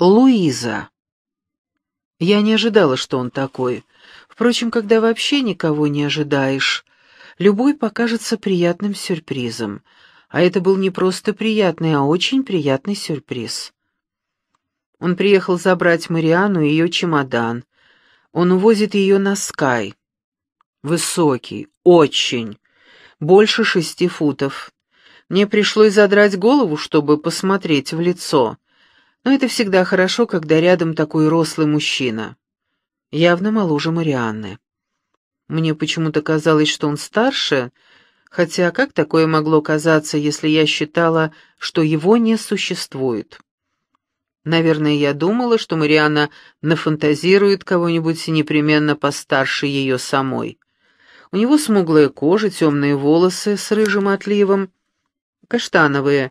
Луиза. Я не ожидала, что он такой. Впрочем, когда вообще никого не ожидаешь, любой покажется приятным сюрпризом. А это был не просто приятный, а очень приятный сюрприз. Он приехал забрать Мариану и ее чемодан. Он увозит ее на Скай. Высокий, очень, больше шести футов. Мне пришлось задрать голову, чтобы посмотреть в лицо. Но это всегда хорошо, когда рядом такой рослый мужчина. Явно моложе Марианны. Мне почему-то казалось, что он старше, хотя как такое могло казаться, если я считала, что его не существует? Наверное, я думала, что Марианна нафантазирует кого-нибудь непременно постарше ее самой. У него смуглая кожа, темные волосы с рыжим отливом, каштановые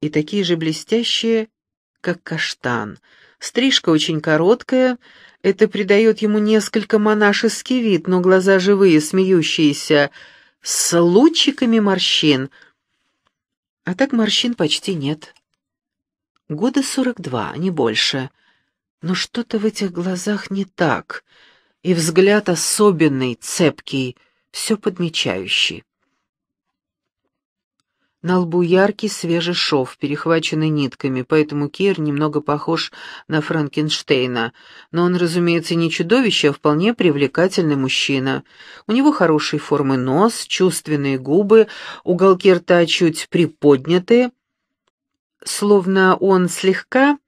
и такие же блестящие, как каштан. Стрижка очень короткая, это придает ему несколько монашеский вид, но глаза живые, смеющиеся, с лучиками морщин. А так морщин почти нет. Года сорок два, а не больше. Но что-то в этих глазах не так, и взгляд особенный, цепкий, все подмечающий. На лбу яркий свежий шов, перехваченный нитками, поэтому Кир немного похож на Франкенштейна. Но он, разумеется, не чудовище, а вполне привлекательный мужчина. У него хорошей формы нос, чувственные губы, уголки рта чуть приподняты, словно он слегка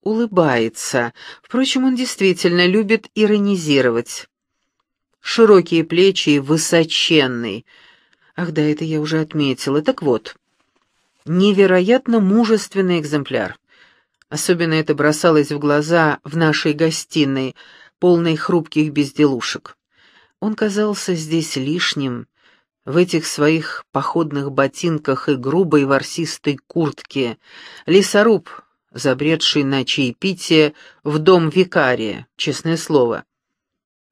улыбается. Впрочем, он действительно любит иронизировать. Широкие плечи и высоченный – Ах да, это я уже отметила. Так вот, невероятно мужественный экземпляр. Особенно это бросалось в глаза в нашей гостиной, полной хрупких безделушек. Он казался здесь лишним, в этих своих походных ботинках и грубой ворсистой куртке. Лесоруб, забредший на чаепитие в дом викария, честное слово.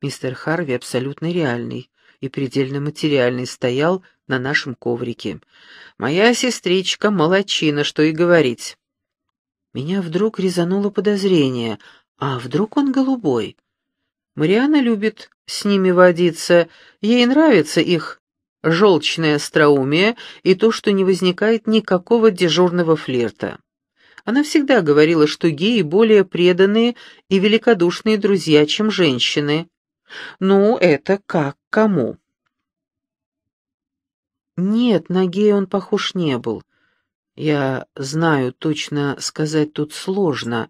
Мистер Харви абсолютно реальный и предельно материальный стоял на нашем коврике. «Моя сестричка молочина, что и говорить». Меня вдруг резануло подозрение. А вдруг он голубой? Мариана любит с ними водиться, ей нравится их желчное остроумие и то, что не возникает никакого дежурного флирта. Она всегда говорила, что геи более преданные и великодушные друзья, чем женщины. Ну, это как кому. Нет, на гея он похож не был. Я знаю, точно сказать тут сложно,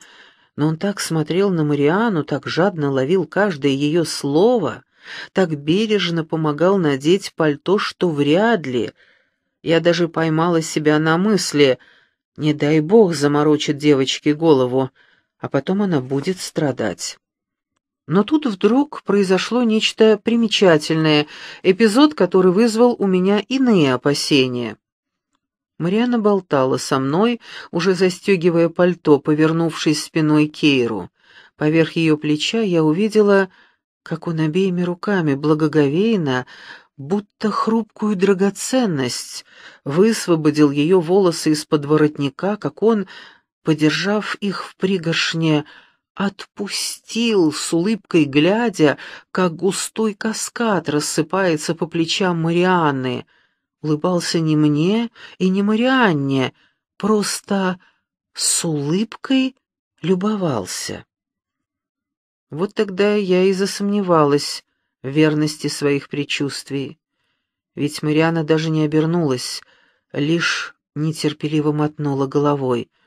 но он так смотрел на Мариану, так жадно ловил каждое ее слово, так бережно помогал надеть пальто, что вряд ли. Я даже поймала себя на мысли, не дай бог заморочит девочке голову, а потом она будет страдать. Но тут вдруг произошло нечто примечательное, эпизод, который вызвал у меня иные опасения. Мариана болтала со мной, уже застегивая пальто, повернувшись спиной к Кейру. Поверх ее плеча я увидела, как он обеими руками благоговейно, будто хрупкую драгоценность, высвободил ее волосы из-под воротника, как он, подержав их в пригоршне, — отпустил, с улыбкой глядя, как густой каскад рассыпается по плечам Марианны. Улыбался не мне и не Марианне, просто с улыбкой любовался. Вот тогда я и засомневалась в верности своих предчувствий. Ведь Мариана даже не обернулась, лишь нетерпеливо мотнула головой —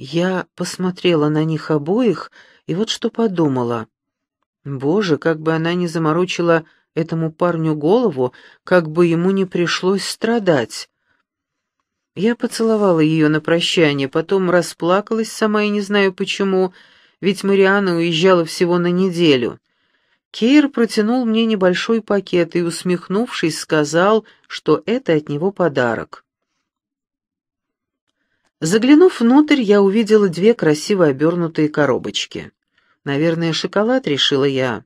я посмотрела на них обоих и вот что подумала. Боже, как бы она не заморочила этому парню голову, как бы ему не пришлось страдать. Я поцеловала ее на прощание, потом расплакалась сама и не знаю почему, ведь Мариана уезжала всего на неделю. Кейр протянул мне небольшой пакет и, усмехнувшись, сказал, что это от него подарок. Заглянув внутрь, я увидела две красиво обернутые коробочки. «Наверное, шоколад», — решила я.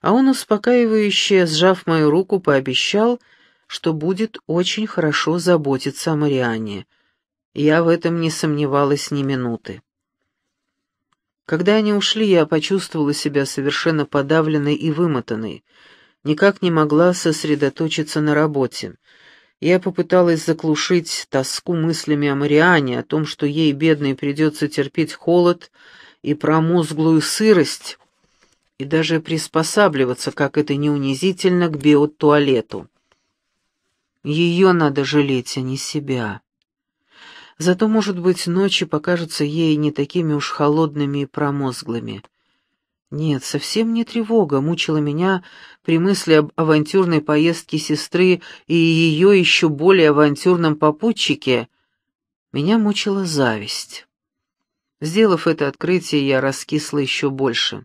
А он, успокаивающе сжав мою руку, пообещал, что будет очень хорошо заботиться о Мариане. Я в этом не сомневалась ни минуты. Когда они ушли, я почувствовала себя совершенно подавленной и вымотанной, никак не могла сосредоточиться на работе. Я попыталась заглушить тоску мыслями о Мариане, о том, что ей, бедной, придется терпеть холод и промозглую сырость, и даже приспосабливаться, как это не унизительно, к биотуалету. Ее надо жалеть, а не себя. Зато, может быть, ночи покажутся ей не такими уж холодными и промозглыми — нет, совсем не тревога мучила меня при мысли об авантюрной поездке сестры и ее еще более авантюрном попутчике. Меня мучила зависть. Сделав это открытие, я раскисла еще больше.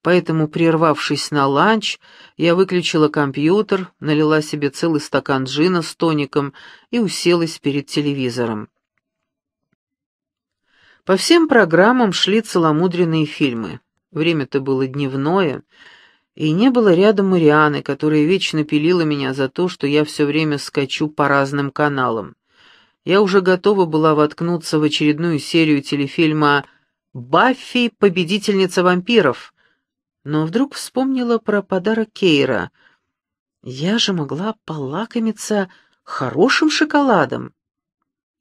Поэтому, прервавшись на ланч, я выключила компьютер, налила себе целый стакан джина с тоником и уселась перед телевизором. По всем программам шли целомудренные фильмы. Время-то было дневное, и не было рядом Марианы, которая вечно пилила меня за то, что я все время скачу по разным каналам. Я уже готова была воткнуться в очередную серию телефильма «Баффи. Победительница вампиров», но вдруг вспомнила про подарок Кейра. Я же могла полакомиться хорошим шоколадом.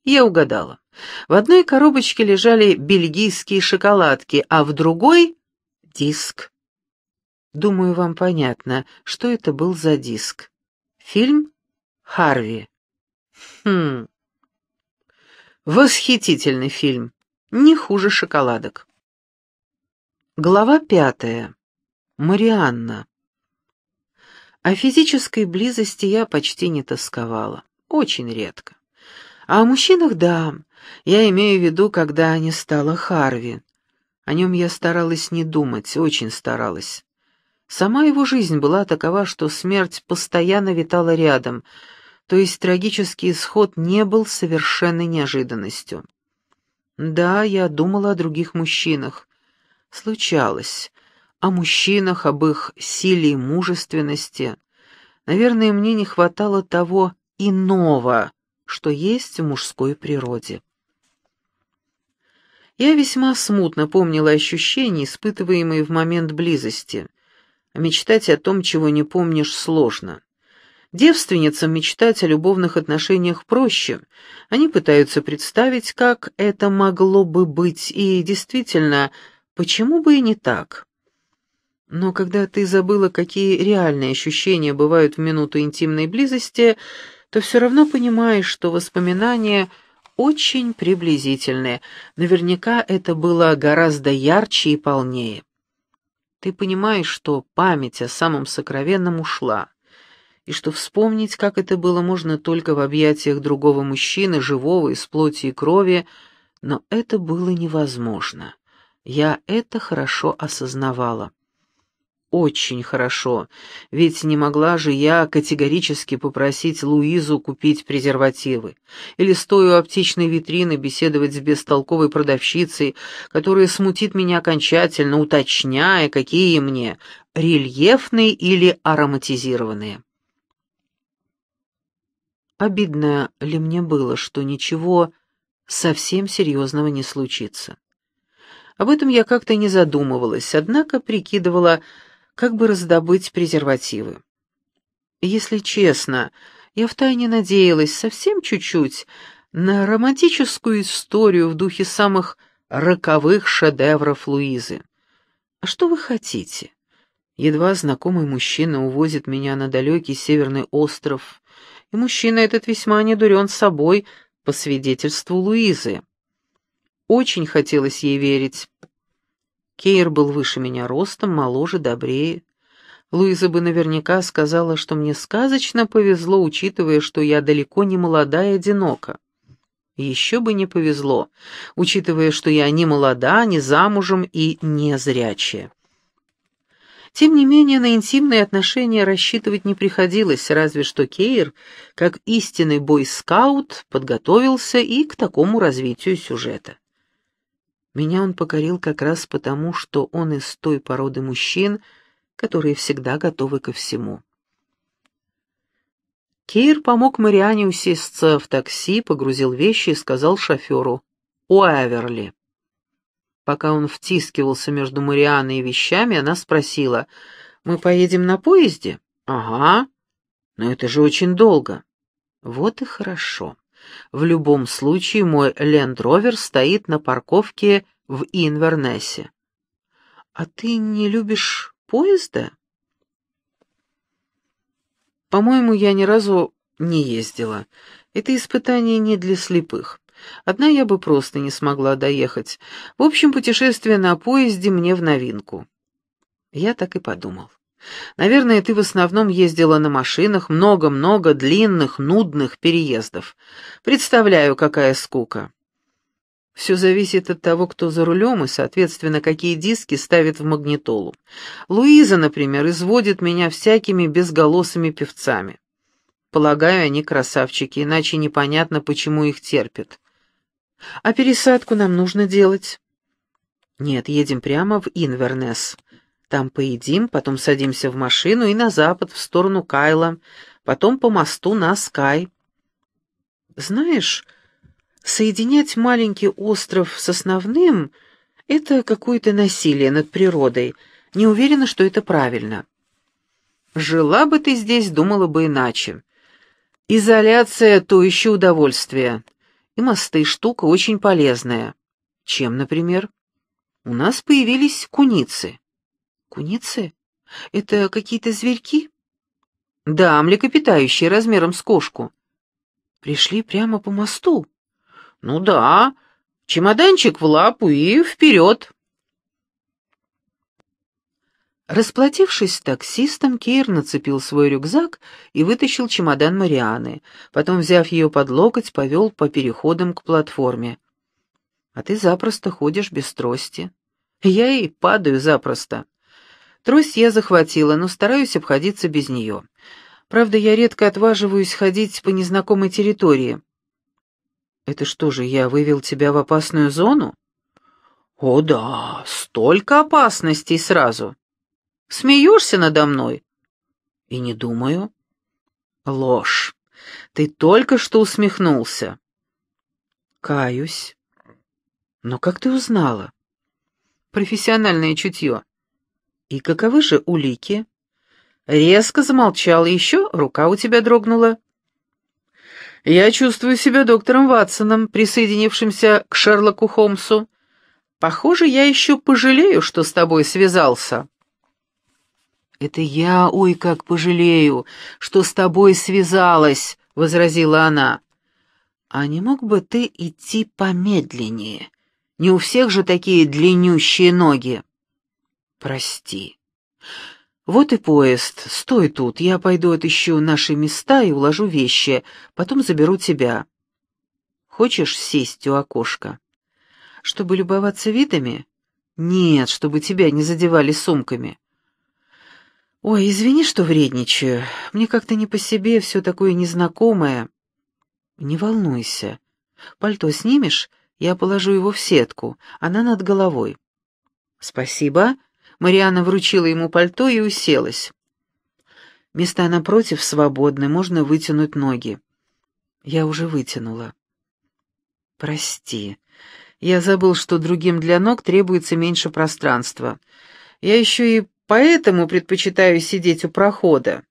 Я угадала. В одной коробочке лежали бельгийские шоколадки, а в другой диск. Думаю, вам понятно, что это был за диск. Фильм «Харви». Хм. Восхитительный фильм. Не хуже шоколадок. Глава пятая. Марианна. О физической близости я почти не тосковала. Очень редко. А о мужчинах — да. Я имею в виду, когда не стала Харви. О нем я старалась не думать, очень старалась. Сама его жизнь была такова, что смерть постоянно витала рядом, то есть трагический исход не был совершенной неожиданностью. Да, я думала о других мужчинах. Случалось. О мужчинах, об их силе и мужественности. Наверное, мне не хватало того иного, что есть в мужской природе. Я весьма смутно помнила ощущения, испытываемые в момент близости. А мечтать о том, чего не помнишь, сложно. Девственницам мечтать о любовных отношениях проще. Они пытаются представить, как это могло бы быть, и действительно, почему бы и не так? Но когда ты забыла, какие реальные ощущения бывают в минуту интимной близости, то все равно понимаешь, что воспоминания — очень приблизительные. Наверняка это было гораздо ярче и полнее. Ты понимаешь, что память о самом сокровенном ушла, и что вспомнить, как это было, можно только в объятиях другого мужчины, живого, из плоти и крови, но это было невозможно. Я это хорошо осознавала очень хорошо, ведь не могла же я категорически попросить Луизу купить презервативы, или стоя у аптечной витрины беседовать с бестолковой продавщицей, которая смутит меня окончательно, уточняя, какие мне, рельефные или ароматизированные. Обидно ли мне было, что ничего совсем серьезного не случится? Об этом я как-то не задумывалась, однако прикидывала, как бы раздобыть презервативы. Если честно, я втайне надеялась совсем чуть-чуть на романтическую историю в духе самых роковых шедевров Луизы. А что вы хотите? Едва знакомый мужчина увозит меня на далекий северный остров, и мужчина этот весьма недурен собой, по свидетельству Луизы. Очень хотелось ей верить, Кейр был выше меня ростом, моложе, добрее. Луиза бы наверняка сказала, что мне сказочно повезло, учитывая, что я далеко не молода и одинока. Еще бы не повезло, учитывая, что я не молода, не замужем и не зрячая. Тем не менее, на интимные отношения рассчитывать не приходилось, разве что Кейр, как истинный бойскаут, подготовился и к такому развитию сюжета. Меня он покорил как раз потому, что он из той породы мужчин, которые всегда готовы ко всему. Кир помог Мариане усесться в такси, погрузил вещи и сказал шоферу «Уэверли». Пока он втискивался между Марианой и вещами, она спросила «Мы поедем на поезде?» «Ага, но это же очень долго». «Вот и хорошо». В любом случае мой ленд-ровер стоит на парковке в Инвернесе. А ты не любишь поезда? По-моему, я ни разу не ездила. Это испытание не для слепых. Одна я бы просто не смогла доехать. В общем, путешествие на поезде мне в новинку. Я так и подумал. Наверное, ты в основном ездила на машинах, много-много длинных, нудных переездов. Представляю, какая скука. Все зависит от того, кто за рулем и, соответственно, какие диски ставит в магнитолу. Луиза, например, изводит меня всякими безголосыми певцами. Полагаю, они красавчики, иначе непонятно, почему их терпят. А пересадку нам нужно делать. Нет, едем прямо в Инвернес. Там поедим, потом садимся в машину и на запад, в сторону Кайла, потом по мосту на Скай. Знаешь, соединять маленький остров с основным — это какое-то насилие над природой. Не уверена, что это правильно. Жила бы ты здесь, думала бы иначе. Изоляция — то еще удовольствие. И мосты — штука очень полезная. Чем, например? У нас появились куницы. Куницы? Это какие-то зверьки? Да, млекопитающие размером с кошку. Пришли прямо по мосту? Ну да, чемоданчик в лапу и вперед. Расплатившись с таксистом, Кейр нацепил свой рюкзак и вытащил чемодан Марианы. Потом, взяв ее под локоть, повел по переходам к платформе. «А ты запросто ходишь без трости». «Я и падаю запросто». Трость я захватила, но стараюсь обходиться без нее. Правда, я редко отваживаюсь ходить по незнакомой территории. Это что же, я вывел тебя в опасную зону? О да, столько опасностей сразу. Смеешься надо мной? И не думаю. Ложь. Ты только что усмехнулся. Каюсь. Но как ты узнала? Профессиональное чутье. И каковы же улики? Резко замолчал, еще рука у тебя дрогнула. Я чувствую себя доктором Ватсоном, присоединившимся к Шерлоку Холмсу. Похоже, я еще пожалею, что с тобой связался. Это я, ой, как пожалею, что с тобой связалась, возразила она. А не мог бы ты идти помедленнее? Не у всех же такие длиннющие ноги прости. Вот и поезд. Стой тут, я пойду отыщу наши места и уложу вещи, потом заберу тебя. Хочешь сесть у окошка? Чтобы любоваться видами? Нет, чтобы тебя не задевали сумками. Ой, извини, что вредничаю. Мне как-то не по себе, все такое незнакомое. Не волнуйся. Пальто снимешь? Я положу его в сетку. Она над головой. Спасибо. Мариана вручила ему пальто и уселась. Места напротив свободны, можно вытянуть ноги. Я уже вытянула. Прости. Я забыл, что другим для ног требуется меньше пространства. Я еще и поэтому предпочитаю сидеть у прохода.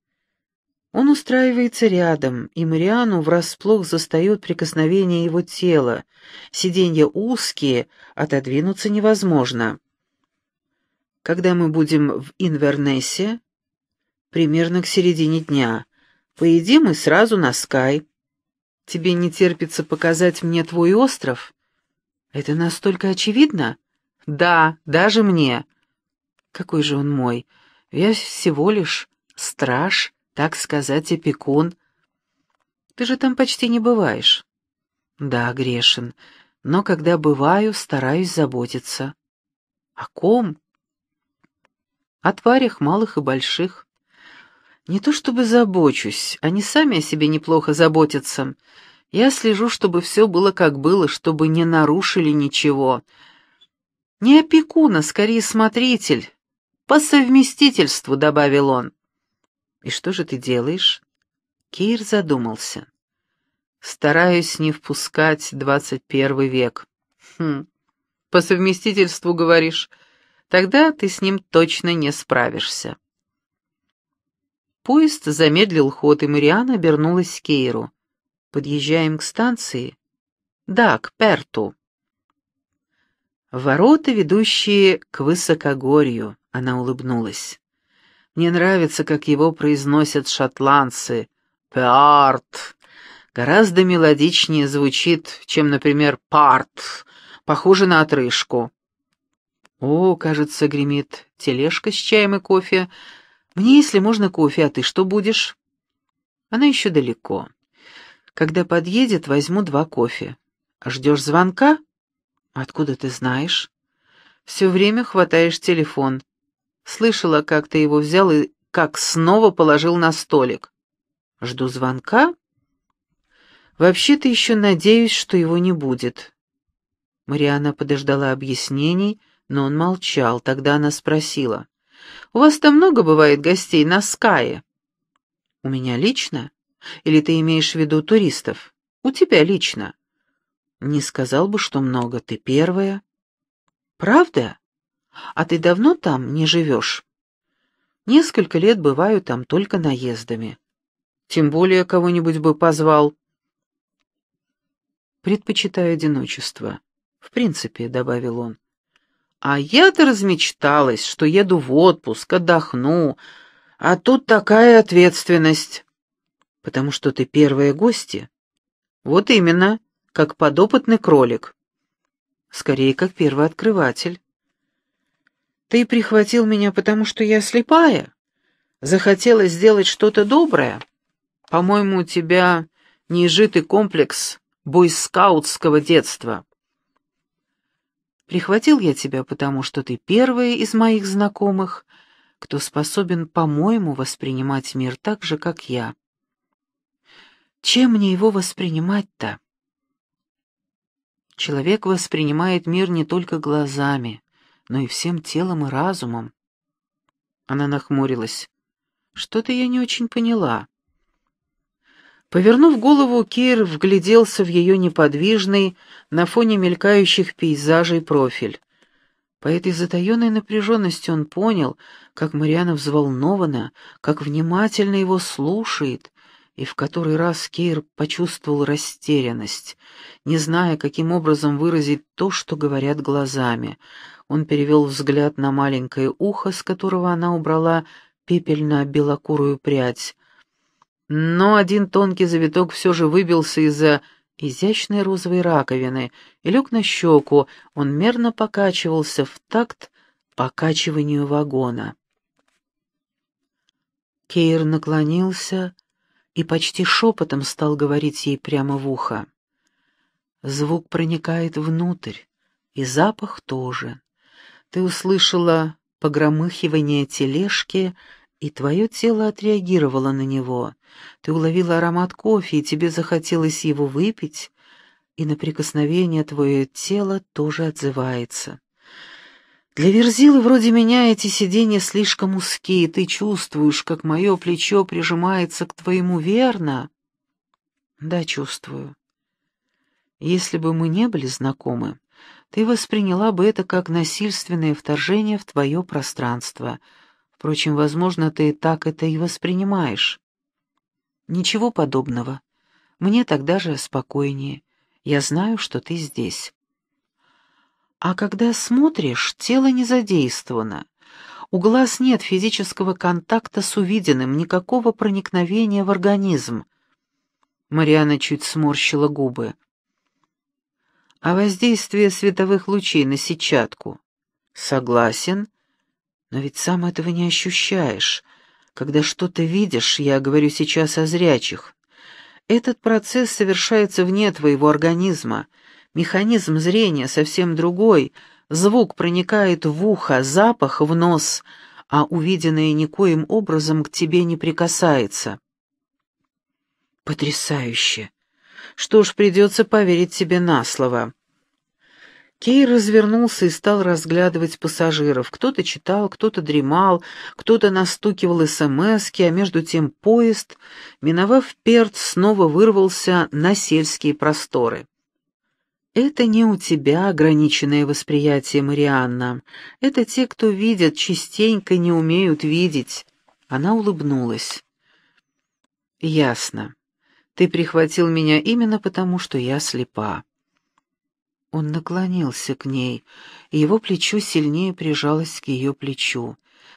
Он устраивается рядом, и Мариану врасплох застает прикосновение его тела. Сиденья узкие, отодвинуться невозможно. Когда мы будем в Инвернессе? Примерно к середине дня. Поедим и сразу на Скай. Тебе не терпится показать мне твой остров? Это настолько очевидно? Да, даже мне. Какой же он мой? Я всего лишь страж, так сказать, опекун. Ты же там почти не бываешь. Да, грешен, но когда бываю, стараюсь заботиться. О ком? о тварях малых и больших. Не то чтобы забочусь, они сами о себе неплохо заботятся. Я слежу, чтобы все было как было, чтобы не нарушили ничего. Не опекун, а скорее смотритель. По совместительству, добавил он. И что же ты делаешь? Кир задумался. Стараюсь не впускать двадцать первый век. Хм, по совместительству, говоришь, Тогда ты с ним точно не справишься. Поезд замедлил ход, и Мариана обернулась к Кейру. «Подъезжаем к станции?» «Да, к Перту». «Ворота, ведущие к высокогорью», — она улыбнулась. «Мне нравится, как его произносят шотландцы. Перт. Гораздо мелодичнее звучит, чем, например, парт. Похоже на отрыжку». «О, кажется, гремит тележка с чаем и кофе. Мне, если можно, кофе, а ты что будешь?» «Она еще далеко. Когда подъедет, возьму два кофе. ждешь звонка?» «Откуда ты знаешь?» «Все время хватаешь телефон. Слышала, как ты его взял и как снова положил на столик. Жду звонка?» «Вообще-то еще надеюсь, что его не будет». Мариана подождала объяснений, но он молчал, тогда она спросила. «У там много бывает гостей на Скае?» «У меня лично? Или ты имеешь в виду туристов? У тебя лично?» «Не сказал бы, что много, ты первая». «Правда? А ты давно там не живешь?» «Несколько лет бываю там только наездами. Тем более кого-нибудь бы позвал». «Предпочитаю одиночество. В принципе», — добавил он. А я-то размечталась, что еду в отпуск, отдохну, а тут такая ответственность. Потому что ты первые гости. Вот именно, как подопытный кролик. Скорее, как первый открыватель. Ты прихватил меня, потому что я слепая? Захотела сделать что-то доброе? По-моему, у тебя неизжитый комплекс бойскаутского детства. Прихватил я тебя, потому что ты первый из моих знакомых, кто способен, по-моему, воспринимать мир так же, как я. Чем мне его воспринимать-то? Человек воспринимает мир не только глазами, но и всем телом и разумом. Она нахмурилась. Что-то я не очень поняла. Повернув голову, Кир вгляделся в ее неподвижный, на фоне мелькающих пейзажей, профиль. По этой затаенной напряженности он понял, как Мариана взволнована, как внимательно его слушает, и в который раз Кир почувствовал растерянность, не зная, каким образом выразить то, что говорят глазами. Он перевел взгляд на маленькое ухо, с которого она убрала пепельно-белокурую прядь, но один тонкий завиток все же выбился из-за изящной розовой раковины и лег на щеку, он мерно покачивался в такт покачиванию вагона. Кейр наклонился и почти шепотом стал говорить ей прямо в ухо. Звук проникает внутрь, и запах тоже. Ты услышала погромыхивание тележки — и твое тело отреагировало на него. Ты уловила аромат кофе, и тебе захотелось его выпить, и на прикосновение твое тело тоже отзывается. Для верзилы вроде меня эти сиденья слишком узкие, ты чувствуешь, как мое плечо прижимается к твоему, верно? Да, чувствую. Если бы мы не были знакомы, ты восприняла бы это как насильственное вторжение в твое пространство — Впрочем, возможно, ты так это и воспринимаешь. Ничего подобного. Мне тогда же спокойнее. Я знаю, что ты здесь. А когда смотришь, тело не задействовано. У глаз нет физического контакта с увиденным, никакого проникновения в организм. Мариана чуть сморщила губы. А воздействие световых лучей на сетчатку? Согласен, — но ведь сам этого не ощущаешь. Когда что-то видишь, я говорю сейчас о зрячих. Этот процесс совершается вне твоего организма. Механизм зрения совсем другой. Звук проникает в ухо, запах в нос, а увиденное никоим образом к тебе не прикасается. Потрясающе! Что ж, придется поверить тебе на слово. Кей развернулся и стал разглядывать пассажиров. Кто-то читал, кто-то дремал, кто-то настукивал СМСки. а между тем поезд, миновав Перт, снова вырвался на сельские просторы. Это не у тебя ограниченное восприятие, Марианна. Это те, кто видят, частенько не умеют видеть. Она улыбнулась. Ясно. Ты прихватил меня именно потому, что я слепа. Он наклонился к ней, и его плечо сильнее прижалось к ее плечу.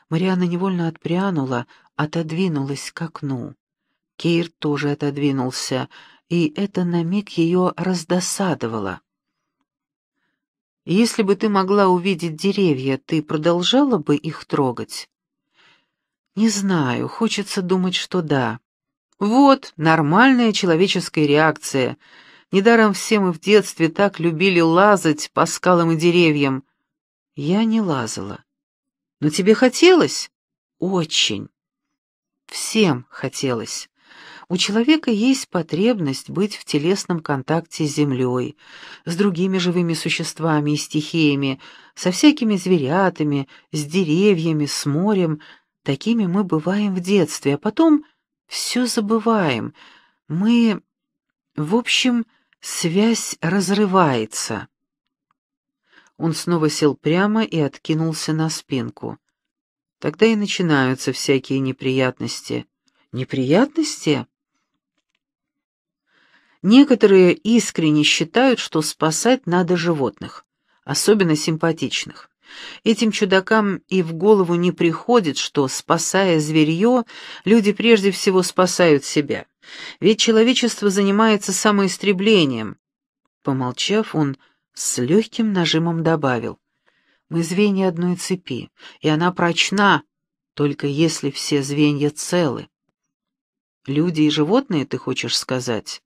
Мариана невольно отпрянула, отодвинулась к окну. Кейр тоже отодвинулся, и это на миг ее раздосадовало. «Если бы ты могла увидеть деревья, ты продолжала бы их трогать?» «Не знаю, хочется думать, что да». «Вот, нормальная человеческая реакция», Недаром все мы в детстве так любили лазать по скалам и деревьям. Я не лазала. Но тебе хотелось? Очень. Всем хотелось. У человека есть потребность быть в телесном контакте с землей, с другими живыми существами и стихиями, со всякими зверятами, с деревьями, с морем. Такими мы бываем в детстве, а потом все забываем. Мы, в общем, Связь разрывается. Он снова сел прямо и откинулся на спинку. Тогда и начинаются всякие неприятности. Неприятности? Некоторые искренне считают, что спасать надо животных, особенно симпатичных. Этим чудакам и в голову не приходит, что, спасая зверье, люди прежде всего спасают себя. Ведь человечество занимается самоистреблением. Помолчав, он с легким нажимом добавил. Мы звенья одной цепи, и она прочна, только если все звенья целы. Люди и животные, ты хочешь сказать?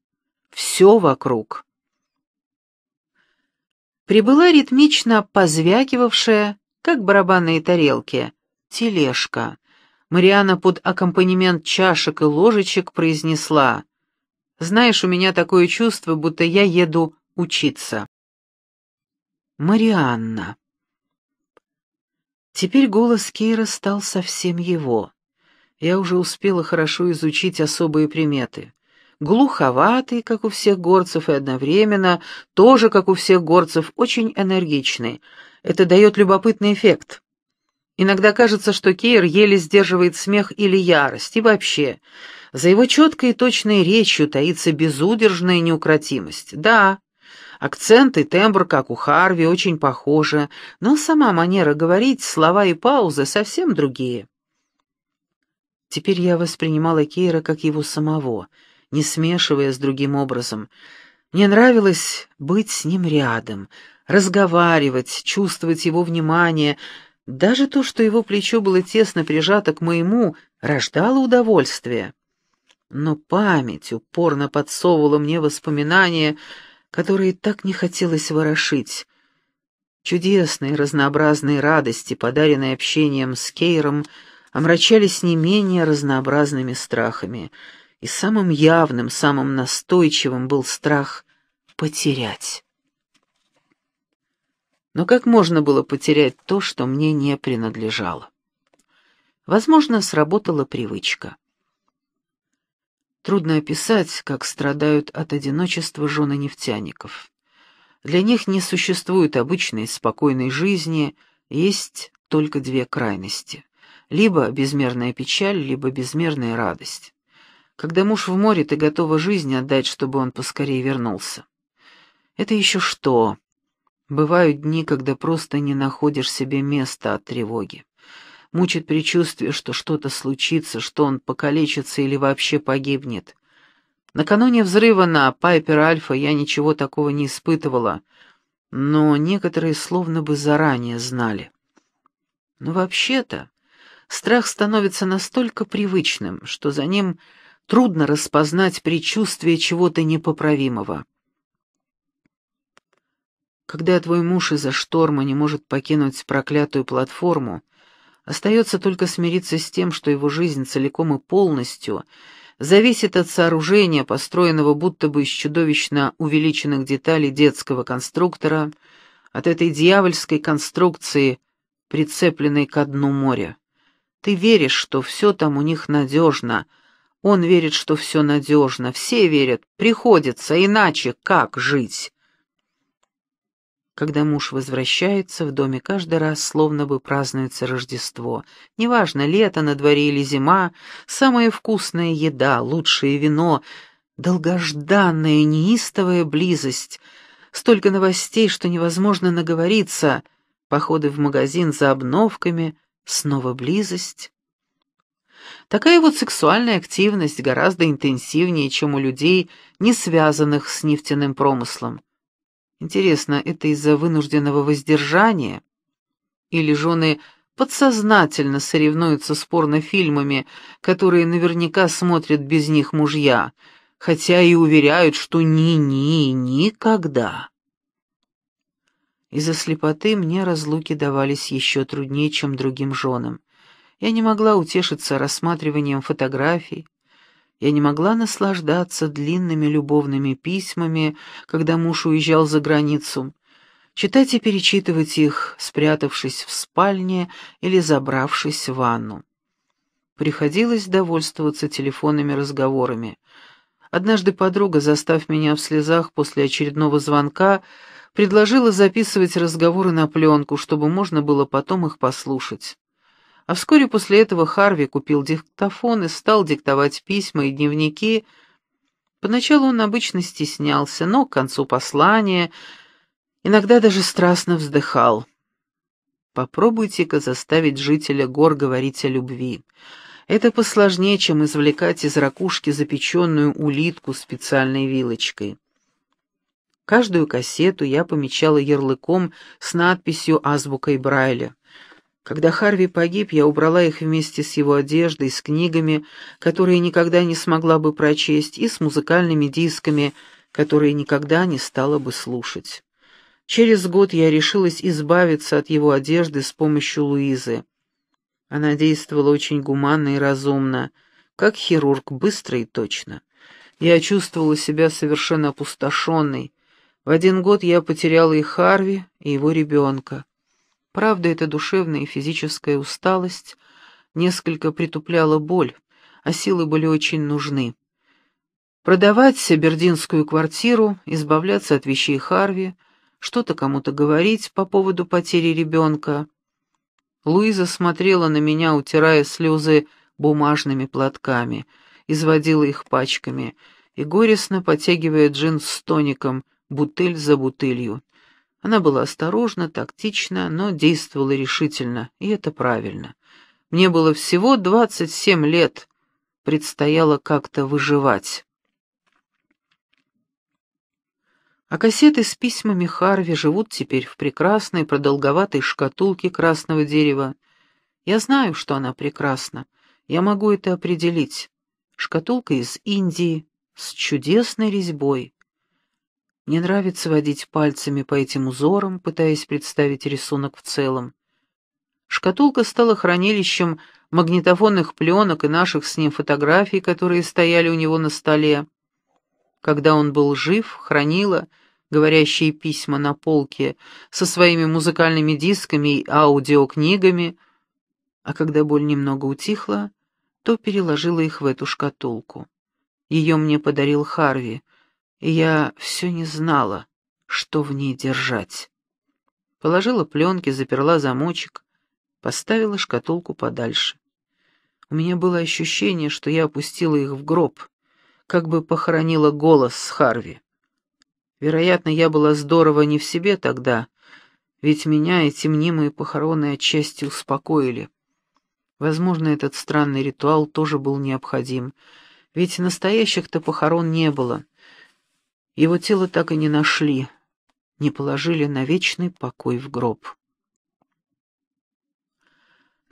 Все вокруг. Прибыла ритмично позвякивавшая, как барабанные тарелки, тележка, Мариана под аккомпанемент чашек и ложечек произнесла «Знаешь, у меня такое чувство, будто я еду учиться». Марианна. Теперь голос Кейра стал совсем его. Я уже успела хорошо изучить особые приметы. Глуховатый, как у всех горцев, и одновременно, тоже, как у всех горцев, очень энергичный. Это дает любопытный эффект. Иногда кажется, что Кейр еле сдерживает смех или ярость, и вообще, за его четкой и точной речью таится безудержная неукротимость. Да, акцент и тембр, как у Харви, очень похожи, но сама манера говорить, слова и паузы совсем другие. Теперь я воспринимала Кейра как его самого, не смешивая с другим образом. Мне нравилось быть с ним рядом, разговаривать, чувствовать его внимание — даже то, что его плечо было тесно прижато к моему, рождало удовольствие. Но память упорно подсовывала мне воспоминания, которые так не хотелось ворошить. Чудесные разнообразные радости, подаренные общением с Кейром, омрачались не менее разнообразными страхами. И самым явным, самым настойчивым был страх потерять. Но как можно было потерять то, что мне не принадлежало? Возможно, сработала привычка. Трудно описать, как страдают от одиночества жены нефтяников. Для них не существует обычной спокойной жизни, есть только две крайности. Либо безмерная печаль, либо безмерная радость. Когда муж в море, ты готова жизнь отдать, чтобы он поскорее вернулся. Это еще что? Бывают дни, когда просто не находишь себе места от тревоги. Мучит предчувствие, что что-то случится, что он покалечится или вообще погибнет. Накануне взрыва на Пайпер Альфа я ничего такого не испытывала, но некоторые словно бы заранее знали. Но вообще-то страх становится настолько привычным, что за ним трудно распознать предчувствие чего-то непоправимого. Когда твой муж из-за шторма не может покинуть проклятую платформу, остается только смириться с тем, что его жизнь целиком и полностью зависит от сооружения, построенного будто бы из чудовищно увеличенных деталей детского конструктора, от этой дьявольской конструкции, прицепленной к дну моря. Ты веришь, что все там у них надежно, он верит, что все надежно, все верят, приходится, иначе как жить? Когда муж возвращается, в доме каждый раз словно бы празднуется Рождество. Неважно, лето на дворе или зима, самая вкусная еда, лучшее вино, долгожданная неистовая близость. Столько новостей, что невозможно наговориться. Походы в магазин за обновками, снова близость. Такая вот сексуальная активность гораздо интенсивнее, чем у людей, не связанных с нефтяным промыслом. Интересно, это из-за вынужденного воздержания? Или жены подсознательно соревнуются с порнофильмами, которые наверняка смотрят без них мужья, хотя и уверяют, что ни-ни, никогда. Из-за слепоты мне разлуки давались еще труднее, чем другим женам. Я не могла утешиться рассматриванием фотографий, я не могла наслаждаться длинными любовными письмами, когда муж уезжал за границу, читать и перечитывать их, спрятавшись в спальне или забравшись в ванну. Приходилось довольствоваться телефонными разговорами. Однажды подруга, застав меня в слезах после очередного звонка, предложила записывать разговоры на пленку, чтобы можно было потом их послушать. А вскоре после этого Харви купил диктофон и стал диктовать письма и дневники. Поначалу он обычно стеснялся, но к концу послания иногда даже страстно вздыхал. Попробуйте-ка заставить жителя гор говорить о любви. Это посложнее, чем извлекать из ракушки запеченную улитку специальной вилочкой. Каждую кассету я помечала ярлыком с надписью азбукой Брайля. Когда Харви погиб, я убрала их вместе с его одеждой, с книгами, которые никогда не смогла бы прочесть, и с музыкальными дисками, которые никогда не стала бы слушать. Через год я решилась избавиться от его одежды с помощью Луизы. Она действовала очень гуманно и разумно, как хирург, быстро и точно. Я чувствовала себя совершенно опустошенной. В один год я потеряла и Харви, и его ребенка. Правда, эта душевная и физическая усталость несколько притупляла боль, а силы были очень нужны. Продавать бердинскую квартиру, избавляться от вещей Харви, что-то кому-то говорить по поводу потери ребенка. Луиза смотрела на меня, утирая слезы бумажными платками, изводила их пачками и горестно потягивая джин с тоником, бутыль за бутылью. Она была осторожна, тактична, но действовала решительно, и это правильно. Мне было всего 27 лет, предстояло как-то выживать. А кассеты с письмами Харви живут теперь в прекрасной продолговатой шкатулке красного дерева. Я знаю, что она прекрасна. Я могу это определить. Шкатулка из Индии, с чудесной резьбой. Мне нравится водить пальцами по этим узорам, пытаясь представить рисунок в целом. Шкатулка стала хранилищем магнитофонных пленок и наших с ним фотографий, которые стояли у него на столе. Когда он был жив, хранила говорящие письма на полке со своими музыкальными дисками и аудиокнигами, а когда боль немного утихла, то переложила их в эту шкатулку. Ее мне подарил Харви — я все не знала, что в ней держать. Положила пленки, заперла замочек, поставила шкатулку подальше. У меня было ощущение, что я опустила их в гроб, как бы похоронила голос с Харви. Вероятно, я была здорово не в себе тогда, ведь меня эти мнимые похороны отчасти успокоили. Возможно, этот странный ритуал тоже был необходим, ведь настоящих-то похорон не было — его тело так и не нашли, не положили на вечный покой в гроб.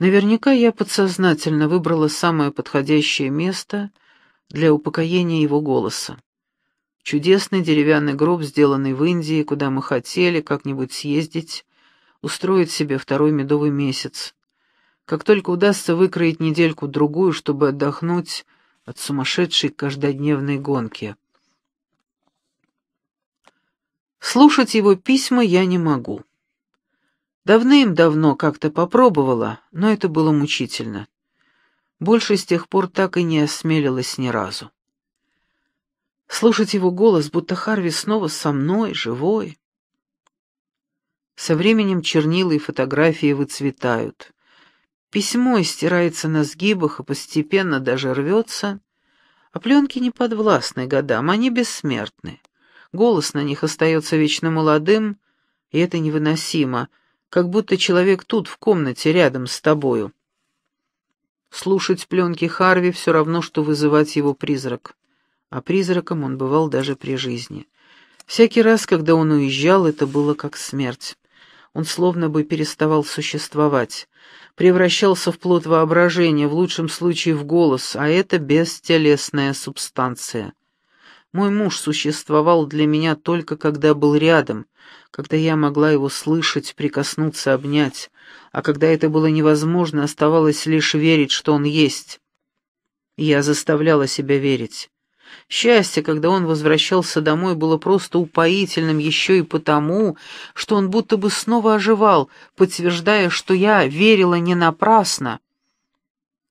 Наверняка я подсознательно выбрала самое подходящее место для упокоения его голоса. Чудесный деревянный гроб, сделанный в Индии, куда мы хотели как-нибудь съездить, устроить себе второй медовый месяц. Как только удастся выкроить недельку-другую, чтобы отдохнуть от сумасшедшей каждодневной гонки. Слушать его письма я не могу. Давным-давно как-то попробовала, но это было мучительно. Больше с тех пор так и не осмелилась ни разу. Слушать его голос, будто Харви снова со мной, живой. Со временем чернила и фотографии выцветают. Письмо стирается на сгибах и постепенно даже рвется, а пленки не подвластны годам, они бессмертны. Голос на них остается вечно молодым, и это невыносимо, как будто человек тут, в комнате, рядом с тобою. Слушать пленки Харви все равно, что вызывать его призрак. А призраком он бывал даже при жизни. Всякий раз, когда он уезжал, это было как смерть. Он словно бы переставал существовать, превращался в плод воображения, в лучшем случае в голос, а это бестелесная субстанция — мой муж существовал для меня только когда был рядом, когда я могла его слышать, прикоснуться, обнять, а когда это было невозможно, оставалось лишь верить, что он есть. я заставляла себя верить. Счастье, когда он возвращался домой, было просто упоительным еще и потому, что он будто бы снова оживал, подтверждая, что я верила не напрасно.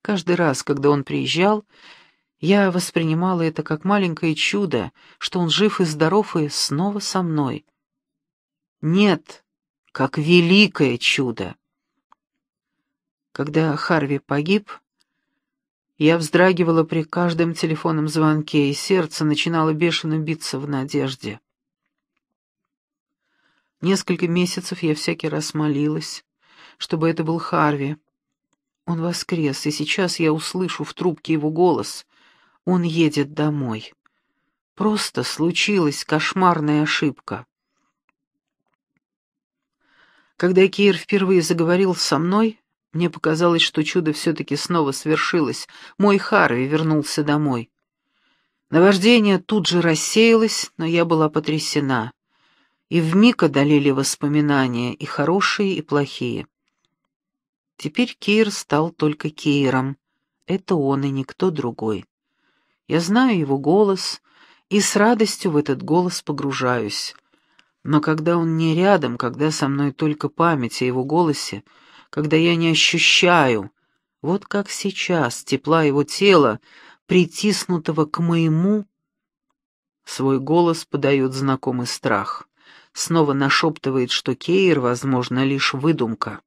Каждый раз, когда он приезжал, я воспринимала это как маленькое чудо, что он жив и здоров и снова со мной. Нет, как великое чудо. Когда Харви погиб, я вздрагивала при каждом телефонном звонке, и сердце начинало бешено биться в надежде. Несколько месяцев я всякий раз молилась, чтобы это был Харви. Он воскрес, и сейчас я услышу в трубке его голос, он едет домой. Просто случилась кошмарная ошибка. Когда Кир впервые заговорил со мной, мне показалось, что чудо все-таки снова свершилось. Мой Харви вернулся домой. Наваждение тут же рассеялось, но я была потрясена. И вмиг одолели воспоминания, и хорошие, и плохие. Теперь Кир стал только Киром. Это он и никто другой. Я знаю его голос и с радостью в этот голос погружаюсь. Но когда он не рядом, когда со мной только память о его голосе, когда я не ощущаю, вот как сейчас, тепла его тела, притиснутого к моему, свой голос подает знакомый страх. Снова нашептывает, что Кейр, возможно, лишь выдумка.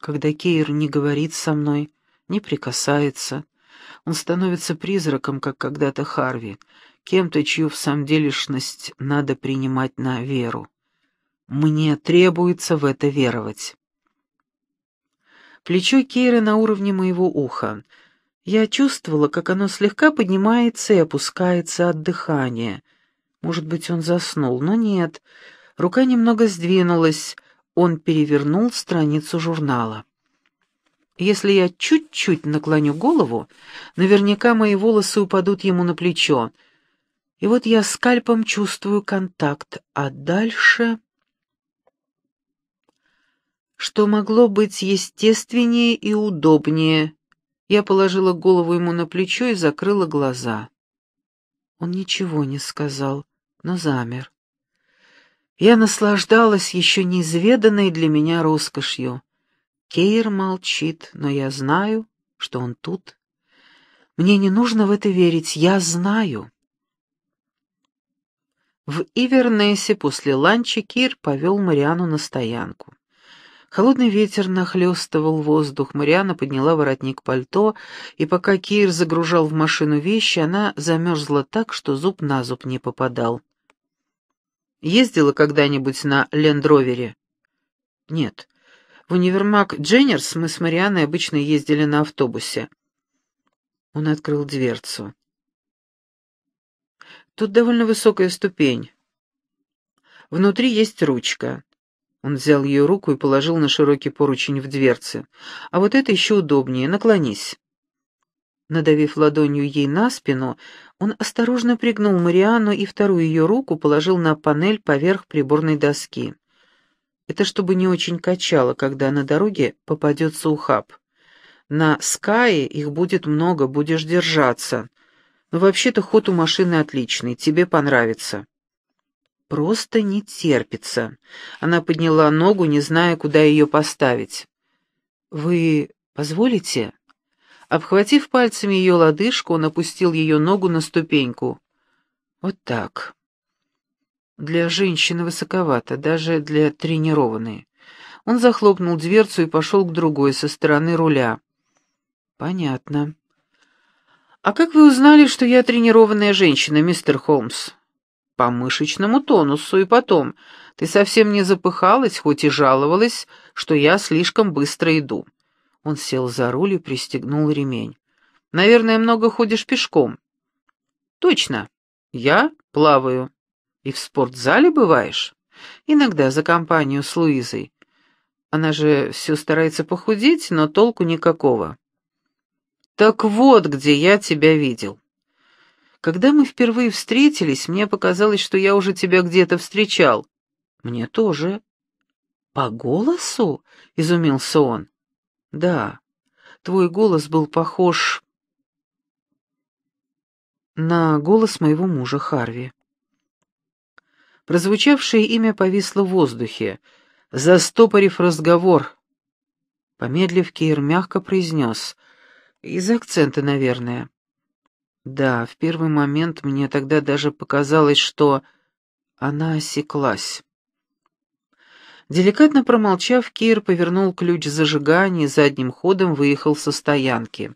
Когда Кейр не говорит со мной, не прикасается, он становится призраком, как когда-то Харви, кем-то, чью в самом делешность надо принимать на веру. Мне требуется в это веровать. Плечо Кейры на уровне моего уха. Я чувствовала, как оно слегка поднимается и опускается от дыхания. Может быть, он заснул, но нет. Рука немного сдвинулась. Он перевернул страницу журнала. Если я чуть-чуть наклоню голову, наверняка мои волосы упадут ему на плечо. И вот я скальпом чувствую контакт, а дальше... Что могло быть естественнее и удобнее? Я положила голову ему на плечо и закрыла глаза. Он ничего не сказал, но замер. Я наслаждалась еще неизведанной для меня роскошью. Кейр молчит, но я знаю, что он тут. Мне не нужно в это верить, я знаю. В Ивернессе после ланча Кир повел Мариану на стоянку. Холодный ветер нахлестывал воздух, Мариана подняла воротник пальто, и пока Кир загружал в машину вещи, она замерзла так, что зуб на зуб не попадал. «Ездила когда-нибудь на лендровере?» «Нет». В универмаг Дженнерс мы с Марианой обычно ездили на автобусе. Он открыл дверцу. Тут довольно высокая ступень. Внутри есть ручка. Он взял ее руку и положил на широкий поручень в дверце. А вот это еще удобнее, наклонись. Надавив ладонью ей на спину, он осторожно пригнул Мариану и вторую ее руку положил на панель поверх приборной доски. Это чтобы не очень качало, когда на дороге попадется ухаб. На Скае их будет много, будешь держаться. Но ну, вообще-то ход у машины отличный, тебе понравится. Просто не терпится. Она подняла ногу, не зная, куда ее поставить. Вы позволите? Обхватив пальцами ее лодыжку, он опустил ее ногу на ступеньку. Вот так. Для женщины высоковато, даже для тренированной. Он захлопнул дверцу и пошел к другой, со стороны руля. «Понятно». «А как вы узнали, что я тренированная женщина, мистер Холмс?» «По мышечному тонусу и потом. Ты совсем не запыхалась, хоть и жаловалась, что я слишком быстро иду». Он сел за руль и пристегнул ремень. «Наверное, много ходишь пешком». «Точно. Я плаваю». И в спортзале бываешь? Иногда за компанию с Луизой. Она же все старается похудеть, но толку никакого. Так вот, где я тебя видел. Когда мы впервые встретились, мне показалось, что я уже тебя где-то встречал. Мне тоже. По голосу? Изумился он. Да, твой голос был похож на голос моего мужа Харви. Прозвучавшее имя повисло в воздухе, застопорив разговор. Помедлив, Кейр мягко произнес. Из акцента, наверное. Да, в первый момент мне тогда даже показалось, что она осеклась. Деликатно промолчав, Кир повернул ключ зажигания и задним ходом выехал со стоянки.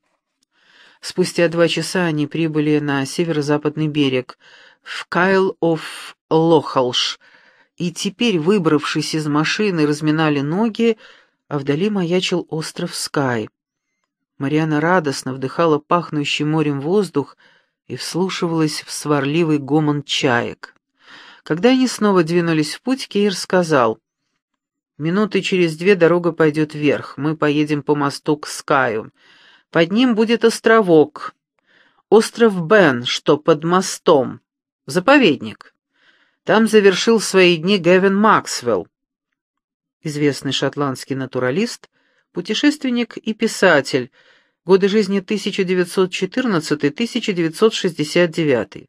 Спустя два часа они прибыли на северо-западный берег — в Кайл-оф-Лохалш, и теперь, выбравшись из машины, разминали ноги, а вдали маячил остров Скай. Мариана радостно вдыхала пахнущий морем воздух и вслушивалась в сварливый гомон чаек. Когда они снова двинулись в путь, Кейр сказал, «Минуты через две дорога пойдет вверх, мы поедем по мосту к Скаю. Под ним будет островок, остров Бен, что под мостом в заповедник. Там завершил свои дни Гевин Максвелл, известный шотландский натуралист, путешественник и писатель, годы жизни 1914-1969.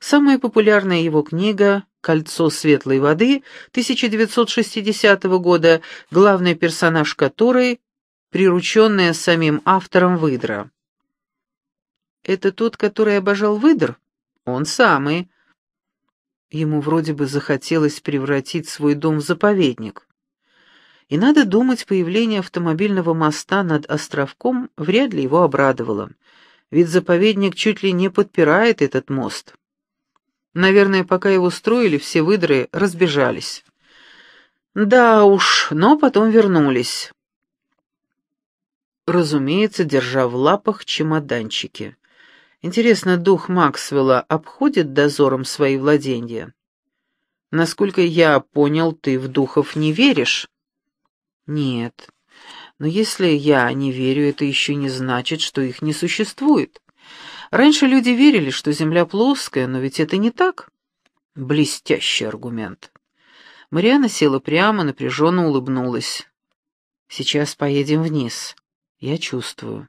Самая популярная его книга «Кольцо светлой воды» 1960 года, главный персонаж которой — прирученная самим автором выдра. «Это тот, который обожал выдр?» «Он самый», Ему вроде бы захотелось превратить свой дом в заповедник. И надо думать, появление автомобильного моста над островком вряд ли его обрадовало, ведь заповедник чуть ли не подпирает этот мост. Наверное, пока его строили, все выдры разбежались. Да уж, но потом вернулись. Разумеется, держа в лапах чемоданчики. Интересно, дух Максвелла обходит дозором свои владения? Насколько я понял, ты в духов не веришь? Нет. Но если я не верю, это еще не значит, что их не существует. Раньше люди верили, что Земля плоская, но ведь это не так. Блестящий аргумент. Мариана села прямо, напряженно улыбнулась. «Сейчас поедем вниз. Я чувствую.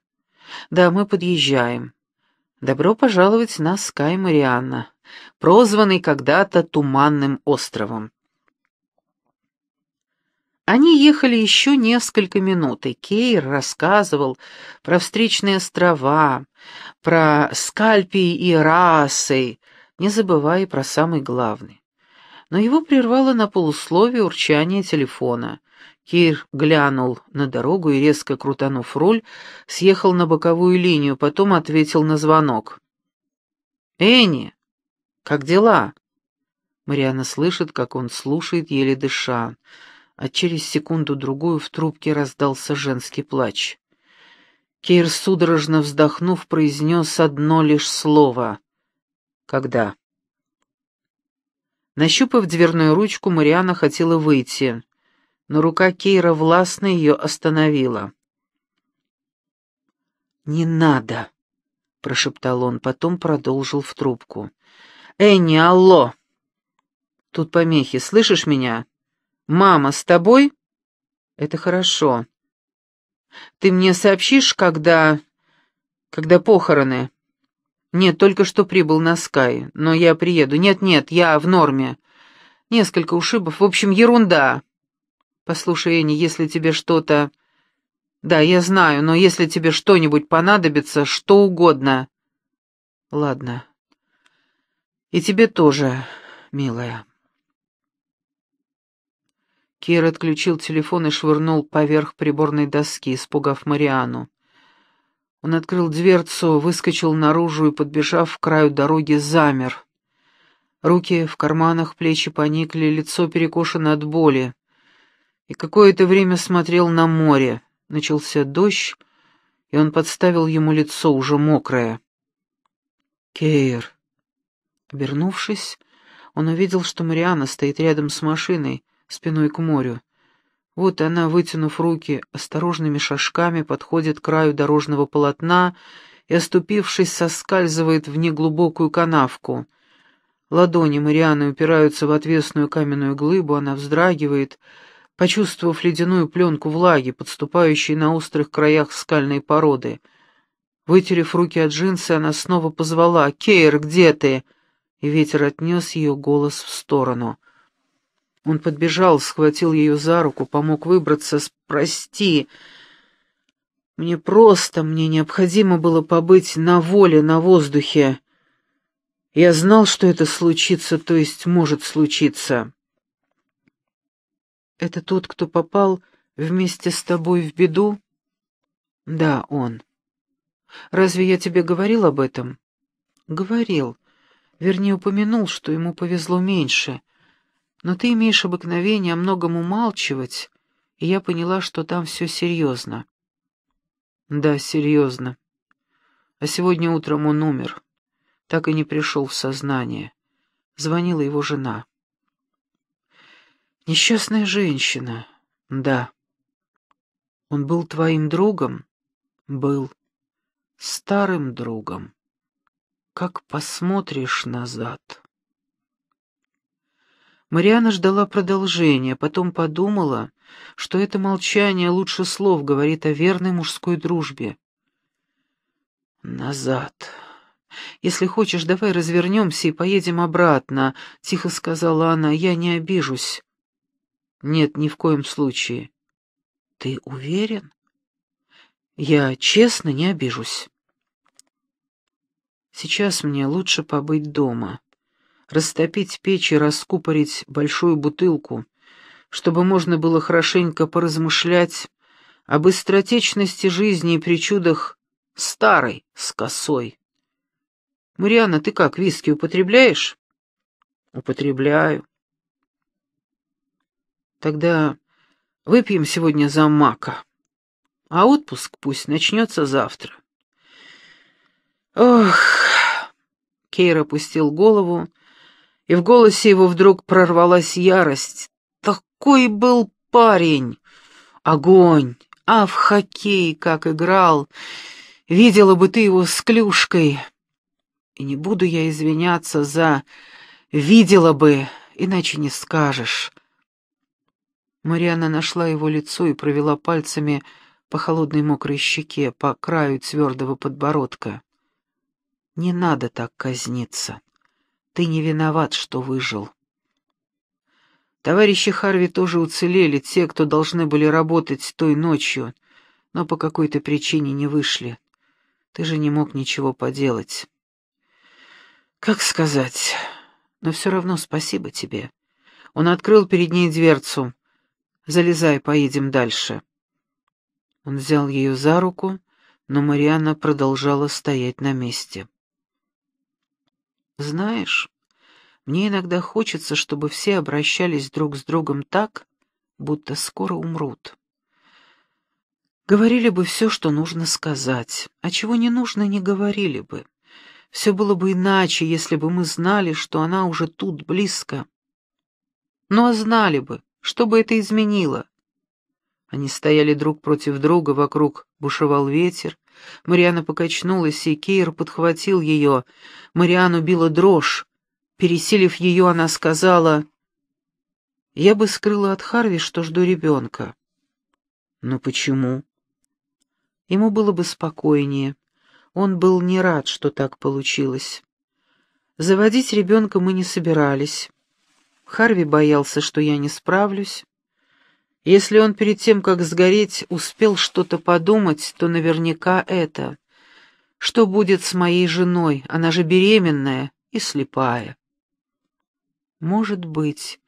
Да, мы подъезжаем. Добро пожаловать на Скай Марианна, прозванный когда-то Туманным островом. Они ехали еще несколько минут, и Кейр рассказывал про встречные острова, про скальпи и расы, не забывая про самый главный. Но его прервало на полусловие урчание телефона. Кир глянул на дорогу и, резко крутанув руль, съехал на боковую линию, потом ответил на звонок. «Энни, как дела?» Мариана слышит, как он слушает, еле дыша, а через секунду-другую в трубке раздался женский плач. Кир судорожно вздохнув, произнес одно лишь слово. «Когда?» Нащупав дверную ручку, Мариана хотела выйти но рука Кейра властно ее остановила. «Не надо!» — прошептал он, потом продолжил в трубку. «Энни, алло!» «Тут помехи, слышишь меня? Мама с тобой?» «Это хорошо. Ты мне сообщишь, когда... когда похороны?» «Нет, только что прибыл на Скай, но я приеду. Нет-нет, я в норме. Несколько ушибов, в общем, ерунда. «Послушай, Энни, если тебе что-то...» «Да, я знаю, но если тебе что-нибудь понадобится, что угодно...» «Ладно. И тебе тоже, милая». Кир отключил телефон и швырнул поверх приборной доски, испугав Мариану. Он открыл дверцу, выскочил наружу и, подбежав к краю дороги, замер. Руки в карманах, плечи поникли, лицо перекошено от боли и какое-то время смотрел на море. Начался дождь, и он подставил ему лицо, уже мокрое. «Кейр!» Обернувшись, он увидел, что Мариана стоит рядом с машиной, спиной к морю. Вот она, вытянув руки, осторожными шажками подходит к краю дорожного полотна и, оступившись, соскальзывает в неглубокую канавку. Ладони Марианы упираются в отвесную каменную глыбу, она вздрагивает — почувствовав ледяную пленку влаги, подступающей на острых краях скальной породы. Вытерев руки от джинсы, она снова позвала «Кейр, где ты?» И ветер отнес ее голос в сторону. Он подбежал, схватил ее за руку, помог выбраться. «Прости! Мне просто, мне необходимо было побыть на воле, на воздухе. Я знал, что это случится, то есть может случиться». «Это тот, кто попал вместе с тобой в беду?» «Да, он». «Разве я тебе говорил об этом?» «Говорил. Вернее, упомянул, что ему повезло меньше. Но ты имеешь обыкновение о многом умалчивать, и я поняла, что там все серьезно». «Да, серьезно. А сегодня утром он умер. Так и не пришел в сознание. Звонила его жена». Несчастная женщина. Да. Он был твоим другом? Был. Старым другом. Как посмотришь назад. Мариана ждала продолжения, потом подумала, что это молчание лучше слов говорит о верной мужской дружбе. «Назад. Если хочешь, давай развернемся и поедем обратно», — тихо сказала она, — «я не обижусь». Нет, ни в коем случае. Ты уверен? Я честно не обижусь. Сейчас мне лучше побыть дома. Растопить печь и раскупорить большую бутылку, чтобы можно было хорошенько поразмышлять об быстротечности жизни и причудах старой с косой. «Мариана, ты как, виски употребляешь?» «Употребляю. Тогда выпьем сегодня за Мака, а отпуск пусть начнется завтра. Ох, Кейр опустил голову, и в голосе его вдруг прорвалась ярость. Такой был парень! Огонь! А в хоккей как играл! Видела бы ты его с клюшкой! И не буду я извиняться за «видела бы», иначе не скажешь. Мариана нашла его лицо и провела пальцами по холодной мокрой щеке, по краю твердого подбородка. «Не надо так казниться. Ты не виноват, что выжил». Товарищи Харви тоже уцелели, те, кто должны были работать той ночью, но по какой-то причине не вышли. Ты же не мог ничего поделать. Как сказать? Но все равно спасибо тебе. Он открыл перед ней дверцу. Залезай, поедем дальше». Он взял ее за руку, но Марианна продолжала стоять на месте. «Знаешь, мне иногда хочется, чтобы все обращались друг с другом так, будто скоро умрут. Говорили бы все, что нужно сказать, а чего не нужно, не говорили бы. Все было бы иначе, если бы мы знали, что она уже тут, близко. Ну а знали бы, что бы это изменило? Они стояли друг против друга, вокруг бушевал ветер. Мариана покачнулась, и Кейр подхватил ее. Мариану била дрожь. Пересилив ее, она сказала, «Я бы скрыла от Харви, что жду ребенка». «Но почему?» Ему было бы спокойнее. Он был не рад, что так получилось. Заводить ребенка мы не собирались. Харви боялся, что я не справлюсь. Если он перед тем, как сгореть, успел что-то подумать, то наверняка это. Что будет с моей женой? Она же беременная и слепая. Может быть,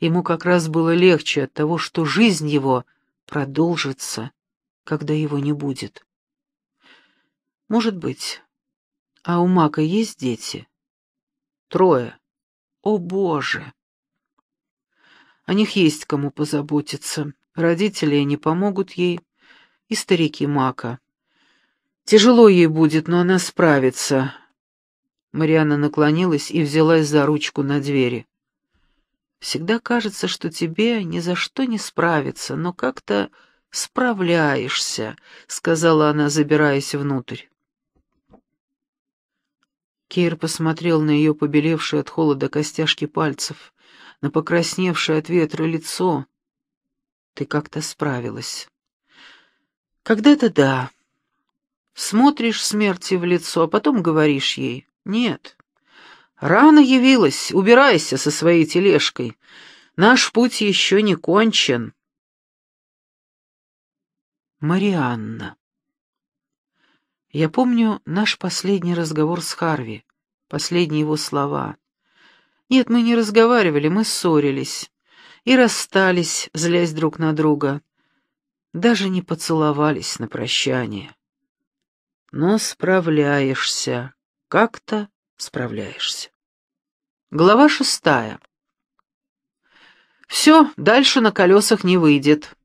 ему как раз было легче от того, что жизнь его продолжится, когда его не будет. Может быть. А у Мака есть дети? Трое. О, Боже! О них есть кому позаботиться. Родители не помогут ей, и старики Мака. Тяжело ей будет, но она справится. Мариана наклонилась и взялась за ручку на двери. Всегда кажется, что тебе ни за что не справиться, но как-то справляешься, сказала она, забираясь внутрь. Кейр посмотрел на ее побелевшие от холода костяшки пальцев на покрасневшее от ветра лицо. Ты как-то справилась. Когда-то да. Смотришь смерти в лицо, а потом говоришь ей «нет». Рано явилась, убирайся со своей тележкой. Наш путь еще не кончен. Марианна. Я помню наш последний разговор с Харви, последние его слова. Нет, мы не разговаривали, мы ссорились. И расстались, злясь друг на друга. Даже не поцеловались на прощание. Но справляешься. Как-то справляешься. Глава шестая. «Все, дальше на колесах не выйдет».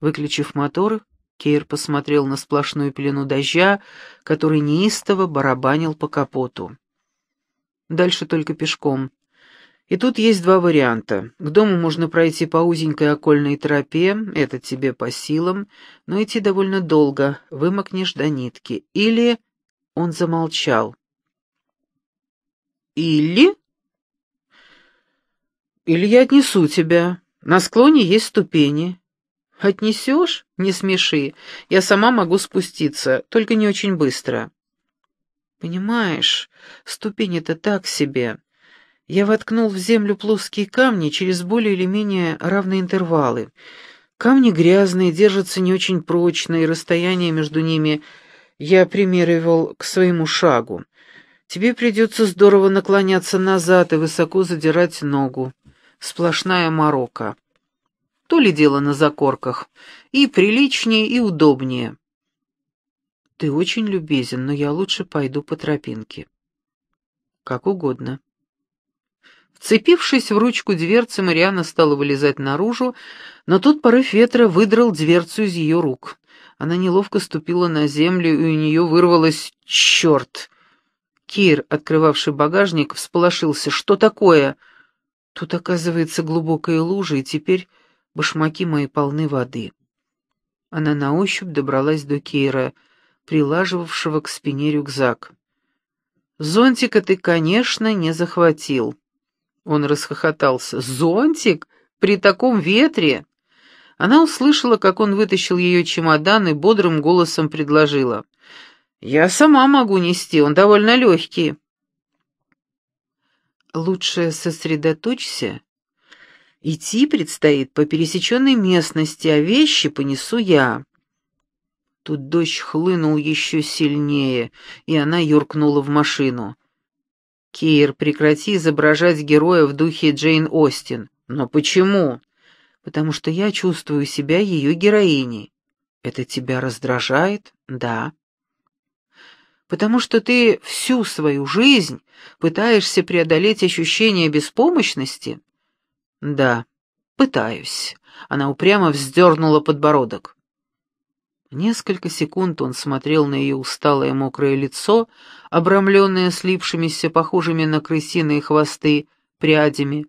Выключив моторы, Кейр посмотрел на сплошную пелену дождя, который неистово барабанил по капоту. «Дальше только пешком. И тут есть два варианта. К дому можно пройти по узенькой окольной тропе, это тебе по силам, но идти довольно долго, вымокнешь до нитки. Или... Он замолчал. Или... Или я отнесу тебя. На склоне есть ступени. Отнесешь? Не смеши. Я сама могу спуститься, только не очень быстро. Понимаешь, ступени-то так себе. Я воткнул в землю плоские камни через более или менее равные интервалы. Камни грязные, держатся не очень прочно, и расстояние между ними я примеривал к своему шагу. Тебе придется здорово наклоняться назад и высоко задирать ногу. Сплошная морока. То ли дело на закорках. И приличнее, и удобнее. Ты очень любезен, но я лучше пойду по тропинке. Как угодно. Вцепившись в ручку дверцы, Мариана стала вылезать наружу, но тут порыв ветра выдрал дверцу из ее рук. Она неловко ступила на землю, и у нее вырвалось «Черт!». Кир, открывавший багажник, всполошился. «Что такое?» «Тут, оказывается, глубокая лужа, и теперь башмаки мои полны воды». Она на ощупь добралась до Кира, прилаживавшего к спине рюкзак. «Зонтика ты, конечно, не захватил». Он расхохотался. «Зонтик? При таком ветре?» Она услышала, как он вытащил ее чемодан и бодрым голосом предложила. «Я сама могу нести, он довольно легкий». «Лучше сосредоточься. Идти предстоит по пересеченной местности, а вещи понесу я». Тут дождь хлынул еще сильнее, и она юркнула в машину. «Кир, прекрати изображать героя в духе Джейн Остин». «Но почему?» «Потому что я чувствую себя ее героиней». «Это тебя раздражает?» «Да». «Потому что ты всю свою жизнь пытаешься преодолеть ощущение беспомощности?» «Да, пытаюсь». Она упрямо вздернула подбородок. Несколько секунд он смотрел на ее усталое мокрое лицо, обрамленное слипшимися, похожими на крысиные хвосты, прядями.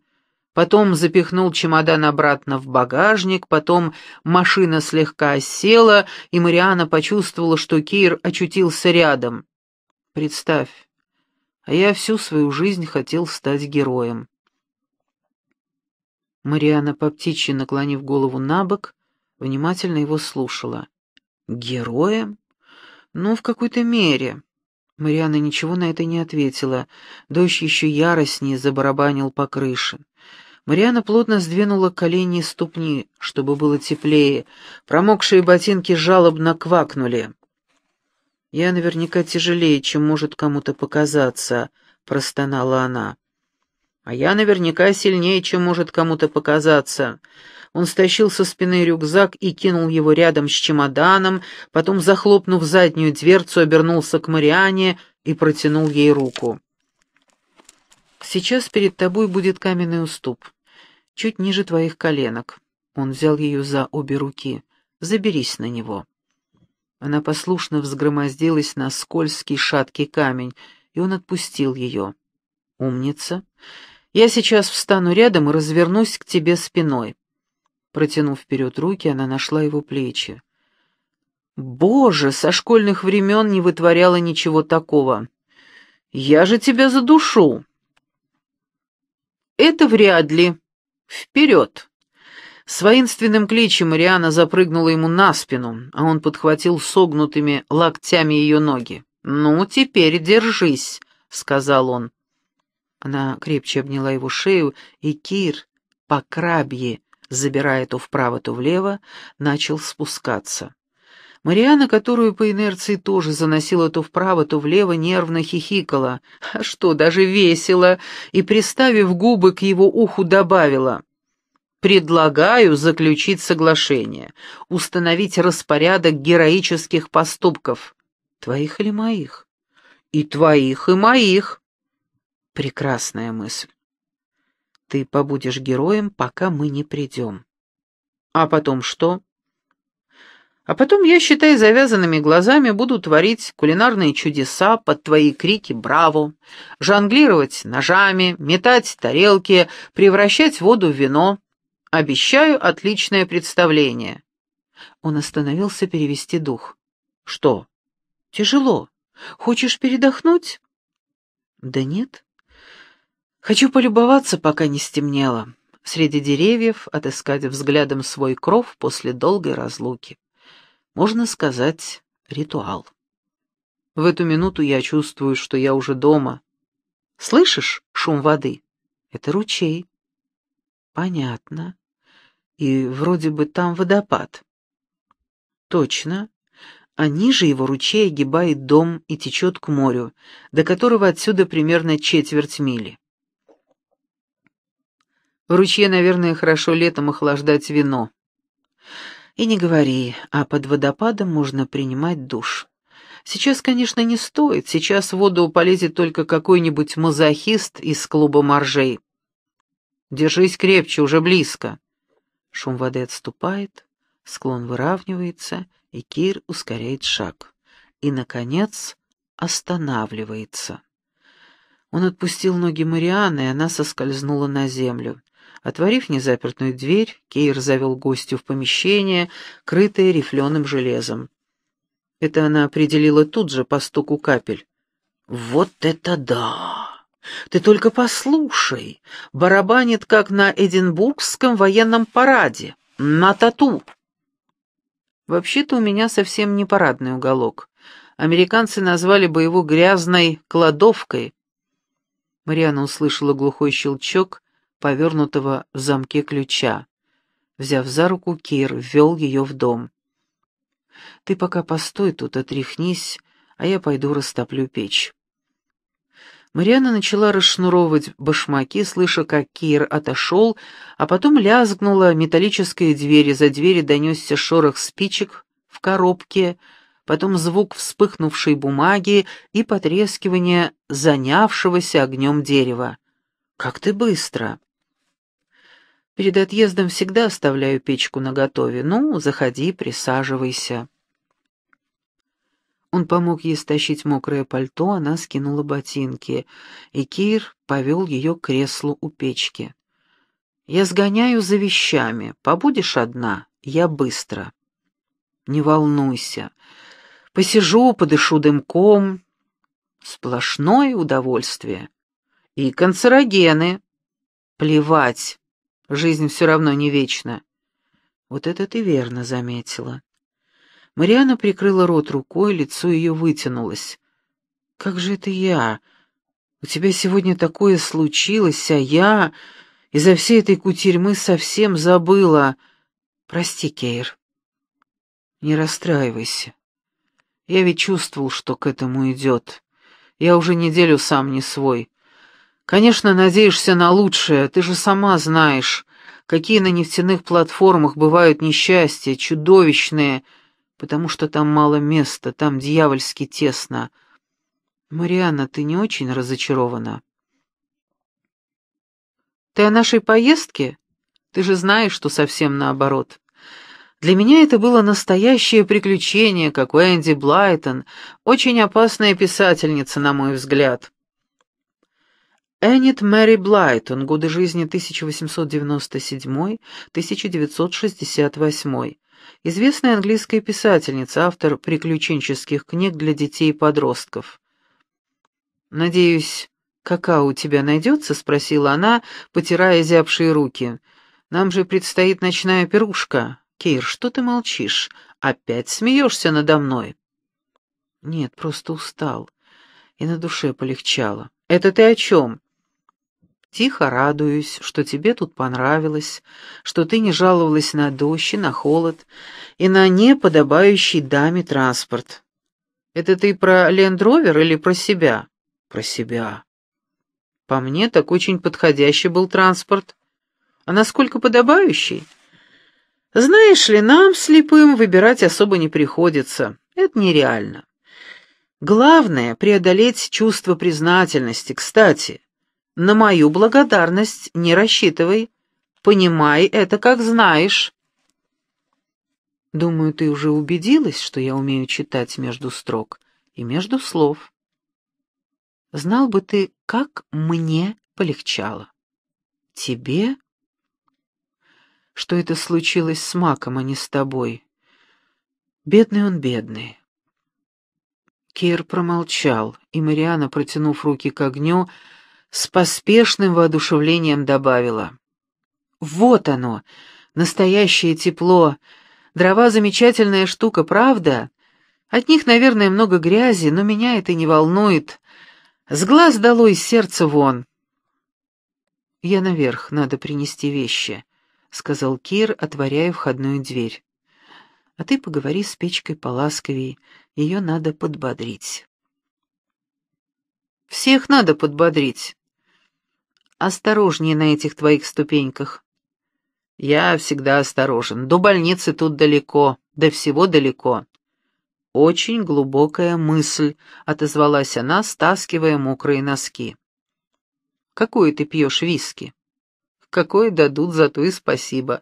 Потом запихнул чемодан обратно в багажник, потом машина слегка осела, и Мариана почувствовала, что Кир очутился рядом. «Представь, а я всю свою жизнь хотел стать героем». Мариана по птичьи, наклонив голову на бок, внимательно его слушала. Героем? Ну, в какой-то мере. Мариана ничего на это не ответила. Дождь еще яростнее забарабанил по крыше. Мариана плотно сдвинула колени и ступни, чтобы было теплее. Промокшие ботинки жалобно квакнули. «Я наверняка тяжелее, чем может кому-то показаться», — простонала она. «А я наверняка сильнее, чем может кому-то показаться», он стащил со спины рюкзак и кинул его рядом с чемоданом, потом, захлопнув заднюю дверцу, обернулся к Мариане и протянул ей руку. «Сейчас перед тобой будет каменный уступ, чуть ниже твоих коленок». Он взял ее за обе руки. «Заберись на него». Она послушно взгромоздилась на скользкий шаткий камень, и он отпустил ее. «Умница! Я сейчас встану рядом и развернусь к тебе спиной. Протянув вперед руки, она нашла его плечи. «Боже, со школьных времен не вытворяла ничего такого! Я же тебя задушу!» «Это вряд ли. Вперед!» С воинственным кличем Мариана запрыгнула ему на спину, а он подхватил согнутыми локтями ее ноги. «Ну, теперь держись», — сказал он. Она крепче обняла его шею, и Кир, по крабье, забирая то вправо, то влево, начал спускаться. Мариана, которую по инерции тоже заносила то вправо, то влево, нервно хихикала. А что, даже весело, и, приставив губы к его уху, добавила. «Предлагаю заключить соглашение, установить распорядок героических поступков. Твоих или моих?» «И твоих, и моих!» Прекрасная мысль. Ты побудешь героем, пока мы не придем. А потом что? А потом я, считай, завязанными глазами буду творить кулинарные чудеса под твои крики «Браво!», жонглировать ножами, метать тарелки, превращать воду в вино. Обещаю отличное представление. Он остановился перевести дух. Что? Тяжело. Хочешь передохнуть? Да нет. Хочу полюбоваться, пока не стемнело, среди деревьев отыскать взглядом свой кров после долгой разлуки. Можно сказать, ритуал. В эту минуту я чувствую, что я уже дома. Слышишь шум воды? Это ручей. Понятно. И вроде бы там водопад. Точно. А ниже его ручей огибает дом и течет к морю, до которого отсюда примерно четверть мили. В ручье, наверное, хорошо летом охлаждать вино. И не говори, а под водопадом можно принимать душ. Сейчас, конечно, не стоит, сейчас в воду полезет только какой-нибудь мазохист из клуба моржей. Держись крепче, уже близко. Шум воды отступает, склон выравнивается, и Кир ускоряет шаг. И, наконец, останавливается. Он отпустил ноги Марианы, и она соскользнула на землю. Отворив незапертную дверь, Кейр завел гостю в помещение, крытое рифленым железом. Это она определила тут же по стуку капель. «Вот это да! Ты только послушай! Барабанит, как на Эдинбургском военном параде, на тату!» «Вообще-то у меня совсем не парадный уголок. Американцы назвали бы его грязной кладовкой». Мариана услышала глухой щелчок — повернутого в замке ключа. Взяв за руку, Кир ввел ее в дом. «Ты пока постой тут, отряхнись, а я пойду растоплю печь». Мариана начала расшнуровывать башмаки, слыша, как Кир отошел, а потом лязгнула металлическая дверь, за двери донесся шорох спичек в коробке, потом звук вспыхнувшей бумаги и потрескивание занявшегося огнем дерева. «Как ты быстро!» Перед отъездом всегда оставляю печку наготове. Ну, заходи, присаживайся». Он помог ей стащить мокрое пальто, она скинула ботинки, и Кир повел ее к креслу у печки. «Я сгоняю за вещами. Побудешь одна? Я быстро». «Не волнуйся. Посижу, подышу дымком. Сплошное удовольствие. И канцерогены. Плевать. Жизнь все равно не вечна. Вот это ты верно заметила. Мариана прикрыла рот рукой, лицо ее вытянулось. «Как же это я? У тебя сегодня такое случилось, а я из-за всей этой кутерьмы совсем забыла. Прости, Кейр. Не расстраивайся. Я ведь чувствовал, что к этому идет. Я уже неделю сам не свой. Конечно, надеешься на лучшее, ты же сама знаешь, какие на нефтяных платформах бывают несчастья, чудовищные, потому что там мало места, там дьявольски тесно. Марианна, ты не очень разочарована? Ты о нашей поездке? Ты же знаешь, что совсем наоборот. Для меня это было настоящее приключение, как у Энди Блайтон, очень опасная писательница, на мой взгляд. Эннет Мэри Блайтон, годы жизни 1897-1968. Известная английская писательница, автор приключенческих книг для детей и подростков. «Надеюсь, какао у тебя найдется?» — спросила она, потирая зябшие руки. «Нам же предстоит ночная пирушка. Кир, что ты молчишь? Опять смеешься надо мной?» «Нет, просто устал. И на душе полегчало». «Это ты о чем?» Тихо радуюсь, что тебе тут понравилось, что ты не жаловалась на дождь и на холод, и на неподобающий даме транспорт. Это ты про лендровер или про себя? Про себя. По мне, так очень подходящий был транспорт. А насколько подобающий? Знаешь ли, нам, слепым, выбирать особо не приходится. Это нереально. Главное — преодолеть чувство признательности. Кстати, на мою благодарность не рассчитывай. Понимай это, как знаешь. Думаю, ты уже убедилась, что я умею читать между строк и между слов. Знал бы ты, как мне полегчало. Тебе? Что это случилось с Маком, а не с тобой? Бедный он, бедный. Кир промолчал, и Мариана, протянув руки к огню, с поспешным воодушевлением добавила. «Вот оно, настоящее тепло. Дрова — замечательная штука, правда? От них, наверное, много грязи, но меня это не волнует. С глаз долой, сердце вон». «Я наверх, надо принести вещи», — сказал Кир, отворяя входную дверь. «А ты поговори с печкой поласковей, ее надо подбодрить». «Всех надо подбодрить осторожнее на этих твоих ступеньках». «Я всегда осторожен. До больницы тут далеко, до всего далеко». «Очень глубокая мысль», — отозвалась она, стаскивая мокрые носки. «Какое ты пьешь виски?» «Какое дадут, зато и спасибо».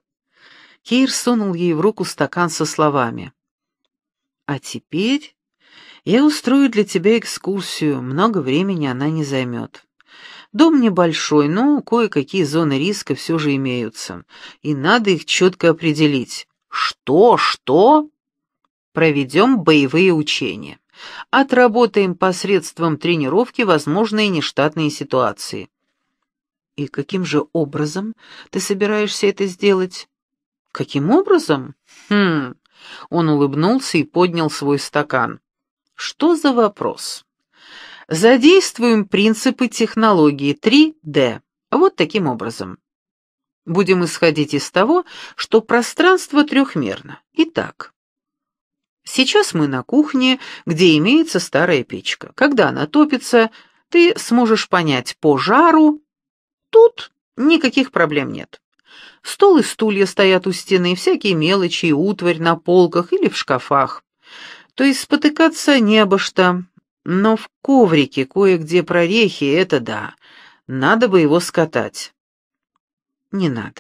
Кейр сунул ей в руку стакан со словами. «А теперь я устрою для тебя экскурсию, много времени она не займет». Дом небольшой, но кое-какие зоны риска все же имеются, и надо их четко определить. Что, что? Проведем боевые учения. Отработаем посредством тренировки возможные нештатные ситуации. И каким же образом ты собираешься это сделать? Каким образом? Хм. Он улыбнулся и поднял свой стакан. Что за вопрос? Задействуем принципы технологии 3D. Вот таким образом. Будем исходить из того, что пространство трехмерно. Итак, сейчас мы на кухне, где имеется старая печка. Когда она топится, ты сможешь понять по жару. Тут никаких проблем нет. Стол и стулья стоят у стены, всякие мелочи и утварь на полках или в шкафах. То есть спотыкаться не обо что. Но в коврике кое-где прорехи, это да. Надо бы его скатать. Не надо.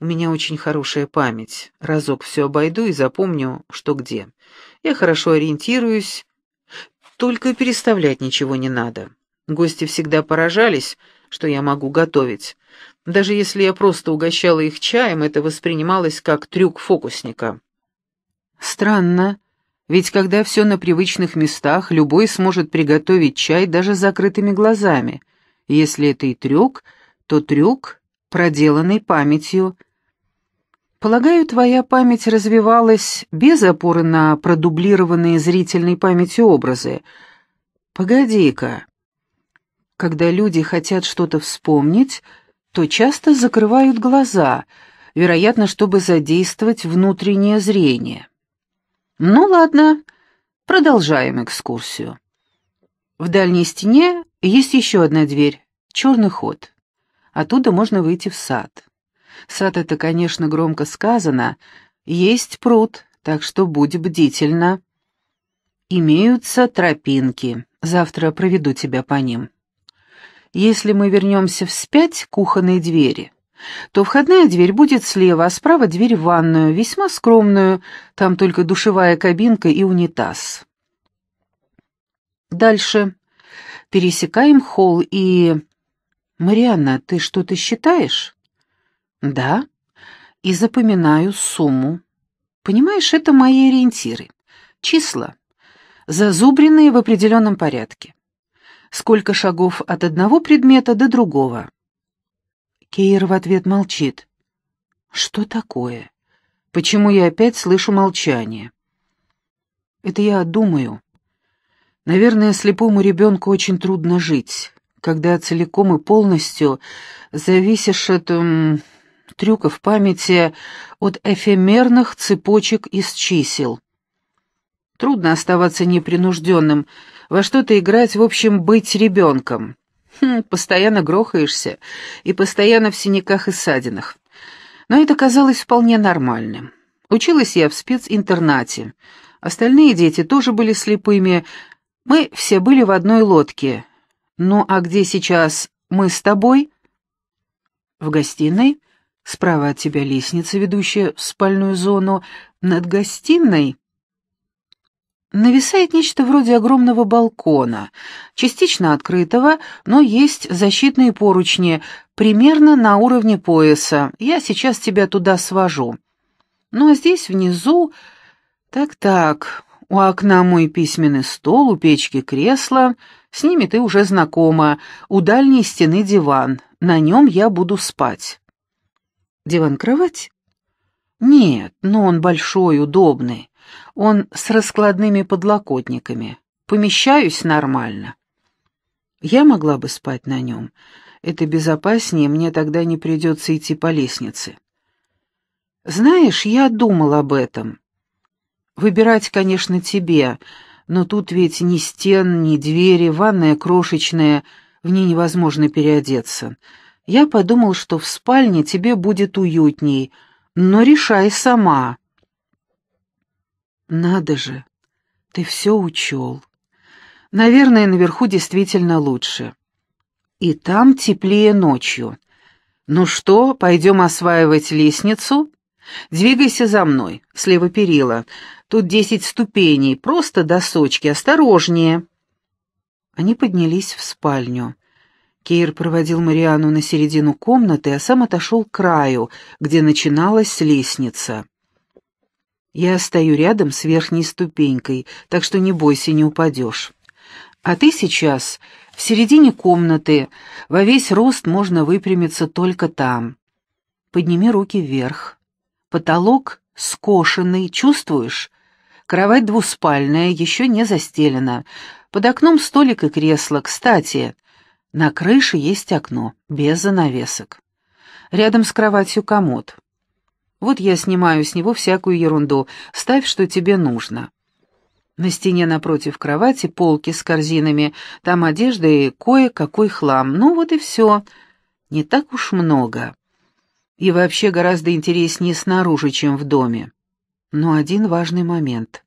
У меня очень хорошая память. Разок все обойду и запомню, что где. Я хорошо ориентируюсь. Только переставлять ничего не надо. Гости всегда поражались, что я могу готовить. Даже если я просто угощала их чаем, это воспринималось как трюк фокусника. Странно, ведь когда все на привычных местах, любой сможет приготовить чай даже закрытыми глазами. Если это и трюк, то трюк, проделанный памятью. Полагаю, твоя память развивалась без опоры на продублированные зрительной памятью образы. Погоди-ка. Когда люди хотят что-то вспомнить, то часто закрывают глаза, вероятно, чтобы задействовать внутреннее зрение. Ну ладно, продолжаем экскурсию. В дальней стене есть еще одна дверь, черный ход. Оттуда можно выйти в сад. Сад — это, конечно, громко сказано. Есть пруд, так что будь бдительна. Имеются тропинки. Завтра проведу тебя по ним. Если мы вернемся вспять к кухонной двери, то входная дверь будет слева, а справа дверь в ванную, весьма скромную, там только душевая кабинка и унитаз. Дальше. Пересекаем холл и... «Марианна, ты что-то считаешь?» «Да». «И запоминаю сумму. Понимаешь, это мои ориентиры. Числа. Зазубренные в определенном порядке. Сколько шагов от одного предмета до другого. Кейр в ответ молчит. «Что такое? Почему я опять слышу молчание?» «Это я думаю. Наверное, слепому ребенку очень трудно жить, когда целиком и полностью зависишь от эм, трюков памяти, от эфемерных цепочек из чисел. Трудно оставаться непринужденным, во что-то играть, в общем, быть ребенком». Хм, постоянно грохаешься и постоянно в синяках и ссадинах. Но это казалось вполне нормальным. Училась я в специнтернате. Остальные дети тоже были слепыми. Мы все были в одной лодке. Ну а где сейчас мы с тобой? В гостиной. Справа от тебя лестница, ведущая в спальную зону. Над гостиной Нависает нечто вроде огромного балкона, частично открытого, но есть защитные поручни, примерно на уровне пояса. Я сейчас тебя туда свожу. Ну а здесь внизу... Так-так, у окна мой письменный стол, у печки кресло. С ними ты уже знакома. У дальней стены диван. На нем я буду спать. Диван-кровать? Нет, но он большой, удобный. Он с раскладными подлокотниками. Помещаюсь нормально. Я могла бы спать на нем. Это безопаснее, мне тогда не придется идти по лестнице. Знаешь, я думал об этом. Выбирать, конечно, тебе, но тут ведь ни стен, ни двери, ванная крошечная, в ней невозможно переодеться. Я подумал, что в спальне тебе будет уютней, но решай сама. «Надо же, ты все учел. Наверное, наверху действительно лучше. И там теплее ночью. Ну что, пойдем осваивать лестницу? Двигайся за мной, слева перила. Тут десять ступеней, просто досочки, осторожнее». Они поднялись в спальню. Кейр проводил Мариану на середину комнаты, а сам отошел к краю, где начиналась лестница. Я стою рядом с верхней ступенькой, так что не бойся, не упадешь. А ты сейчас в середине комнаты, во весь рост можно выпрямиться только там. Подними руки вверх. Потолок скошенный, чувствуешь? Кровать двуспальная, еще не застелена. Под окном столик и кресло. Кстати, на крыше есть окно, без занавесок. Рядом с кроватью комод. Вот я снимаю с него всякую ерунду. Ставь, что тебе нужно. На стене напротив кровати полки с корзинами. Там одежда и кое-какой хлам. Ну вот и все. Не так уж много. И вообще гораздо интереснее снаружи, чем в доме. Но один важный момент.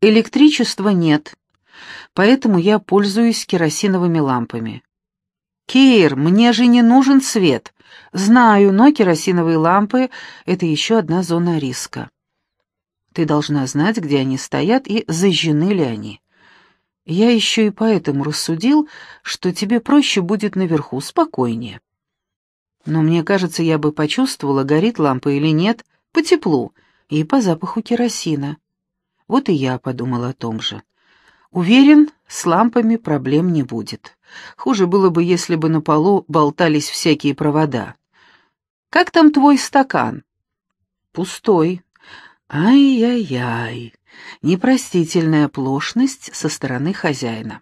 Электричества нет, поэтому я пользуюсь керосиновыми лампами. «Кир, мне же не нужен свет!» «Знаю, но керосиновые лампы — это еще одна зона риска. Ты должна знать, где они стоят и зажжены ли они. Я еще и поэтому рассудил, что тебе проще будет наверху, спокойнее. Но мне кажется, я бы почувствовала, горит лампа или нет, по теплу и по запаху керосина. Вот и я подумала о том же. Уверен, с лампами проблем не будет». Хуже было бы, если бы на полу болтались всякие провода. «Как там твой стакан?» «Пустой». «Ай-яй-яй!» Непростительная оплошность со стороны хозяина.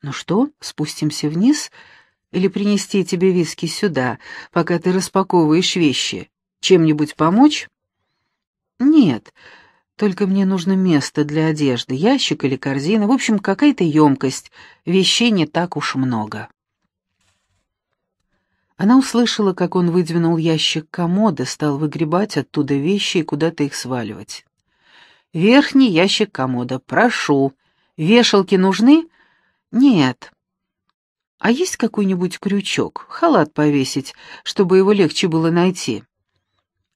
«Ну что, спустимся вниз или принести тебе виски сюда, пока ты распаковываешь вещи? Чем-нибудь помочь?» «Нет, только мне нужно место для одежды, ящик или корзина, в общем, какая-то емкость. Вещей не так уж много. Она услышала, как он выдвинул ящик комода, стал выгребать оттуда вещи и куда-то их сваливать. «Верхний ящик комода, прошу. Вешалки нужны?» «Нет». «А есть какой-нибудь крючок, халат повесить, чтобы его легче было найти?»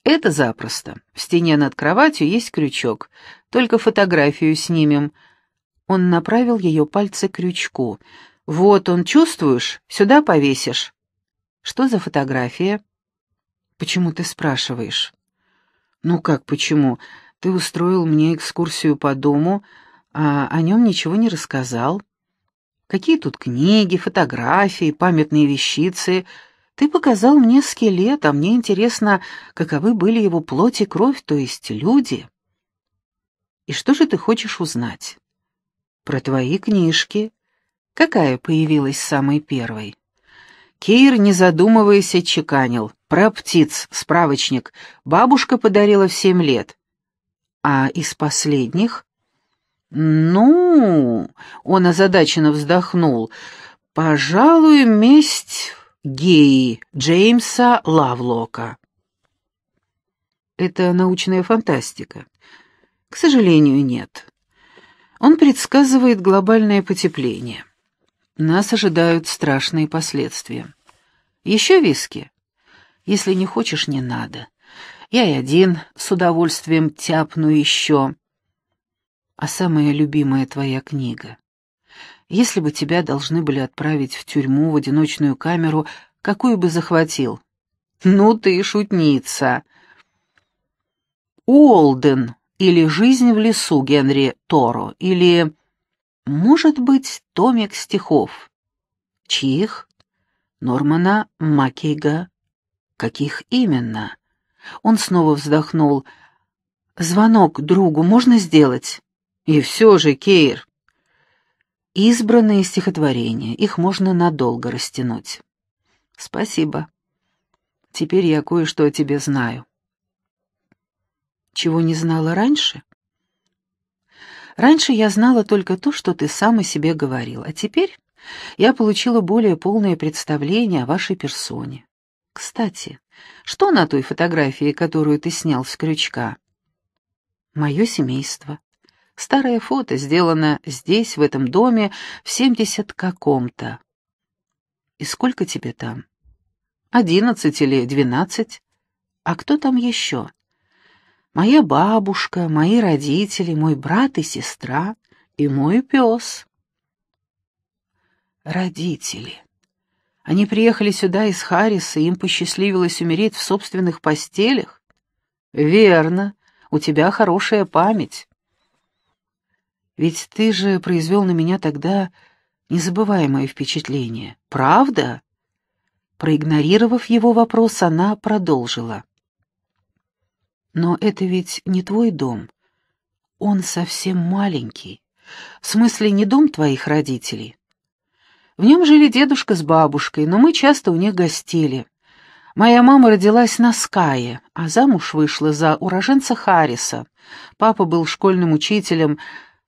Это запросто. В стене над кроватью есть крючок. Только фотографию снимем. Он направил ее пальцы к крючку. Вот он, чувствуешь? Сюда повесишь. Что за фотография? Почему ты спрашиваешь? Ну как почему? Ты устроил мне экскурсию по дому, а о нем ничего не рассказал. Какие тут книги, фотографии, памятные вещицы? Ты показал мне скелет, а мне интересно, каковы были его плоть и кровь, то есть люди. И что же ты хочешь узнать? Про твои книжки. Какая появилась самой первой? Кир, не задумываясь, чеканил. Про птиц, справочник. Бабушка подарила в семь лет. А из последних? Ну, он озадаченно вздохнул. Пожалуй, месть геи Джеймса Лавлока. Это научная фантастика. К сожалению, нет. Он предсказывает глобальное потепление. Нас ожидают страшные последствия. Еще виски? Если не хочешь, не надо. Я и один с удовольствием тяпну еще. А самая любимая твоя книга? Если бы тебя должны были отправить в тюрьму, в одиночную камеру, какую бы захватил? Ну ты и шутница. Уолден или «Жизнь в лесу» Генри Торо, или, может быть, томик стихов. Чьих? Нормана Маккейга. Каких именно? Он снова вздохнул. «Звонок другу можно сделать?» «И все же, Кейр, Избранные стихотворения, их можно надолго растянуть. Спасибо. Теперь я кое-что о тебе знаю. Чего не знала раньше? Раньше я знала только то, что ты сам о себе говорил, а теперь я получила более полное представление о вашей персоне. Кстати, что на той фотографии, которую ты снял с крючка? Мое семейство. Старое фото сделано здесь, в этом доме, в семьдесят каком-то. И сколько тебе там? Одиннадцать или двенадцать? А кто там еще? Моя бабушка, мои родители, мой брат и сестра и мой пес. Родители. Они приехали сюда из Харриса, им посчастливилось умереть в собственных постелях? Верно, у тебя хорошая память. Ведь ты же произвел на меня тогда незабываемое впечатление. Правда?» Проигнорировав его вопрос, она продолжила. «Но это ведь не твой дом. Он совсем маленький. В смысле, не дом твоих родителей. В нем жили дедушка с бабушкой, но мы часто у них гостили. Моя мама родилась на Скае, а замуж вышла за уроженца Харриса. Папа был школьным учителем,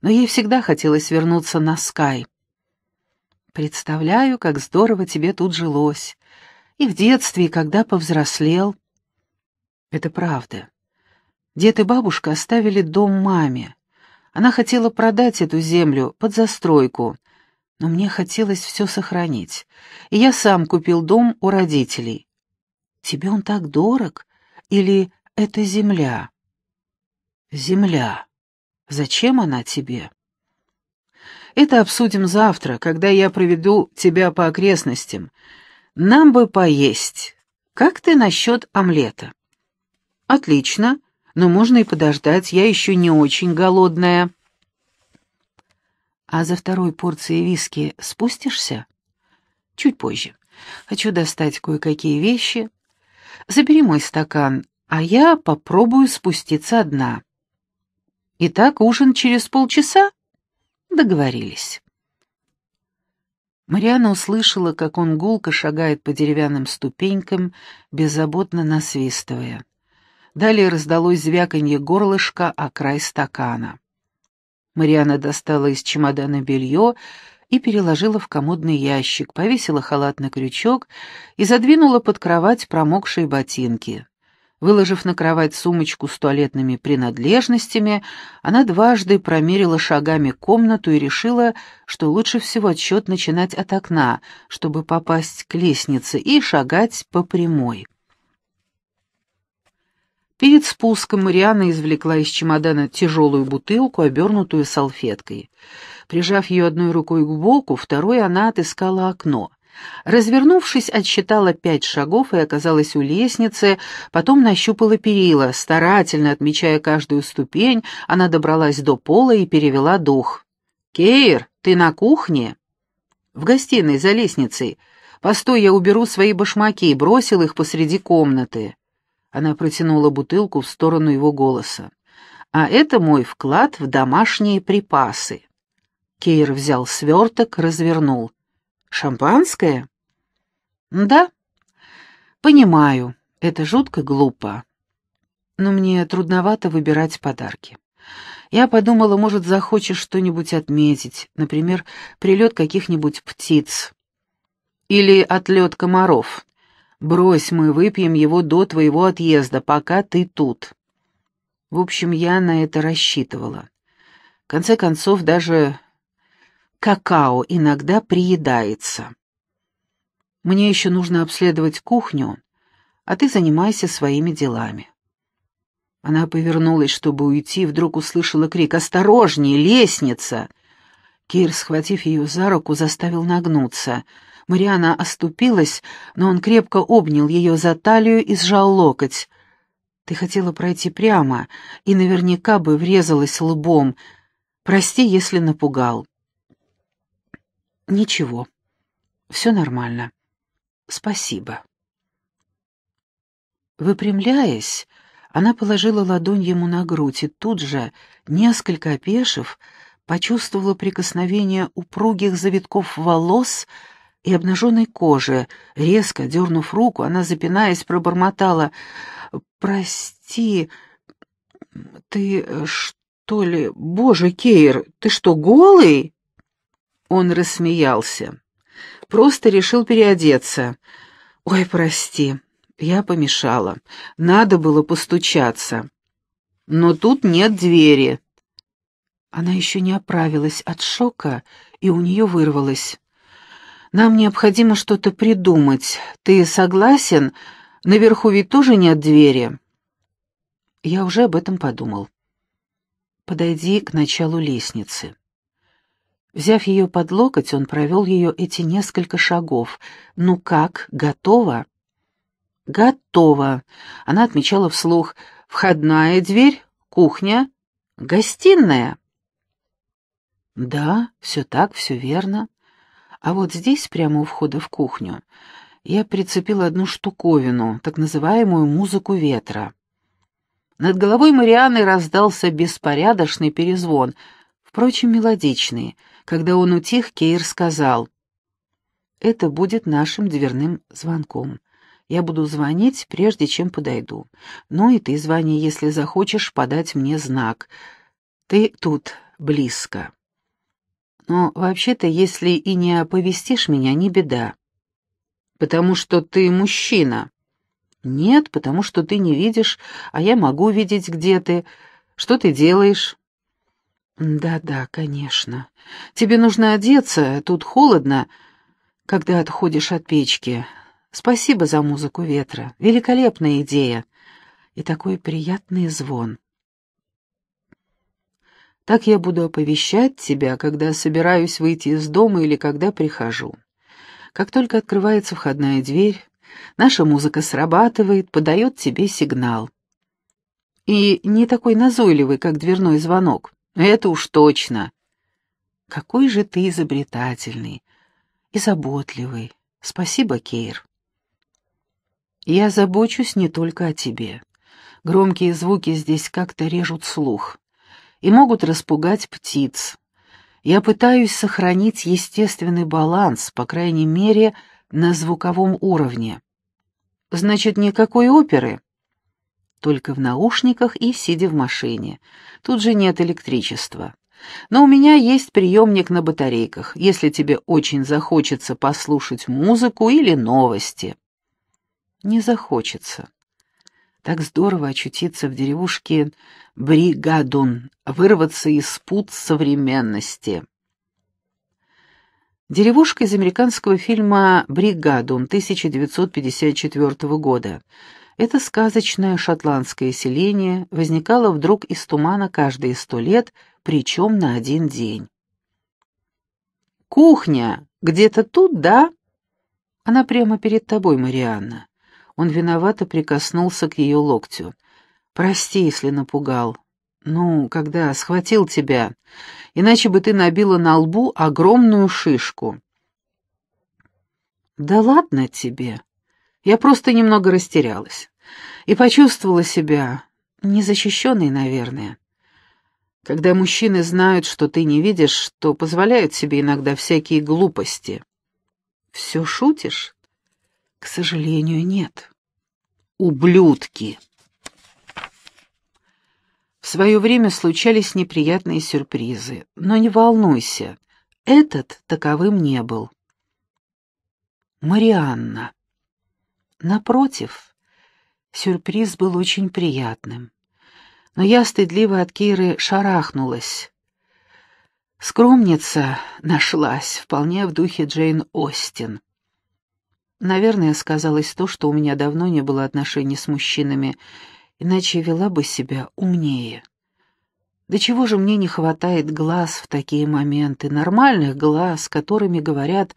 но ей всегда хотелось вернуться на Скай. «Представляю, как здорово тебе тут жилось. И в детстве, и когда повзрослел». Это правда. Дед и бабушка оставили дом маме. Она хотела продать эту землю под застройку, но мне хотелось все сохранить, и я сам купил дом у родителей. «Тебе он так дорог? Или это земля?» «Земля», Зачем она тебе? Это обсудим завтра, когда я проведу тебя по окрестностям. Нам бы поесть. Как ты насчет омлета? Отлично, но можно и подождать, я еще не очень голодная. А за второй порцией виски спустишься? Чуть позже. Хочу достать кое-какие вещи. Забери мой стакан, а я попробую спуститься одна. Итак, ужин через полчаса? Договорились. Мариана услышала, как он гулко шагает по деревянным ступенькам, беззаботно насвистывая. Далее раздалось звяканье горлышка о край стакана. Мариана достала из чемодана белье и переложила в комодный ящик, повесила халат на крючок и задвинула под кровать промокшие ботинки. Выложив на кровать сумочку с туалетными принадлежностями, она дважды промерила шагами комнату и решила, что лучше всего отсчет начинать от окна, чтобы попасть к лестнице и шагать по прямой. Перед спуском Мариана извлекла из чемодана тяжелую бутылку, обернутую салфеткой. Прижав ее одной рукой к боку, второй она отыскала окно. Развернувшись, отсчитала пять шагов и оказалась у лестницы, потом нащупала перила. Старательно отмечая каждую ступень, она добралась до пола и перевела дух. «Кейр, ты на кухне?» «В гостиной, за лестницей. Постой, я уберу свои башмаки», — бросил их посреди комнаты. Она протянула бутылку в сторону его голоса. «А это мой вклад в домашние припасы». Кейр взял сверток, развернул. Шампанское? Да. Понимаю, это жутко глупо. Но мне трудновато выбирать подарки. Я подумала, может, захочешь что-нибудь отметить, например, прилет каких-нибудь птиц. Или отлет комаров. Брось, мы выпьем его до твоего отъезда, пока ты тут. В общем, я на это рассчитывала. В конце концов, даже какао иногда приедается. Мне еще нужно обследовать кухню, а ты занимайся своими делами». Она повернулась, чтобы уйти, вдруг услышала крик «Осторожнее, лестница!». Кир, схватив ее за руку, заставил нагнуться. Мариана оступилась, но он крепко обнял ее за талию и сжал локоть. «Ты хотела пройти прямо, и наверняка бы врезалась лбом. Прости, если напугал». Ничего. Все нормально. Спасибо. Выпрямляясь, она положила ладонь ему на грудь и тут же, несколько опешив, почувствовала прикосновение упругих завитков волос и обнаженной кожи. Резко дернув руку, она, запинаясь, пробормотала. «Прости, ты э, что ли... Боже, Кейр, ты что, голый?» Он рассмеялся. Просто решил переодеться. «Ой, прости, я помешала. Надо было постучаться. Но тут нет двери». Она еще не оправилась от шока, и у нее вырвалось. «Нам необходимо что-то придумать. Ты согласен? Наверху ведь тоже нет двери». Я уже об этом подумал. «Подойди к началу лестницы». Взяв ее под локоть, он провел ее эти несколько шагов. «Ну как, готова?» «Готова», — она отмечала вслух. «Входная дверь, кухня, гостиная». «Да, все так, все верно. А вот здесь, прямо у входа в кухню, я прицепила одну штуковину, так называемую «музыку ветра». Над головой Марианы раздался беспорядочный перезвон, впрочем, мелодичный — когда он утих, Кейр сказал, «Это будет нашим дверным звонком. Я буду звонить, прежде чем подойду. Ну и ты звони, если захочешь подать мне знак. Ты тут, близко. Но вообще-то, если и не оповестишь меня, не беда. Потому что ты мужчина». «Нет, потому что ты не видишь, а я могу видеть, где ты. Что ты делаешь?» «Да-да, конечно. Тебе нужно одеться, тут холодно, когда отходишь от печки. Спасибо за музыку ветра. Великолепная идея. И такой приятный звон». Так я буду оповещать тебя, когда собираюсь выйти из дома или когда прихожу. Как только открывается входная дверь, наша музыка срабатывает, подает тебе сигнал. И не такой назойливый, как дверной звонок. Это уж точно. Какой же ты изобретательный и заботливый. Спасибо, Кейр. Я забочусь не только о тебе. Громкие звуки здесь как-то режут слух и могут распугать птиц. Я пытаюсь сохранить естественный баланс, по крайней мере, на звуковом уровне. Значит, никакой оперы? только в наушниках и сидя в машине. Тут же нет электричества. Но у меня есть приемник на батарейках, если тебе очень захочется послушать музыку или новости. Не захочется. Так здорово очутиться в деревушке Бригадун, вырваться из пут современности. Деревушка из американского фильма «Бригадун» 1954 года. Это сказочное шотландское селение возникало вдруг из тумана каждые сто лет, причем на один день. «Кухня! Где-то тут, да?» «Она прямо перед тобой, Марианна». Он виновато прикоснулся к ее локтю. «Прости, если напугал. Ну, когда схватил тебя, иначе бы ты набила на лбу огромную шишку». «Да ладно тебе!» Я просто немного растерялась и почувствовала себя незащищенной, наверное. Когда мужчины знают, что ты не видишь, то позволяют себе иногда всякие глупости. Все шутишь? К сожалению, нет. Ублюдки. В свое время случались неприятные сюрпризы, но не волнуйся, этот таковым не был. Марианна. Напротив, сюрприз был очень приятным. Но я стыдливо от Киры шарахнулась. Скромница нашлась, вполне в духе Джейн Остин. Наверное, сказалось то, что у меня давно не было отношений с мужчинами, иначе вела бы себя умнее. До чего же мне не хватает глаз в такие моменты, нормальных глаз, которыми, говорят,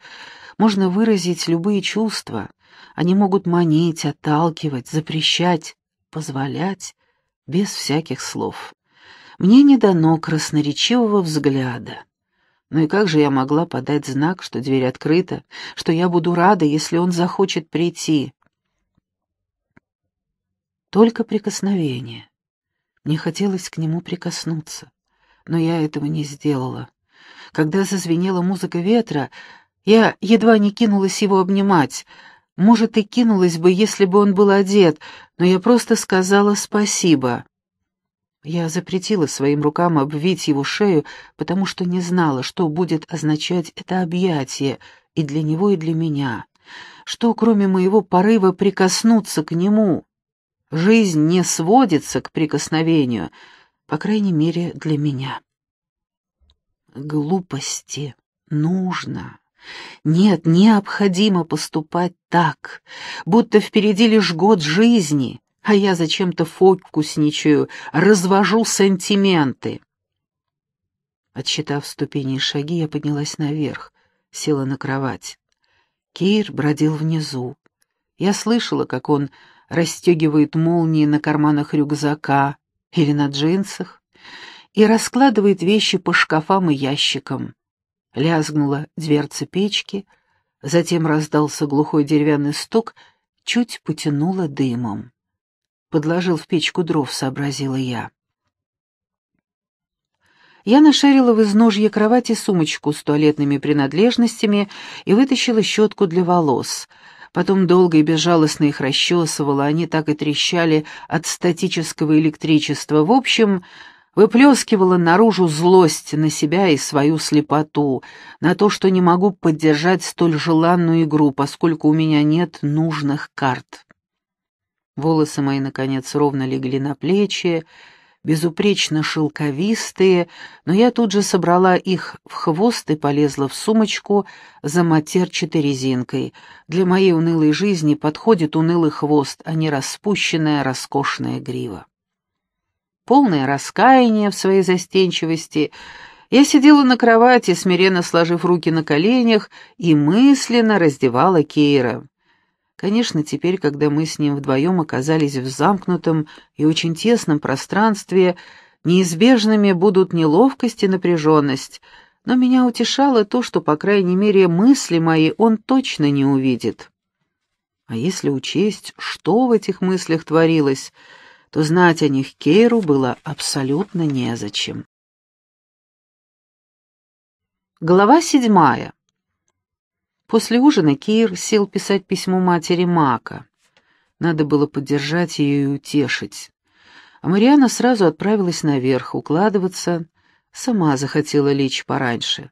можно выразить любые чувства. Они могут манить, отталкивать, запрещать, позволять, без всяких слов. Мне не дано красноречивого взгляда. Ну и как же я могла подать знак, что дверь открыта, что я буду рада, если он захочет прийти? Только прикосновение. Мне хотелось к нему прикоснуться, но я этого не сделала. Когда зазвенела музыка ветра, я едва не кинулась его обнимать, может, и кинулась бы, если бы он был одет, но я просто сказала спасибо. Я запретила своим рукам обвить его шею, потому что не знала, что будет означать это объятие и для него, и для меня. Что, кроме моего порыва прикоснуться к нему? Жизнь не сводится к прикосновению, по крайней мере, для меня. Глупости нужно нет, необходимо поступать так, будто впереди лишь год жизни, а я зачем-то фокусничаю, развожу сантименты. Отсчитав ступени и шаги, я поднялась наверх, села на кровать. Кир бродил внизу. Я слышала, как он расстегивает молнии на карманах рюкзака или на джинсах и раскладывает вещи по шкафам и ящикам. Лязгнула дверца печки, затем раздался глухой деревянный стук, чуть потянуло дымом. Подложил в печку дров, сообразила я. Я нашарила в изножье кровати сумочку с туалетными принадлежностями и вытащила щетку для волос. Потом долго и безжалостно их расчесывала, они так и трещали от статического электричества. В общем, выплескивала наружу злость на себя и свою слепоту, на то, что не могу поддержать столь желанную игру, поскольку у меня нет нужных карт. Волосы мои, наконец, ровно легли на плечи, безупречно шелковистые, но я тут же собрала их в хвост и полезла в сумочку за матерчатой резинкой. Для моей унылой жизни подходит унылый хвост, а не распущенная роскошная грива полное раскаяние в своей застенчивости, я сидела на кровати, смиренно сложив руки на коленях, и мысленно раздевала Кейра. Конечно, теперь, когда мы с ним вдвоем оказались в замкнутом и очень тесном пространстве, неизбежными будут неловкость и напряженность, но меня утешало то, что, по крайней мере, мысли мои он точно не увидит. А если учесть, что в этих мыслях творилось — то знать о них Кейру было абсолютно незачем. Глава седьмая. После ужина Кейр сел писать письмо матери Мака. Надо было поддержать ее и утешить. А Мариана сразу отправилась наверх укладываться, сама захотела лечь пораньше.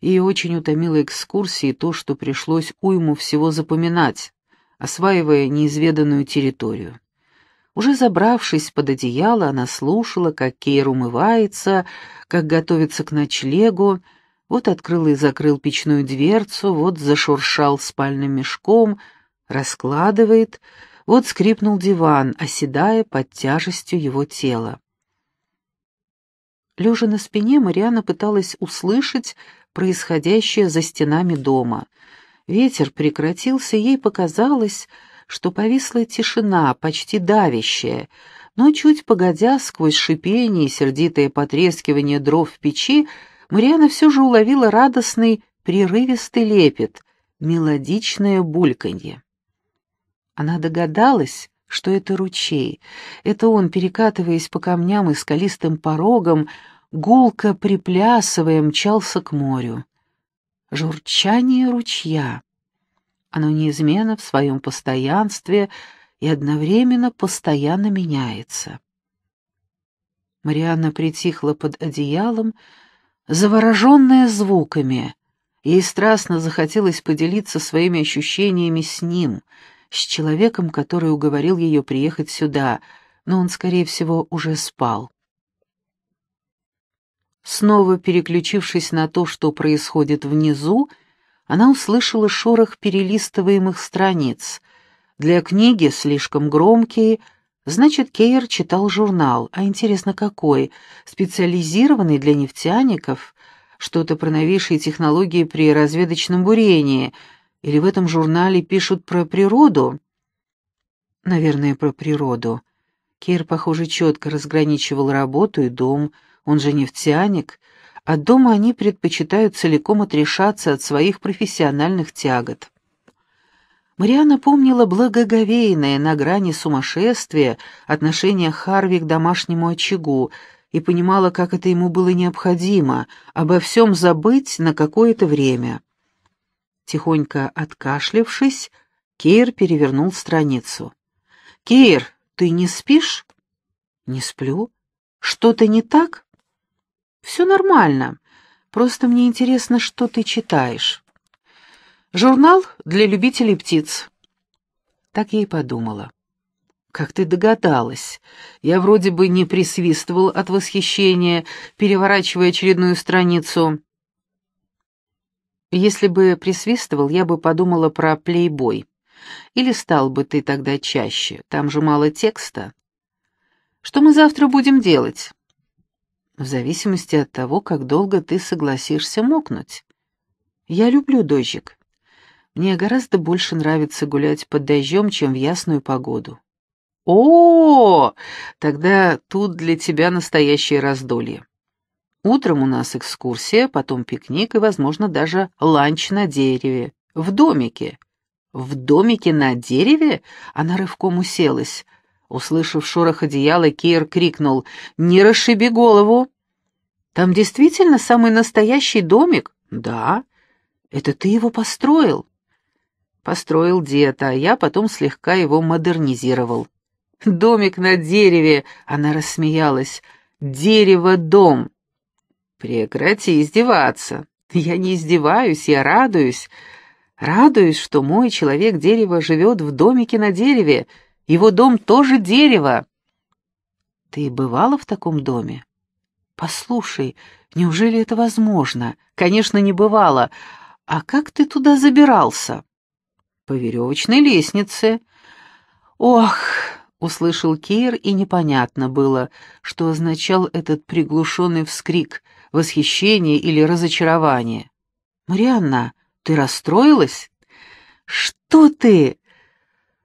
Ее очень утомила экскурсия и то, что пришлось уйму всего запоминать, осваивая неизведанную территорию. Уже забравшись под одеяло, она слушала, как Кейр умывается, как готовится к ночлегу. Вот открыл и закрыл печную дверцу, вот зашуршал спальным мешком, раскладывает, вот скрипнул диван, оседая под тяжестью его тела. Лежа на спине, Мариана пыталась услышать происходящее за стенами дома. Ветер прекратился, ей показалось, что повисла тишина, почти давящая, но чуть погодя, сквозь шипение и сердитое потрескивание дров в печи, Мариана все же уловила радостный, прерывистый лепет, мелодичное бульканье. Она догадалась, что это ручей. Это он, перекатываясь по камням и скалистым порогам, гулко приплясывая, мчался к морю. Журчание ручья. Оно неизменно в своем постоянстве и одновременно постоянно меняется. Марианна притихла под одеялом, завороженная звуками. Ей страстно захотелось поделиться своими ощущениями с ним, с человеком, который уговорил ее приехать сюда, но он, скорее всего, уже спал. Снова переключившись на то, что происходит внизу, она услышала шорох перелистываемых страниц. Для книги слишком громкие, значит, Кейер читал журнал, а интересно какой, специализированный для нефтяников, что-то про новейшие технологии при разведочном бурении, или в этом журнале пишут про природу? Наверное, про природу. Кейр, похоже, четко разграничивал работу и дом, он же нефтяник — от а дома они предпочитают целиком отрешаться от своих профессиональных тягот. Мариана помнила благоговейное на грани сумасшествия отношение Харви к домашнему очагу и понимала, как это ему было необходимо, обо всем забыть на какое-то время. Тихонько откашлившись, Кейр перевернул страницу. «Кейр, ты не спишь?» «Не сплю. Что-то не так?» «Все нормально. Просто мне интересно, что ты читаешь». «Журнал для любителей птиц». Так я и подумала. «Как ты догадалась? Я вроде бы не присвистывал от восхищения, переворачивая очередную страницу». «Если бы присвистывал, я бы подумала про плейбой. Или стал бы ты тогда чаще, там же мало текста». «Что мы завтра будем делать?» в зависимости от того, как долго ты согласишься мокнуть. Я люблю дождик. Мне гораздо больше нравится гулять под дождем, чем в ясную погоду. О, -о, -о! тогда тут для тебя настоящее раздолье. Утром у нас экскурсия, потом пикник и, возможно, даже ланч на дереве, в домике. В домике на дереве она рывком уселась. Услышав шорох одеяла, Кейр крикнул «Не расшиби голову!» «Там действительно самый настоящий домик?» «Да. Это ты его построил?» «Построил дед, а я потом слегка его модернизировал». «Домик на дереве!» — она рассмеялась. «Дерево-дом!» «Прекрати издеваться!» «Я не издеваюсь, я радуюсь!» Радуюсь, что мой человек-дерево живет в домике на дереве, его дом тоже дерево. Ты бывала в таком доме? Послушай, неужели это возможно? Конечно, не бывала. А как ты туда забирался? По веревочной лестнице. Ох, услышал Кейр, и непонятно было, что означал этот приглушенный вскрик, восхищение или разочарование. «Марианна, ты расстроилась?» «Что ты?»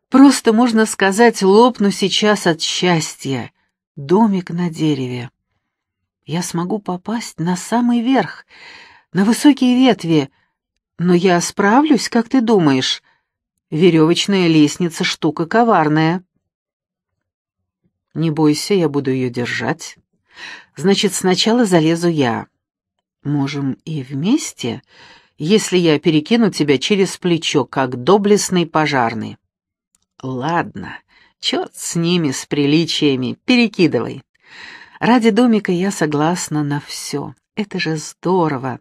Просто, можно сказать, лопну сейчас от счастья. Домик на дереве. Я смогу попасть на самый верх, на высокие ветви. Но я справлюсь, как ты думаешь? Веревочная лестница — штука коварная. Не бойся, я буду ее держать. Значит, сначала залезу я. Можем и вместе, если я перекину тебя через плечо, как доблестный пожарный. Ладно, черт с ними, с приличиями, перекидывай. Ради домика я согласна на все. Это же здорово.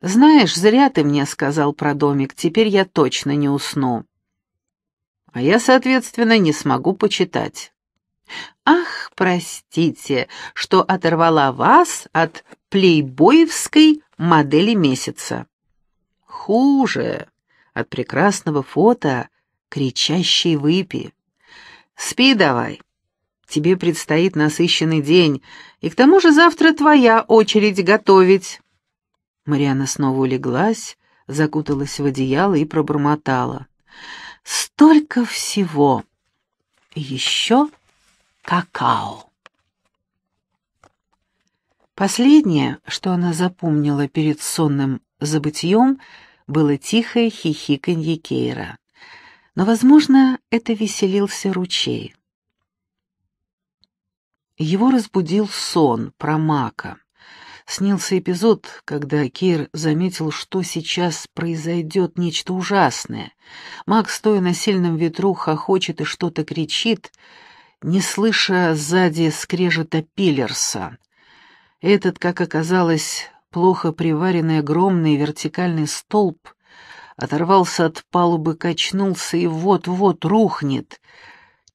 Знаешь, зря ты мне сказал про домик, теперь я точно не усну. А я, соответственно, не смогу почитать. Ах, простите, что оторвала вас от плейбоевской модели месяца. Хуже. От прекрасного фото кричащий «Выпи!» «Спи давай!» Тебе предстоит насыщенный день, и к тому же завтра твоя очередь готовить». Мариана снова улеглась, закуталась в одеяло и пробормотала. «Столько всего! Еще какао!» Последнее, что она запомнила перед сонным забытьем, было тихое хихиканье Кейра но, возможно, это веселился ручей. Его разбудил сон про мака. Снился эпизод, когда Кир заметил, что сейчас произойдет нечто ужасное. Мак, стоя на сильном ветру, хохочет и что-то кричит, не слыша сзади скрежета пилерса. Этот, как оказалось, плохо приваренный огромный вертикальный столб — оторвался от палубы, качнулся и вот-вот рухнет.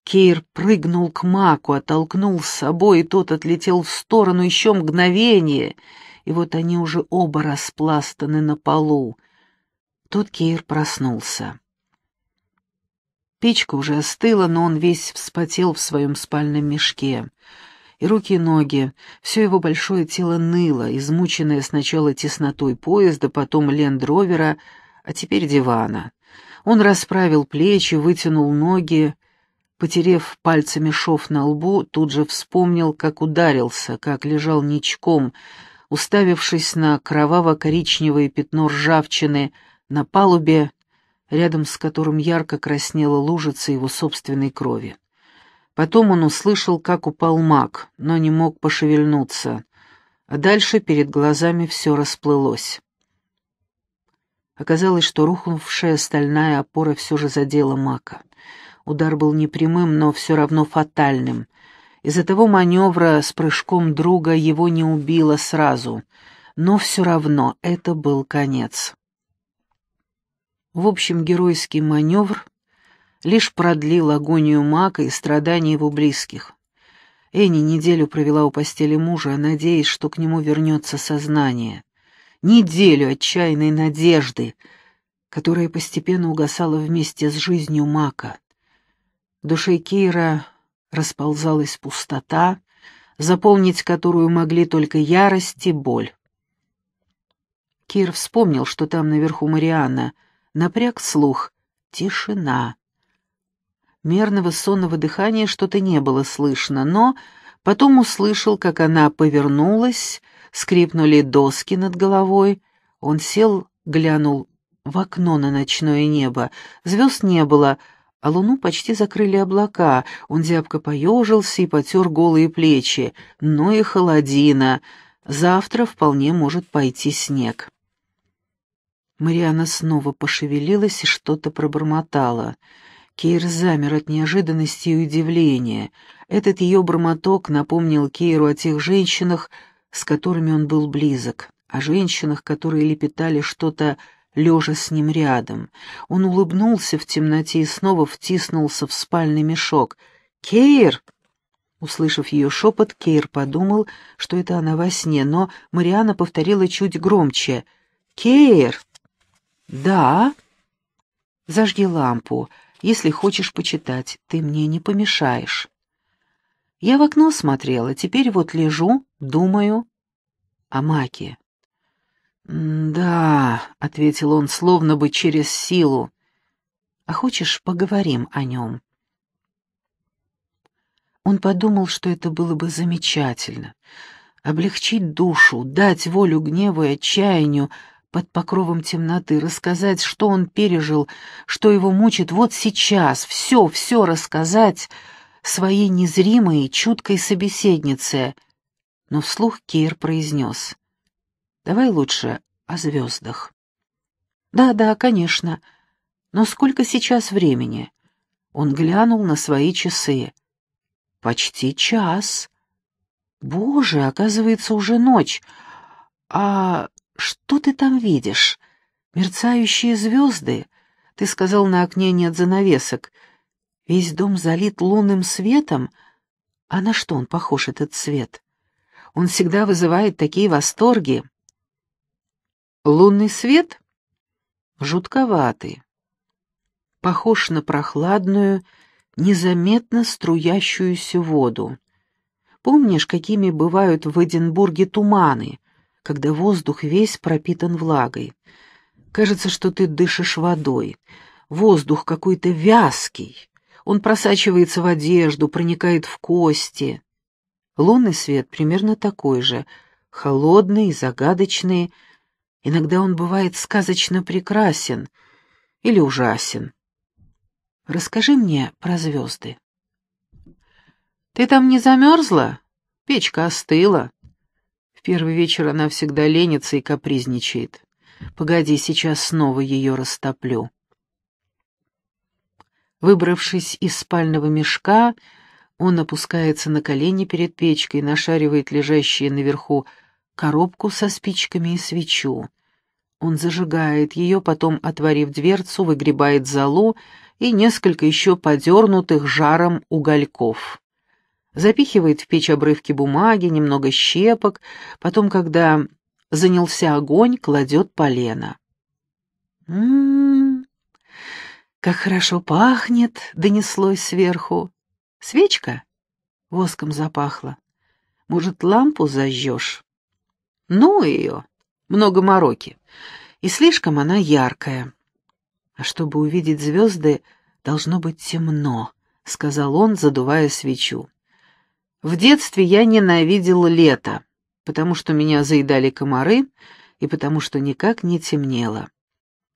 Кейр прыгнул к маку, оттолкнул с собой, и тот отлетел в сторону еще мгновение, и вот они уже оба распластаны на полу. Тут Кейр проснулся. Печка уже остыла, но он весь вспотел в своем спальном мешке. И руки, и ноги, все его большое тело ныло, измученное сначала теснотой поезда, потом лендровера, а теперь дивана. Он расправил плечи, вытянул ноги, потерев пальцами шов на лбу, тут же вспомнил, как ударился, как лежал ничком, уставившись на кроваво-коричневое пятно ржавчины на палубе, рядом с которым ярко краснела лужица его собственной крови. Потом он услышал, как упал маг, но не мог пошевельнуться, а дальше перед глазами все расплылось. Оказалось, что рухнувшая стальная опора все же задела Мака. Удар был не прямым, но все равно фатальным. Из-за того маневра с прыжком друга его не убило сразу, но все равно это был конец. В общем, геройский маневр лишь продлил агонию Мака и страдания его близких. Эни неделю провела у постели мужа, надеясь, что к нему вернется сознание неделю отчаянной надежды, которая постепенно угасала вместе с жизнью Мака. В душе Кира расползалась пустота, заполнить которую могли только ярость и боль. Кир вспомнил, что там наверху Мариана. напряг слух. Тишина. Мерного сонного дыхания что-то не было слышно, но потом услышал, как она повернулась, скрипнули доски над головой. Он сел, глянул в окно на ночное небо. Звезд не было, а луну почти закрыли облака. Он зябко поежился и потер голые плечи. Но «Ну и холодина. Завтра вполне может пойти снег. Мариана снова пошевелилась и что-то пробормотала. Кейр замер от неожиданности и удивления. Этот ее бормоток напомнил Кейру о тех женщинах, с которыми он был близок, о женщинах, которые лепетали что-то лежа с ним рядом. Он улыбнулся в темноте и снова втиснулся в спальный мешок. «Кейр!» Услышав ее шепот, Кейр подумал, что это она во сне, но Мариана повторила чуть громче. «Кейр!» «Да?» «Зажги лампу. Если хочешь почитать, ты мне не помешаешь». Я в окно смотрела, теперь вот лежу, Думаю о Маке. «Да», — ответил он, словно бы через силу. «А хочешь, поговорим о нем?» Он подумал, что это было бы замечательно. Облегчить душу, дать волю гневу и отчаянию под покровом темноты, рассказать, что он пережил, что его мучит вот сейчас, все, все рассказать своей незримой и чуткой собеседнице — но вслух Кир произнес. «Давай лучше о звездах». «Да-да, конечно. Но сколько сейчас времени?» Он глянул на свои часы. «Почти час. Боже, оказывается, уже ночь. А что ты там видишь? Мерцающие звезды? Ты сказал, на окне нет занавесок. Весь дом залит лунным светом. А на что он похож, этот свет?» Он всегда вызывает такие восторги. Лунный свет жутковатый, похож на прохладную, незаметно струящуюся воду. Помнишь, какими бывают в Эдинбурге туманы, когда воздух весь пропитан влагой? Кажется, что ты дышишь водой. Воздух какой-то вязкий. Он просачивается в одежду, проникает в кости. Лунный свет примерно такой же, холодный, загадочный. Иногда он бывает сказочно прекрасен или ужасен. Расскажи мне про звезды. Ты там не замерзла? Печка остыла. В первый вечер она всегда ленится и капризничает. Погоди, сейчас снова ее растоплю. Выбравшись из спального мешка, он опускается на колени перед печкой, нашаривает лежащие наверху коробку со спичками и свечу. Он зажигает ее, потом, отворив дверцу, выгребает золу и несколько еще подернутых жаром угольков. Запихивает в печь обрывки бумаги, немного щепок, потом, когда занялся огонь, кладет полено. «М-м-м, как хорошо пахнет!» — донеслось сверху. Свечка? Воском запахло. Может, лампу зажжешь? Ну ее. Много мороки. И слишком она яркая. А чтобы увидеть звезды, должно быть темно, сказал он, задувая свечу. В детстве я ненавидел лето, потому что меня заедали комары и потому что никак не темнело.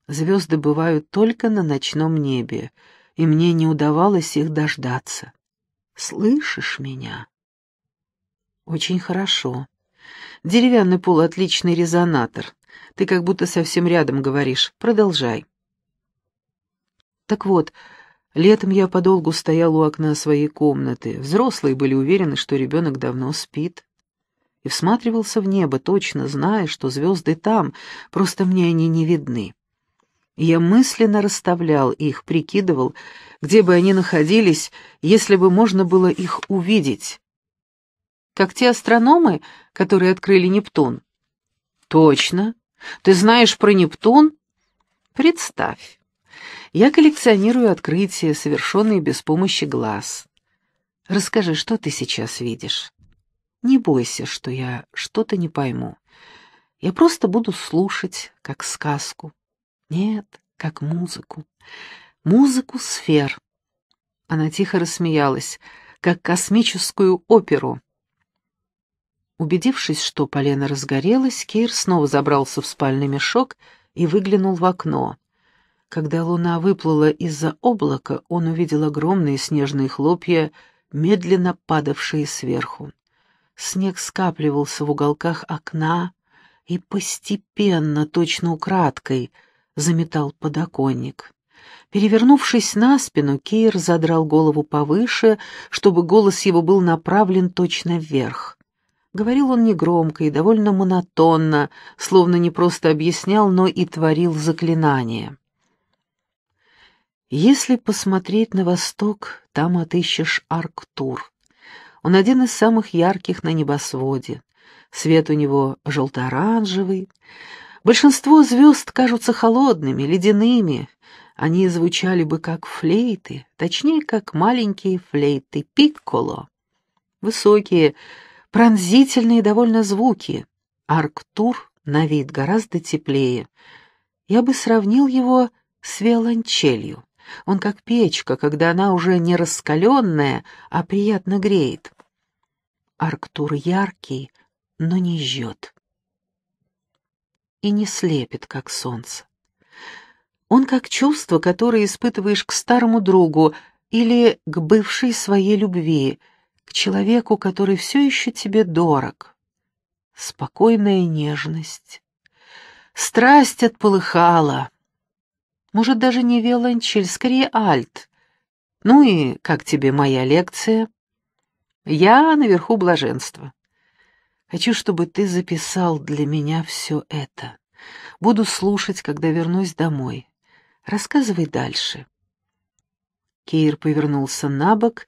Звезды бывают только на ночном небе, и мне не удавалось их дождаться. Слышишь меня? Очень хорошо. Деревянный пол — отличный резонатор. Ты как будто совсем рядом говоришь. Продолжай. Так вот, летом я подолгу стоял у окна своей комнаты. Взрослые были уверены, что ребенок давно спит. И всматривался в небо, точно зная, что звезды там, просто мне они не видны. Я мысленно расставлял их, прикидывал, где бы они находились, если бы можно было их увидеть. Как те астрономы, которые открыли Нептун. Точно. Ты знаешь про Нептун? Представь. Я коллекционирую открытия, совершенные без помощи глаз. Расскажи, что ты сейчас видишь? Не бойся, что я что-то не пойму. Я просто буду слушать, как сказку. Нет, как музыку. Музыку сфер. Она тихо рассмеялась, как космическую оперу. Убедившись, что полено разгорелось, Кир снова забрался в спальный мешок и выглянул в окно. Когда луна выплыла из-за облака, он увидел огромные снежные хлопья, медленно падавшие сверху. Снег скапливался в уголках окна и постепенно, точно украдкой — заметал подоконник. Перевернувшись на спину, Кир задрал голову повыше, чтобы голос его был направлен точно вверх. Говорил он негромко и довольно монотонно, словно не просто объяснял, но и творил заклинание. «Если посмотреть на восток, там отыщешь Арктур. Он один из самых ярких на небосводе. Свет у него желто-оранжевый, Большинство звезд кажутся холодными, ледяными. Они звучали бы как флейты, точнее, как маленькие флейты пикколо. Высокие, пронзительные довольно звуки. Арктур на вид гораздо теплее. Я бы сравнил его с виолончелью. Он как печка, когда она уже не раскаленная, а приятно греет. Арктур яркий, но не жжет и не слепит, как солнце. Он как чувство, которое испытываешь к старому другу или к бывшей своей любви, к человеку, который все еще тебе дорог. Спокойная нежность. Страсть отполыхала. Может, даже не виолончель, скорее альт. Ну и как тебе моя лекция? Я наверху блаженства. Хочу, чтобы ты записал для меня все это. Буду слушать, когда вернусь домой. Рассказывай дальше». Кейр повернулся на бок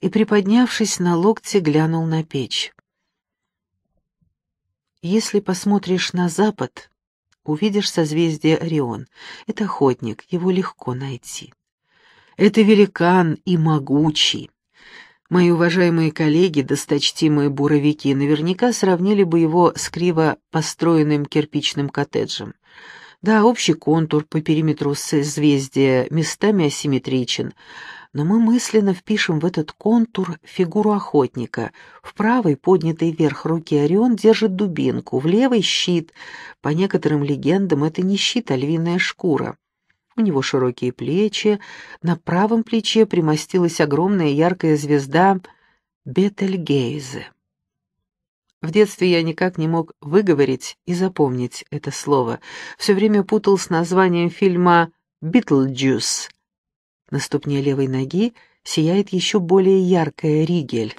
и, приподнявшись на локте, глянул на печь. «Если посмотришь на запад, увидишь созвездие Орион. Это охотник, его легко найти. Это великан и могучий. Мои уважаемые коллеги, досточтимые буровики, наверняка сравнили бы его с криво построенным кирпичным коттеджем. Да, общий контур по периметру созвездия местами асимметричен, но мы мысленно впишем в этот контур фигуру охотника. В правой, поднятой вверх руке Орион держит дубинку, в левой — щит. По некоторым легендам, это не щит, а львиная шкура. У него широкие плечи, на правом плече примостилась огромная яркая звезда Бетельгейзе. В детстве я никак не мог выговорить и запомнить это слово. Все время путал с названием фильма «Битлджюс». На ступне левой ноги сияет еще более яркая ригель,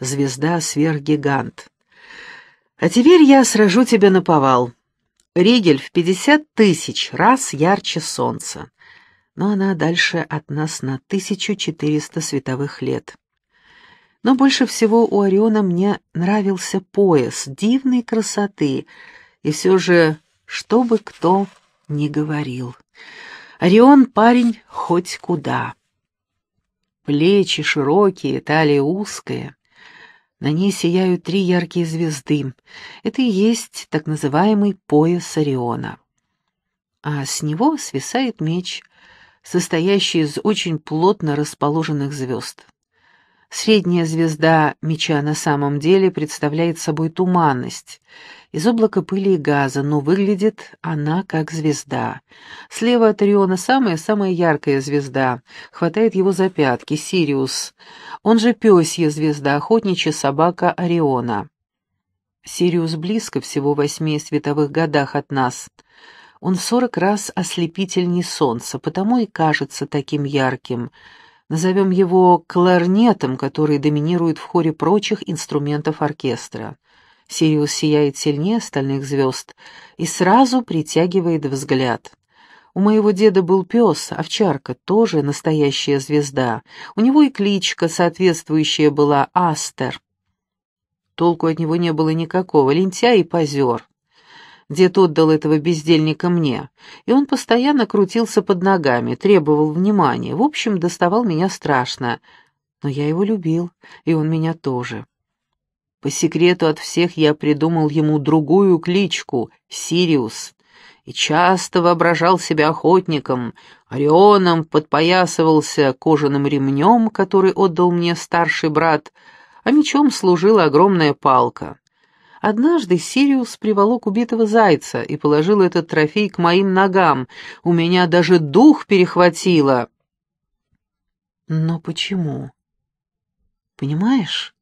звезда-сверхгигант. «А теперь я сражу тебя на повал». Ригель в пятьдесят тысяч раз ярче солнца, но она дальше от нас на 1400 световых лет. Но больше всего у Ориона мне нравился пояс дивной красоты, и все же, что бы кто ни говорил. Орион парень хоть куда. Плечи широкие, талия узкая. На ней сияют три яркие звезды. Это и есть так называемый пояс Ориона. А с него свисает меч, состоящий из очень плотно расположенных звезд. Средняя звезда меча на самом деле представляет собой туманность из облака пыли и газа, но выглядит она как звезда. Слева от Ориона самая-самая яркая звезда, хватает его за пятки, Сириус. Он же пёсья звезда, охотничья собака Ориона. Сириус близко всего восьми световых годах от нас. Он сорок раз ослепительней солнца, потому и кажется таким ярким — назовем его кларнетом, который доминирует в хоре прочих инструментов оркестра. Сириус сияет сильнее остальных звезд и сразу притягивает взгляд. У моего деда был пес, овчарка, тоже настоящая звезда. У него и кличка соответствующая была Астер. Толку от него не было никакого, лентяй и позер. Дед отдал этого бездельника мне, и он постоянно крутился под ногами, требовал внимания, в общем, доставал меня страшно. Но я его любил, и он меня тоже. По секрету от всех я придумал ему другую кличку — Сириус, и часто воображал себя охотником, орионом подпоясывался кожаным ремнем, который отдал мне старший брат, а мечом служила огромная палка. Однажды Сириус приволок убитого зайца и положил этот трофей к моим ногам. У меня даже дух перехватило. Но почему? Понимаешь,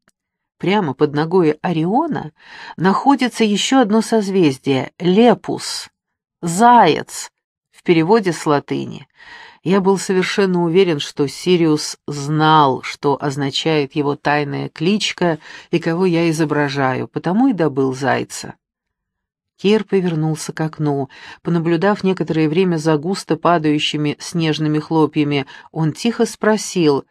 прямо под ногой Ориона находится еще одно созвездие — Лепус, заяц, в переводе с латыни — я был совершенно уверен, что Сириус знал, что означает его тайная кличка и кого я изображаю, потому и добыл зайца. Кир повернулся к окну. Понаблюдав некоторое время за густо падающими снежными хлопьями, он тихо спросил,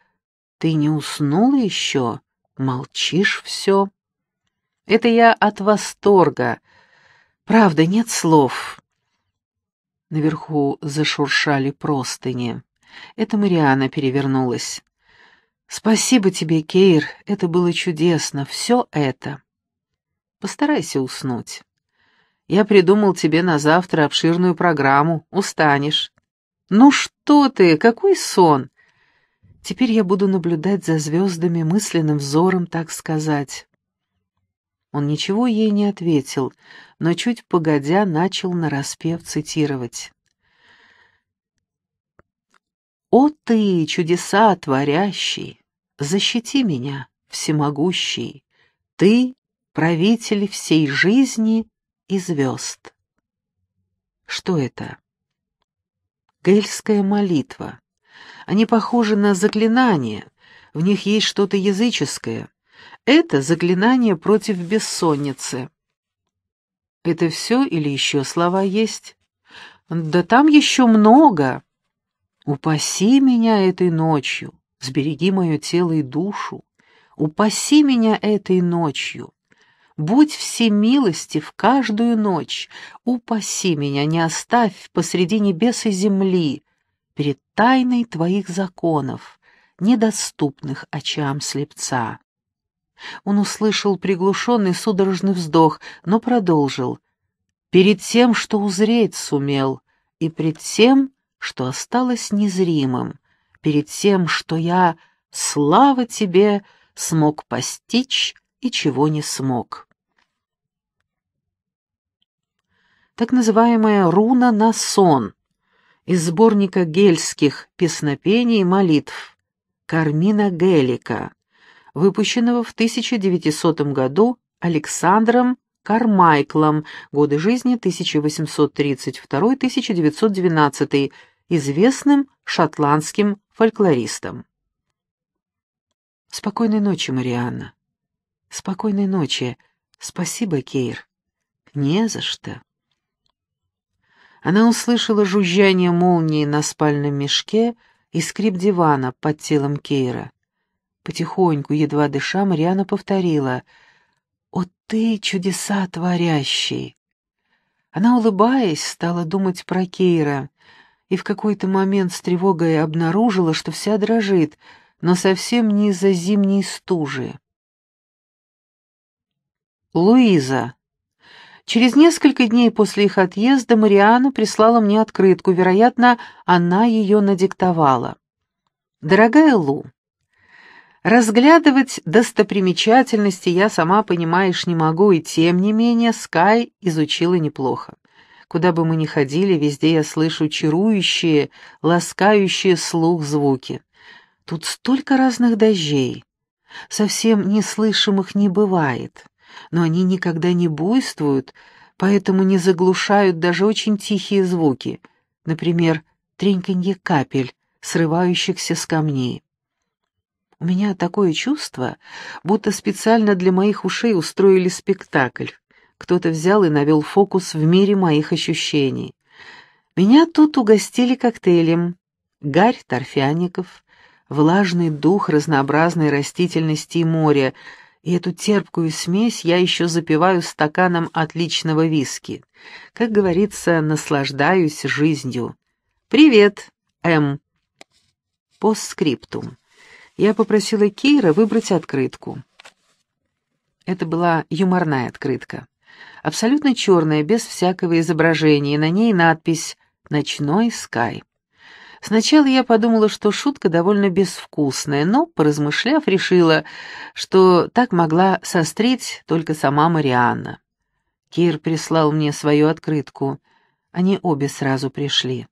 «Ты не уснул еще? Молчишь все?» «Это я от восторга. Правда, нет слов. Наверху зашуршали простыни. Это Мариана перевернулась. «Спасибо тебе, Кейр, это было чудесно, все это. Постарайся уснуть. Я придумал тебе на завтра обширную программу, устанешь». «Ну что ты, какой сон!» Теперь я буду наблюдать за звездами мысленным взором, так сказать. Он ничего ей не ответил, но чуть погодя начал нараспев цитировать. «О ты, чудеса творящий, защити меня, всемогущий, ты — правитель всей жизни и звезд». Что это? Гельская молитва. Они похожи на заклинания, в них есть что-то языческое — это заклинание против бессонницы. Это все или еще слова есть? Да там еще много. Упаси меня этой ночью, сбереги мое тело и душу. Упаси меня этой ночью. Будь в каждую ночь. Упаси меня, не оставь посреди небес и земли, перед тайной твоих законов, недоступных очам слепца. Он услышал приглушенный судорожный вздох, но продолжил. «Перед тем, что узреть сумел, и пред тем, что осталось незримым, перед тем, что я, слава тебе, смог постичь и чего не смог». Так называемая «руна на сон» из сборника гельских песнопений и молитв Кармина Гелика выпущенного в 1900 году Александром Кармайклом, годы жизни 1832 1912 известным шотландским фольклористом. «Спокойной ночи, Марианна. Спокойной ночи. Спасибо, Кейр. Не за что». Она услышала жужжание молнии на спальном мешке и скрип дивана под телом Кейра. Потихоньку, едва дыша, Мариана повторила «О ты, чудеса творящий!» Она, улыбаясь, стала думать про Кейра и в какой-то момент с тревогой обнаружила, что вся дрожит, но совсем не из-за зимней стужи. Луиза. Через несколько дней после их отъезда Мариана прислала мне открытку, вероятно, она ее надиктовала. «Дорогая Лу, Разглядывать достопримечательности я сама, понимаешь, не могу, и тем не менее Скай изучила неплохо. Куда бы мы ни ходили, везде я слышу чарующие, ласкающие слух звуки. Тут столько разных дождей. Совсем неслышимых не бывает, но они никогда не буйствуют, поэтому не заглушают даже очень тихие звуки, например, треньканье капель, срывающихся с камней. У меня такое чувство, будто специально для моих ушей устроили спектакль. Кто-то взял и навел фокус в мире моих ощущений. Меня тут угостили коктейлем. Гарь торфяников, влажный дух разнообразной растительности и моря, и эту терпкую смесь я еще запиваю стаканом отличного виски. Как говорится, наслаждаюсь жизнью. «Привет, М». Постскриптум я попросила Кейра выбрать открытку. Это была юморная открытка. Абсолютно черная, без всякого изображения, и на ней надпись «Ночной Скай». Сначала я подумала, что шутка довольно безвкусная, но, поразмышляв, решила, что так могла сострить только сама Марианна. Кир прислал мне свою открытку. Они обе сразу пришли.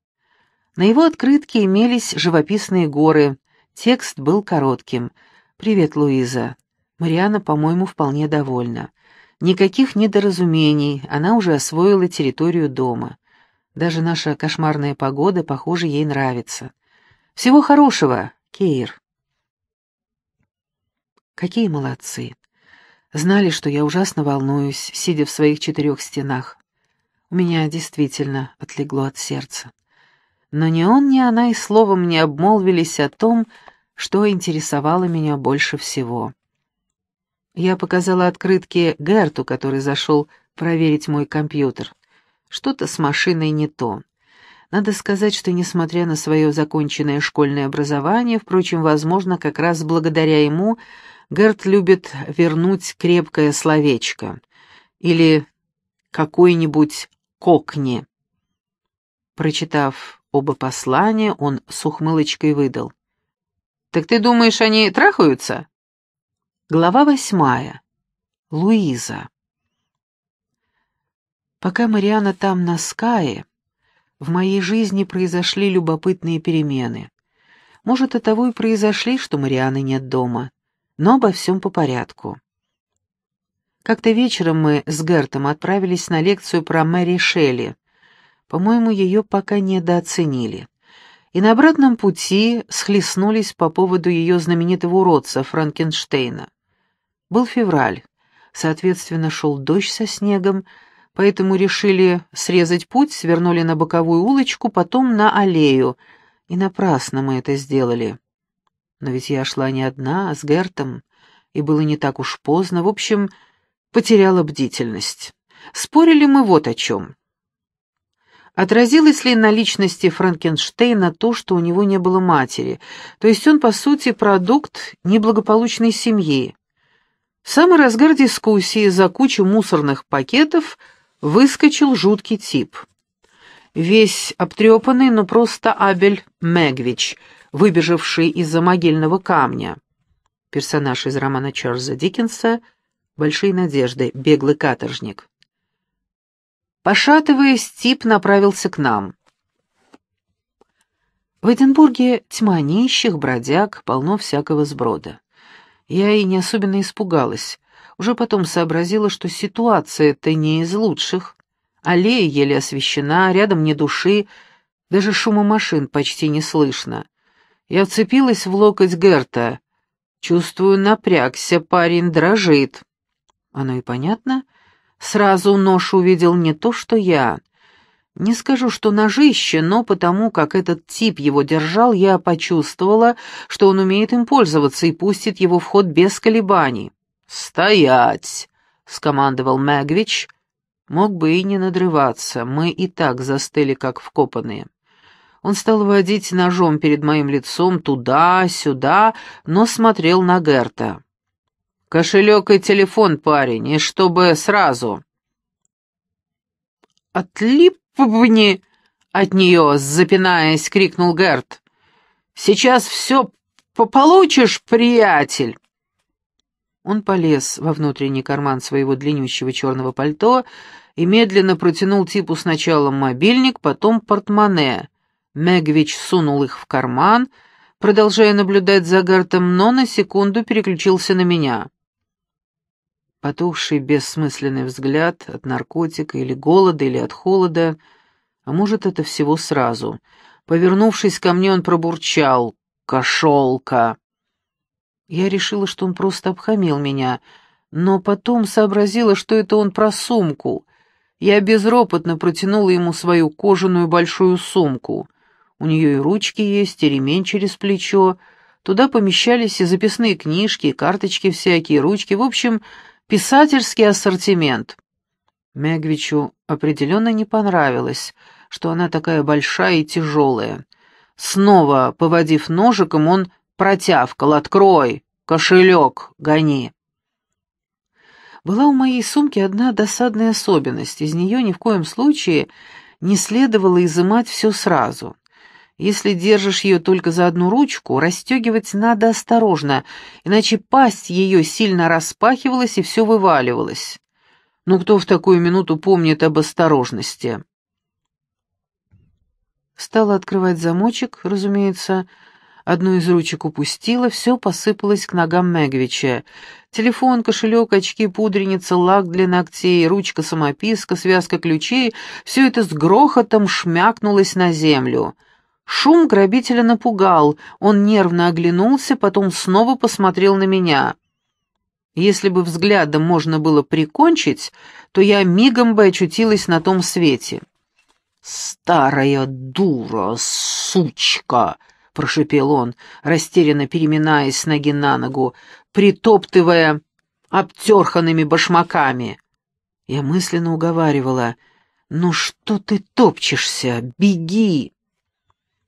На его открытке имелись живописные горы — Текст был коротким. «Привет, Луиза». Мариана, по-моему, вполне довольна. Никаких недоразумений, она уже освоила территорию дома. Даже наша кошмарная погода, похоже, ей нравится. Всего хорошего, Кейр. Какие молодцы. Знали, что я ужасно волнуюсь, сидя в своих четырех стенах. У меня действительно отлегло от сердца но ни он, ни она и словом не обмолвились о том, что интересовало меня больше всего. Я показала открытки Герту, который зашел проверить мой компьютер. Что-то с машиной не то. Надо сказать, что, несмотря на свое законченное школьное образование, впрочем, возможно, как раз благодаря ему Герт любит вернуть крепкое словечко. Или какой-нибудь кокни. Прочитав Оба послания он с ухмылочкой выдал. «Так ты думаешь, они трахаются?» Глава восьмая. Луиза. Пока Мариана там, на Скае, в моей жизни произошли любопытные перемены. Может, от того и произошли, что Марианы нет дома, но обо всем по порядку. Как-то вечером мы с Гертом отправились на лекцию про Мэри Шелли. По-моему, ее пока недооценили. И на обратном пути схлестнулись по поводу ее знаменитого уродца Франкенштейна. Был февраль, соответственно, шел дождь со снегом, поэтому решили срезать путь, свернули на боковую улочку, потом на аллею. И напрасно мы это сделали. Но ведь я шла не одна, а с Гертом, и было не так уж поздно. В общем, потеряла бдительность. Спорили мы вот о чем. Отразилось ли на личности Франкенштейна то, что у него не было матери, то есть он, по сути, продукт неблагополучной семьи? В самый разгар дискуссии за кучу мусорных пакетов выскочил жуткий тип. Весь обтрепанный, но просто Абель Мегвич, выбежавший из-за могильного камня. Персонаж из романа Чарльза Диккенса «Большие надежды. Беглый каторжник». Пошатываясь, тип направился к нам. В Эдинбурге тьма нищих, бродяг, полно всякого сброда. Я и не особенно испугалась. Уже потом сообразила, что ситуация-то не из лучших. Аллея еле освещена, рядом ни души, даже шума машин почти не слышно. Я вцепилась в локоть Герта. Чувствую, напрягся, парень дрожит. Оно и понятно — Сразу нож увидел не то, что я. Не скажу, что ножище, но потому, как этот тип его держал, я почувствовала, что он умеет им пользоваться и пустит его в ход без колебаний. «Стоять!» — скомандовал Мэгвич. Мог бы и не надрываться, мы и так застыли, как вкопанные. Он стал водить ножом перед моим лицом туда-сюда, но смотрел на Герта. Кошелек и телефон, парень, и чтобы сразу. «Отлипни от нее!» — запинаясь, крикнул Герт. «Сейчас все пополучишь, приятель!» Он полез во внутренний карман своего длиннющего черного пальто и медленно протянул типу сначала мобильник, потом портмоне. Мегвич сунул их в карман, продолжая наблюдать за Гартом, но на секунду переключился на меня потухший бессмысленный взгляд от наркотика или голода, или от холода, а может, это всего сразу. Повернувшись ко мне, он пробурчал «Кошелка!». Я решила, что он просто обхамил меня, но потом сообразила, что это он про сумку. Я безропотно протянула ему свою кожаную большую сумку. У нее и ручки есть, и ремень через плечо. Туда помещались и записные книжки, и карточки всякие, ручки. В общем, Писательский ассортимент. Мегвичу определенно не понравилось, что она такая большая и тяжелая. Снова, поводив ножиком, он протявкал «Открой! Кошелек! Гони!» Была у моей сумки одна досадная особенность. Из нее ни в коем случае не следовало изымать все сразу. Если держишь ее только за одну ручку, расстегивать надо осторожно, иначе пасть ее сильно распахивалась и все вываливалось. Но ну, кто в такую минуту помнит об осторожности? Стала открывать замочек, разумеется. Одну из ручек упустила, все посыпалось к ногам Мегвича: Телефон, кошелек, очки, пудреница, лак для ногтей, ручка-самописка, связка ключей — все это с грохотом шмякнулось на землю — Шум грабителя напугал, он нервно оглянулся, потом снова посмотрел на меня. Если бы взглядом можно было прикончить, то я мигом бы очутилась на том свете. «Старая дура, сучка!» — прошепел он, растерянно переминаясь с ноги на ногу, притоптывая обтерханными башмаками. Я мысленно уговаривала, «Ну что ты топчешься? Беги!»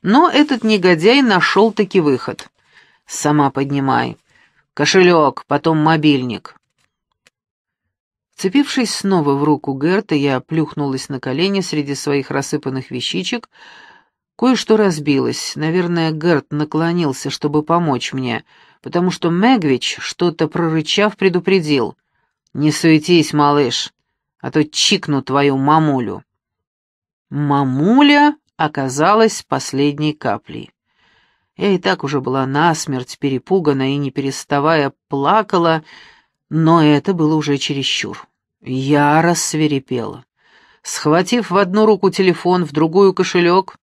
Но этот негодяй нашел-таки выход. «Сама поднимай. Кошелек, потом мобильник». Цепившись снова в руку Герта, я плюхнулась на колени среди своих рассыпанных вещичек. Кое-что разбилось. Наверное, Герт наклонился, чтобы помочь мне, потому что Мегвич, что-то прорычав, предупредил. «Не суетись, малыш, а то чикну твою мамулю». «Мамуля?» оказалась последней каплей. Я и так уже была насмерть перепугана и, не переставая, плакала, но это было уже чересчур. Я рассверепела. Схватив в одну руку телефон, в другую кошелек,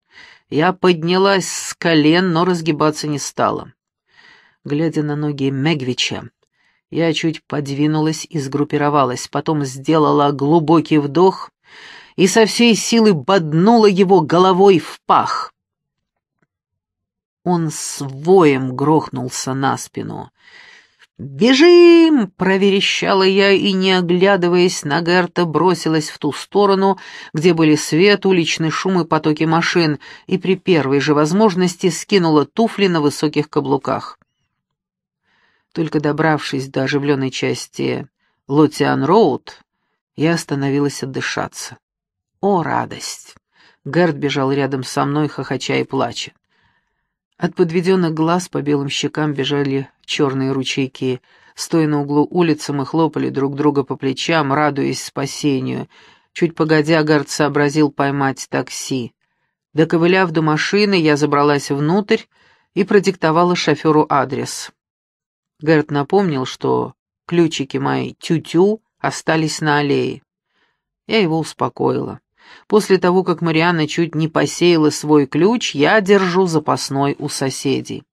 я поднялась с колен, но разгибаться не стала. Глядя на ноги Мегвича, я чуть подвинулась и сгруппировалась, потом сделала глубокий вдох и со всей силы боднула его головой в пах. Он с воем грохнулся на спину. «Бежим!» — проверещала я и, не оглядываясь на Герта, бросилась в ту сторону, где были свет, уличный шум и потоки машин, и при первой же возможности скинула туфли на высоких каблуках. Только добравшись до оживленной части Лотиан-Роуд, я остановилась отдышаться. О, радость! Гард бежал рядом со мной, хохоча и плача. От подведенных глаз по белым щекам бежали черные ручейки. Стоя на углу улицы, мы хлопали друг друга по плечам, радуясь спасению. Чуть погодя, Гард сообразил поймать такси. Доковыляв до машины, я забралась внутрь и продиктовала шоферу адрес. Гард напомнил, что ключики мои тю-тю остались на аллее. Я его успокоила. После того, как Марианна чуть не посеяла свой ключ, я держу запасной у соседей.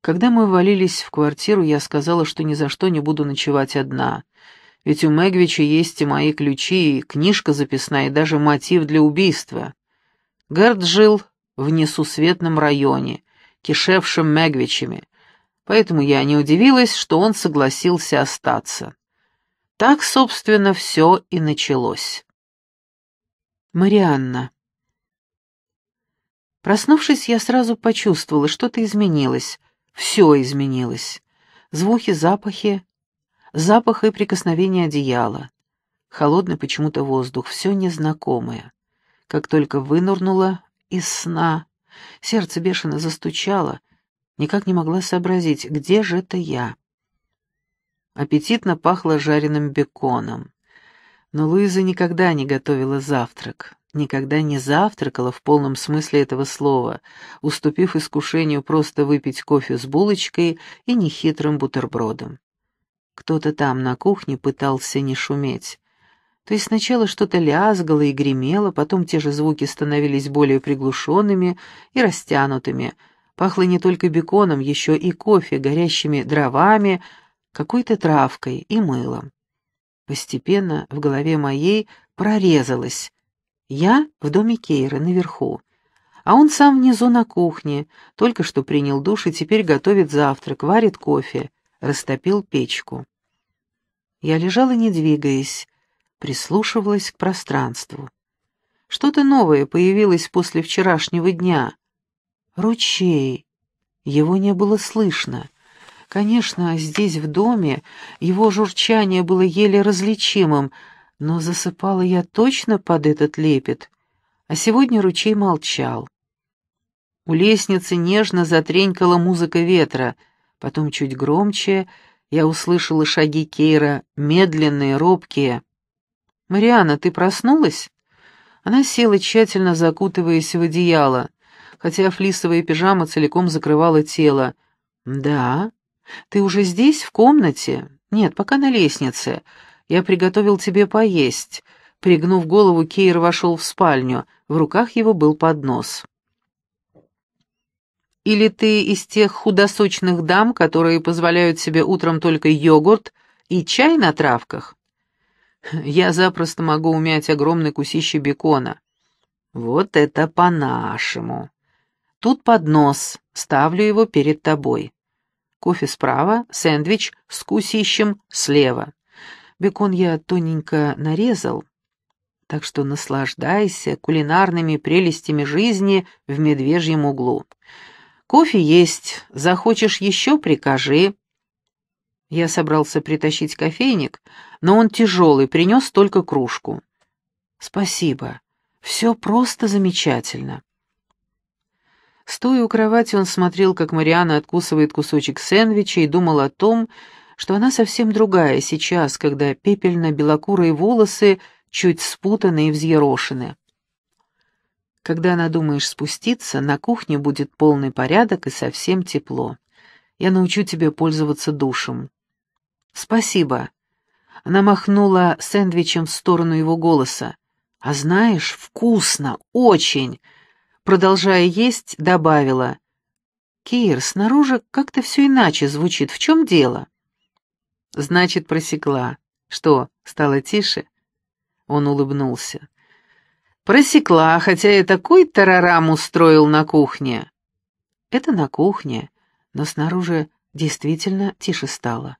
Когда мы ввалились в квартиру, я сказала, что ни за что не буду ночевать одна. Ведь у Мэгвича есть и мои ключи, и книжка записная, и даже мотив для убийства. Гард жил в несусветном районе, кишевшем Мэгвичами, поэтому я не удивилась, что он согласился остаться. Так, собственно, все и началось. Марианна. Проснувшись, я сразу почувствовала, что-то изменилось. Все изменилось. Звуки, запахи, запах и прикосновение одеяла. Холодный почему-то воздух, все незнакомое. Как только вынурнула из сна, сердце бешено застучало, никак не могла сообразить, где же это я. Аппетитно пахло жареным беконом. Но Луиза никогда не готовила завтрак, никогда не завтракала в полном смысле этого слова, уступив искушению просто выпить кофе с булочкой и нехитрым бутербродом. Кто-то там на кухне пытался не шуметь. То есть сначала что-то лязгало и гремело, потом те же звуки становились более приглушенными и растянутыми. Пахло не только беконом, еще и кофе, горящими дровами, какой-то травкой и мылом. Постепенно в голове моей прорезалось. Я в доме Кейра, наверху. А он сам внизу на кухне, только что принял душ и теперь готовит завтрак, варит кофе, растопил печку. Я лежала, не двигаясь, прислушивалась к пространству. Что-то новое появилось после вчерашнего дня. Ручей. Его не было слышно. Конечно, здесь, в доме, его журчание было еле различимым, но засыпала я точно под этот лепет. А сегодня ручей молчал. У лестницы нежно затренькала музыка ветра, потом чуть громче я услышала шаги Кейра, медленные, робкие. «Мариана, ты проснулась?» Она села, тщательно закутываясь в одеяло, хотя флисовая пижама целиком закрывала тело. «Да», «Ты уже здесь, в комнате?» «Нет, пока на лестнице. Я приготовил тебе поесть». Пригнув голову, Кейр вошел в спальню. В руках его был поднос. «Или ты из тех худосочных дам, которые позволяют себе утром только йогурт и чай на травках?» «Я запросто могу умять огромный кусище бекона». «Вот это по-нашему!» «Тут поднос. Ставлю его перед тобой». Кофе справа, сэндвич с кусищем слева. Бекон я тоненько нарезал, так что наслаждайся кулинарными прелестями жизни в медвежьем углу. Кофе есть, захочешь еще, прикажи. Я собрался притащить кофейник, но он тяжелый, принес только кружку. Спасибо, все просто замечательно. Стоя у кровати, он смотрел, как Мариана откусывает кусочек сэндвича и думал о том, что она совсем другая сейчас, когда пепельно-белокурые волосы чуть спутаны и взъерошены. Когда она, думаешь, спуститься, на кухне будет полный порядок и совсем тепло. Я научу тебя пользоваться душем. Спасибо. Она махнула сэндвичем в сторону его голоса. А знаешь, вкусно, очень продолжая есть, добавила. «Кир, снаружи как-то все иначе звучит. В чем дело?» «Значит, просекла. Что, стало тише?» Он улыбнулся. «Просекла, хотя я такой тарарам устроил на кухне». «Это на кухне, но снаружи действительно тише стало».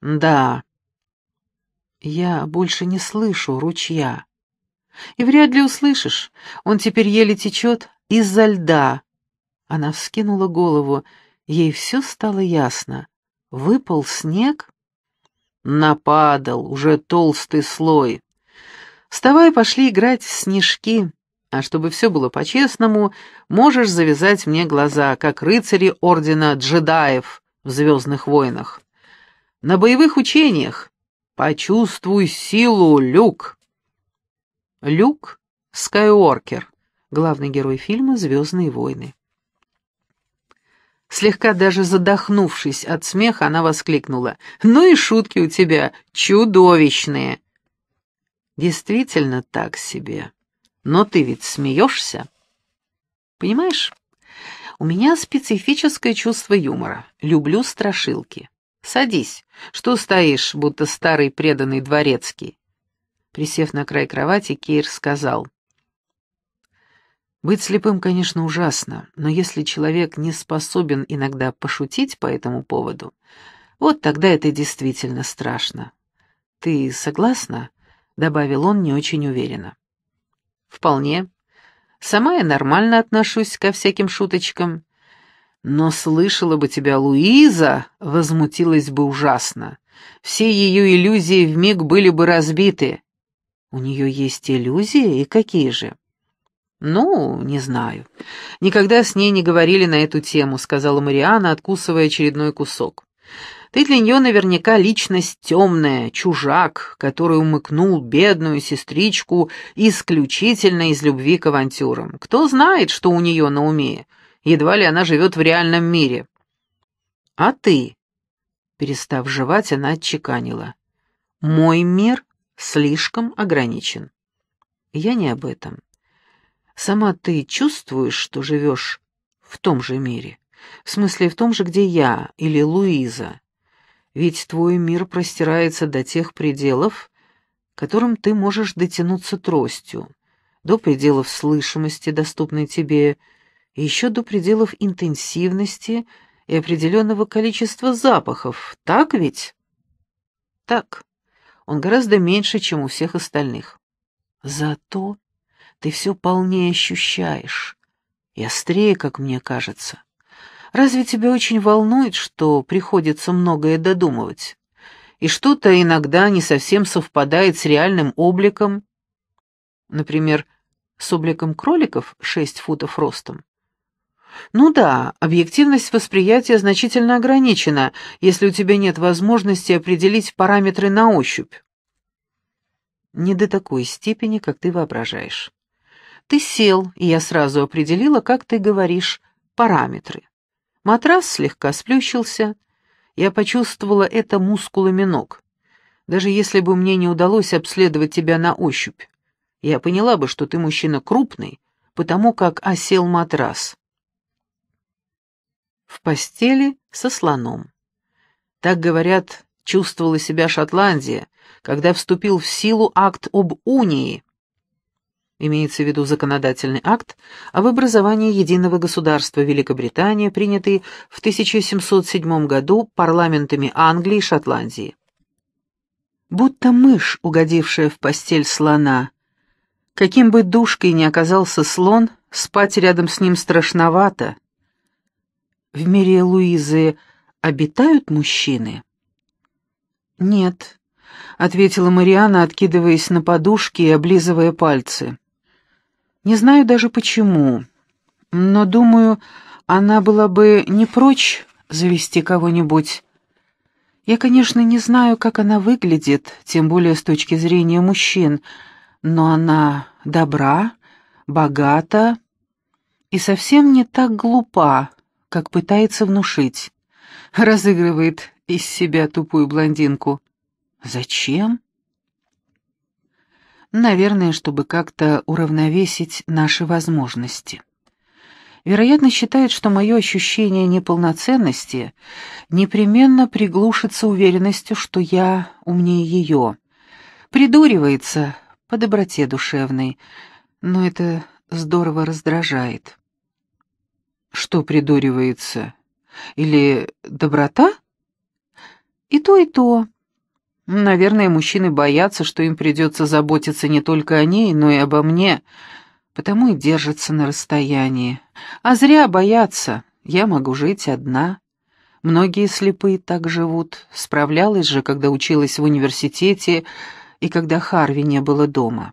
«Да». «Я больше не слышу ручья». «И вряд ли услышишь. Он теперь еле течет, из-за льда. Она вскинула голову, ей все стало ясно. Выпал снег? Нападал, уже толстый слой. Вставай, пошли играть в снежки. А чтобы все было по-честному, можешь завязать мне глаза, как рыцари ордена джедаев в «Звездных войнах». На боевых учениях почувствуй силу, Люк. Люк Скайуоркер главный герой фильма «Звездные войны». Слегка даже задохнувшись от смеха, она воскликнула. «Ну и шутки у тебя чудовищные!» «Действительно так себе. Но ты ведь смеешься?» «Понимаешь, у меня специфическое чувство юмора. Люблю страшилки. Садись. Что стоишь, будто старый преданный дворецкий?» Присев на край кровати, Кейр сказал. Быть слепым, конечно, ужасно, но если человек не способен иногда пошутить по этому поводу, вот тогда это действительно страшно. «Ты согласна?» — добавил он не очень уверенно. «Вполне. Сама я нормально отношусь ко всяким шуточкам. Но слышала бы тебя Луиза, возмутилась бы ужасно. Все ее иллюзии вмиг были бы разбиты». «У нее есть иллюзии? И какие же?» «Ну, не знаю. Никогда с ней не говорили на эту тему», — сказала Мариана, откусывая очередной кусок. «Ты для нее наверняка личность темная, чужак, который умыкнул бедную сестричку исключительно из любви к авантюрам. Кто знает, что у нее на уме? Едва ли она живет в реальном мире». «А ты?» Перестав жевать, она отчеканила. «Мой мир слишком ограничен». «Я не об этом». Сама ты чувствуешь, что живешь в том же мире? В смысле, в том же, где я или Луиза? Ведь твой мир простирается до тех пределов, которым ты можешь дотянуться тростью, до пределов слышимости, доступной тебе, и еще до пределов интенсивности и определенного количества запахов, так ведь? Так. Он гораздо меньше, чем у всех остальных. Зато ты все полнее ощущаешь. И острее, как мне кажется. Разве тебя очень волнует, что приходится многое додумывать? И что-то иногда не совсем совпадает с реальным обликом? Например, с обликом кроликов шесть футов ростом? Ну да, объективность восприятия значительно ограничена, если у тебя нет возможности определить параметры на ощупь. Не до такой степени, как ты воображаешь. Ты сел, и я сразу определила, как ты говоришь, параметры. Матрас слегка сплющился. Я почувствовала это мускулами ног. Даже если бы мне не удалось обследовать тебя на ощупь, я поняла бы, что ты мужчина крупный, потому как осел матрас. В постели со слоном. Так говорят, чувствовала себя Шотландия, когда вступил в силу акт об унии имеется в виду законодательный акт о образовании единого государства Великобритания, принятый в 1707 году парламентами Англии и Шотландии. Будто мышь, угодившая в постель слона. Каким бы душкой ни оказался слон, спать рядом с ним страшновато. В мире Луизы обитают мужчины? Нет, — ответила Мариана, откидываясь на подушки и облизывая пальцы. Не знаю даже почему, но, думаю, она была бы не прочь завести кого-нибудь. Я, конечно, не знаю, как она выглядит, тем более с точки зрения мужчин, но она добра, богата и совсем не так глупа, как пытается внушить. Разыгрывает из себя тупую блондинку. Зачем? наверное, чтобы как-то уравновесить наши возможности. Вероятно, считает, что мое ощущение неполноценности непременно приглушится уверенностью, что я умнее ее. Придуривается по доброте душевной, но это здорово раздражает. Что придуривается? Или доброта? И то, и то. Наверное, мужчины боятся, что им придется заботиться не только о ней, но и обо мне, потому и держатся на расстоянии. А зря боятся, я могу жить одна. Многие слепые так живут. Справлялась же, когда училась в университете и когда Харви не было дома.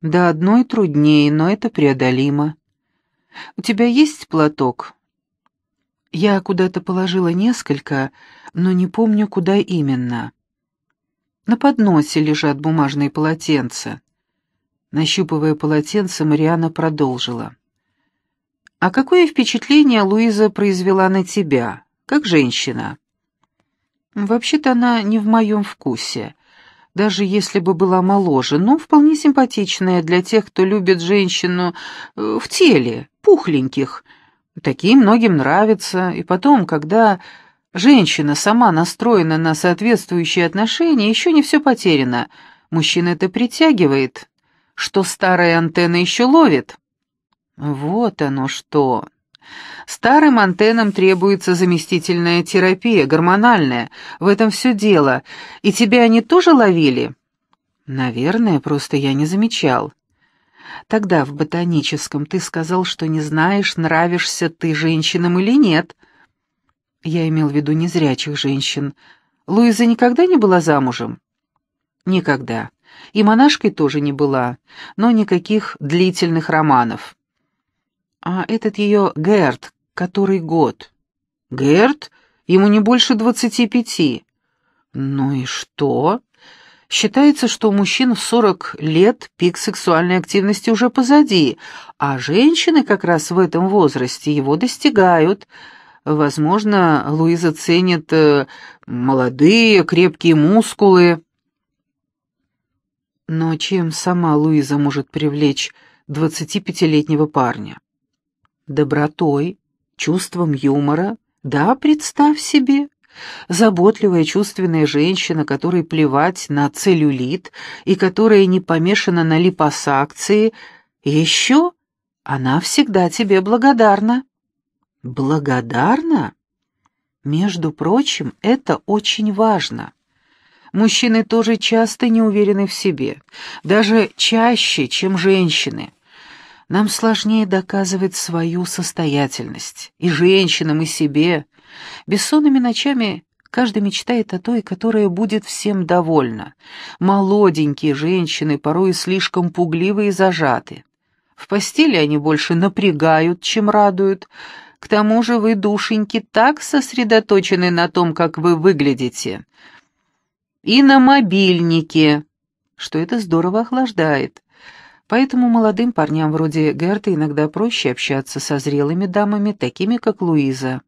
Да одной труднее, но это преодолимо. У тебя есть платок? Я куда-то положила несколько, но не помню, куда именно. На подносе лежат бумажные полотенца. Нащупывая полотенце, Мариана продолжила. «А какое впечатление Луиза произвела на тебя, как женщина?» «Вообще-то она не в моем вкусе, даже если бы была моложе, но вполне симпатичная для тех, кто любит женщину э, в теле, пухленьких. Такие многим нравятся, и потом, когда женщина сама настроена на соответствующие отношения, еще не все потеряно. Мужчина это притягивает, что старая антенна еще ловит. Вот оно что. Старым антеннам требуется заместительная терапия, гормональная. В этом все дело. И тебя они тоже ловили? Наверное, просто я не замечал. Тогда в ботаническом ты сказал, что не знаешь, нравишься ты женщинам или нет — я имел в виду незрячих женщин. Луиза никогда не была замужем? Никогда. И монашкой тоже не была, но никаких длительных романов. А этот ее Герт, который год? Герт? Ему не больше двадцати пяти. Ну и что? Считается, что у мужчин в 40 лет пик сексуальной активности уже позади, а женщины как раз в этом возрасте его достигают – Возможно, Луиза ценит э, молодые, крепкие мускулы. Но чем сама Луиза может привлечь двадцатипятилетнего парня? Добротой, чувством юмора. Да, представь себе. Заботливая, чувственная женщина, которой плевать на целлюлит и которая не помешана на липосакции. еще она всегда тебе благодарна. Благодарна? Между прочим, это очень важно. Мужчины тоже часто не уверены в себе, даже чаще, чем женщины. Нам сложнее доказывать свою состоятельность. И женщинам, и себе. Бессонными ночами каждый мечтает о той, которая будет всем довольна. Молоденькие женщины порой слишком пугливы и зажаты. В постели они больше напрягают, чем радуют, к тому же вы, душеньки, так сосредоточены на том, как вы выглядите. И на мобильнике, что это здорово охлаждает. Поэтому молодым парням вроде Герта иногда проще общаться со зрелыми дамами, такими как Луиза.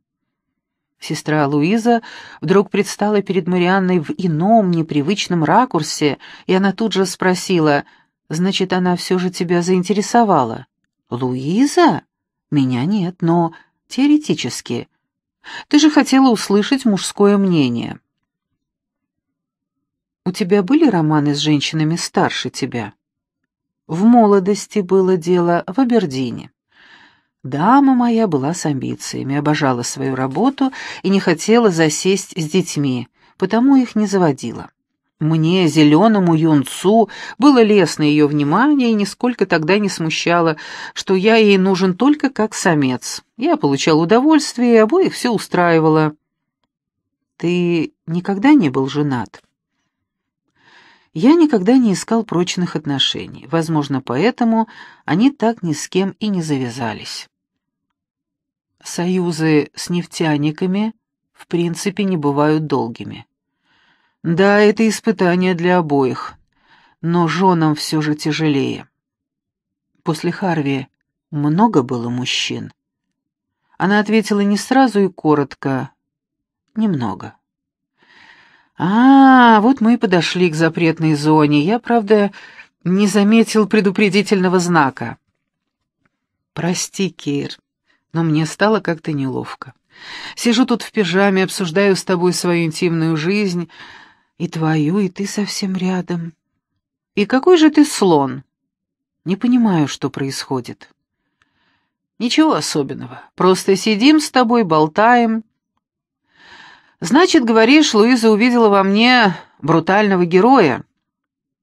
Сестра Луиза вдруг предстала перед Марианной в ином, непривычном ракурсе, и она тут же спросила, «Значит, она все же тебя заинтересовала?» «Луиза? Меня нет, но Теоретически. Ты же хотела услышать мужское мнение. У тебя были романы с женщинами старше тебя? В молодости было дело в Абердине. Дама моя была с амбициями, обожала свою работу и не хотела засесть с детьми, потому их не заводила. Мне, зеленому юнцу, было лестно ее внимание и нисколько тогда не смущало, что я ей нужен только как самец. Я получал удовольствие, и обоих все устраивало. «Ты никогда не был женат?» Я никогда не искал прочных отношений. Возможно, поэтому они так ни с кем и не завязались. Союзы с нефтяниками в принципе не бывают долгими. Да, это испытание для обоих, но женам все же тяжелее. После Харви много было мужчин. Она ответила не сразу и коротко. Немного. А, вот мы и подошли к запретной зоне. Я, правда, не заметил предупредительного знака. Прости, Кир, но мне стало как-то неловко. Сижу тут в пижаме, обсуждаю с тобой свою интимную жизнь, и твою, и ты совсем рядом. И какой же ты слон? Не понимаю, что происходит. Ничего особенного, просто сидим с тобой, болтаем. Значит, говоришь, Луиза увидела во мне брутального героя.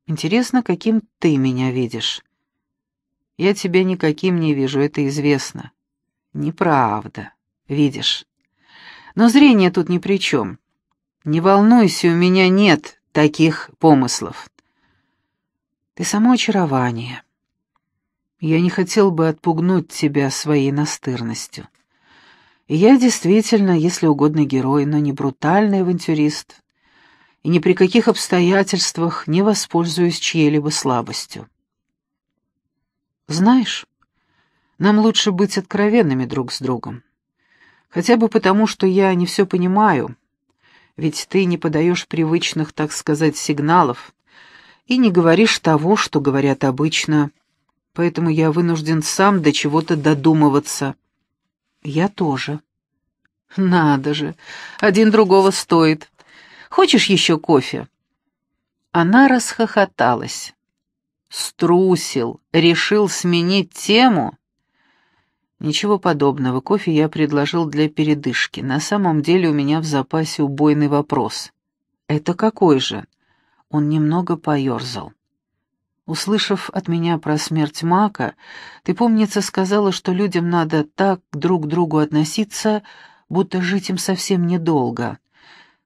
Интересно, каким ты меня видишь? Я тебя никаким не вижу, это известно. Неправда, видишь. Но зрение тут ни при чем. Не волнуйся, у меня нет таких помыслов. Ты само очарование. Я не хотел бы отпугнуть тебя своей настырностью. И я действительно, если угодно, герой, но не брутальный авантюрист, и ни при каких обстоятельствах не воспользуюсь чьей-либо слабостью. Знаешь, нам лучше быть откровенными друг с другом. Хотя бы потому, что я не все понимаю, ведь ты не подаешь привычных, так сказать, сигналов и не говоришь того, что говорят обычно. Поэтому я вынужден сам до чего-то додумываться. Я тоже. Надо же, один другого стоит. Хочешь еще кофе? Она расхохоталась. Струсил, решил сменить тему. Ничего подобного, кофе я предложил для передышки. На самом деле у меня в запасе убойный вопрос. «Это какой же?» Он немного поерзал. Услышав от меня про смерть Мака, ты, помнится, сказала, что людям надо так друг к другу относиться, будто жить им совсем недолго.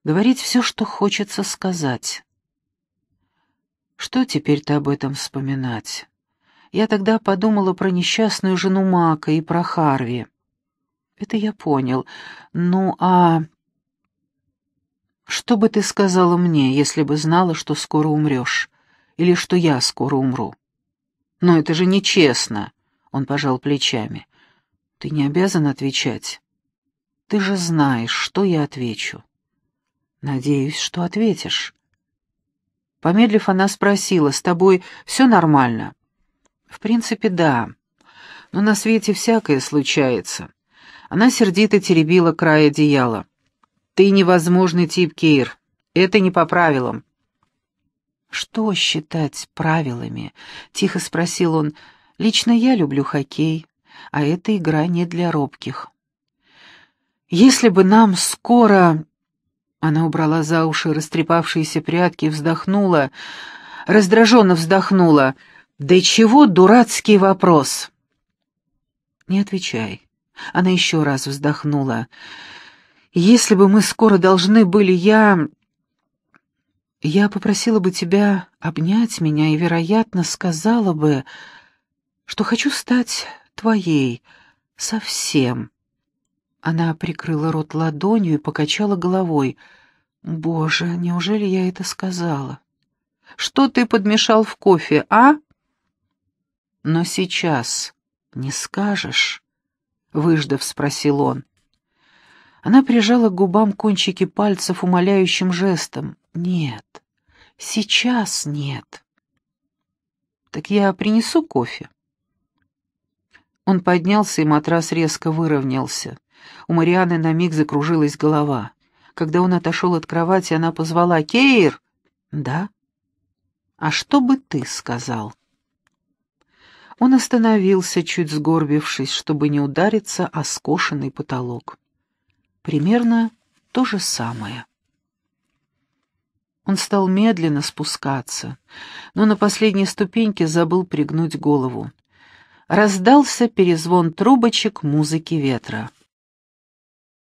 Говорить все, что хочется сказать. Что теперь-то об этом вспоминать? Я тогда подумала про несчастную жену Мака и про Харви. Это я понял. Ну а... Что бы ты сказала мне, если бы знала, что скоро умрешь? Или что я скоро умру? Но это же нечестно, — он пожал плечами. Ты не обязан отвечать. Ты же знаешь, что я отвечу. Надеюсь, что ответишь. Помедлив, она спросила, «С тобой все нормально?» В принципе, да. Но на свете всякое случается. Она сердито теребила край одеяла. «Ты невозможный тип, Кейр. Это не по правилам». «Что считать правилами?» — тихо спросил он. «Лично я люблю хоккей, а эта игра не для робких». «Если бы нам скоро...» Она убрала за уши растрепавшиеся прядки и вздохнула, раздраженно вздохнула — «Да чего дурацкий вопрос?» «Не отвечай». Она еще раз вздохнула. «Если бы мы скоро должны были, я...» «Я попросила бы тебя обнять меня и, вероятно, сказала бы, что хочу стать твоей совсем». Она прикрыла рот ладонью и покачала головой. «Боже, неужели я это сказала?» «Что ты подмешал в кофе, а?» Но сейчас не скажешь, выждав, спросил он. Она прижала к губам кончики пальцев умоляющим жестом. Нет. Сейчас нет. Так я принесу кофе. Он поднялся, и матрас резко выровнялся. У Марианы на миг закружилась голова. Когда он отошел от кровати, она позвала «Кейр!» «Да?» «А что бы ты сказал?» Он остановился, чуть сгорбившись, чтобы не удариться о скошенный потолок. Примерно то же самое. Он стал медленно спускаться, но на последней ступеньке забыл пригнуть голову. Раздался перезвон трубочек музыки ветра.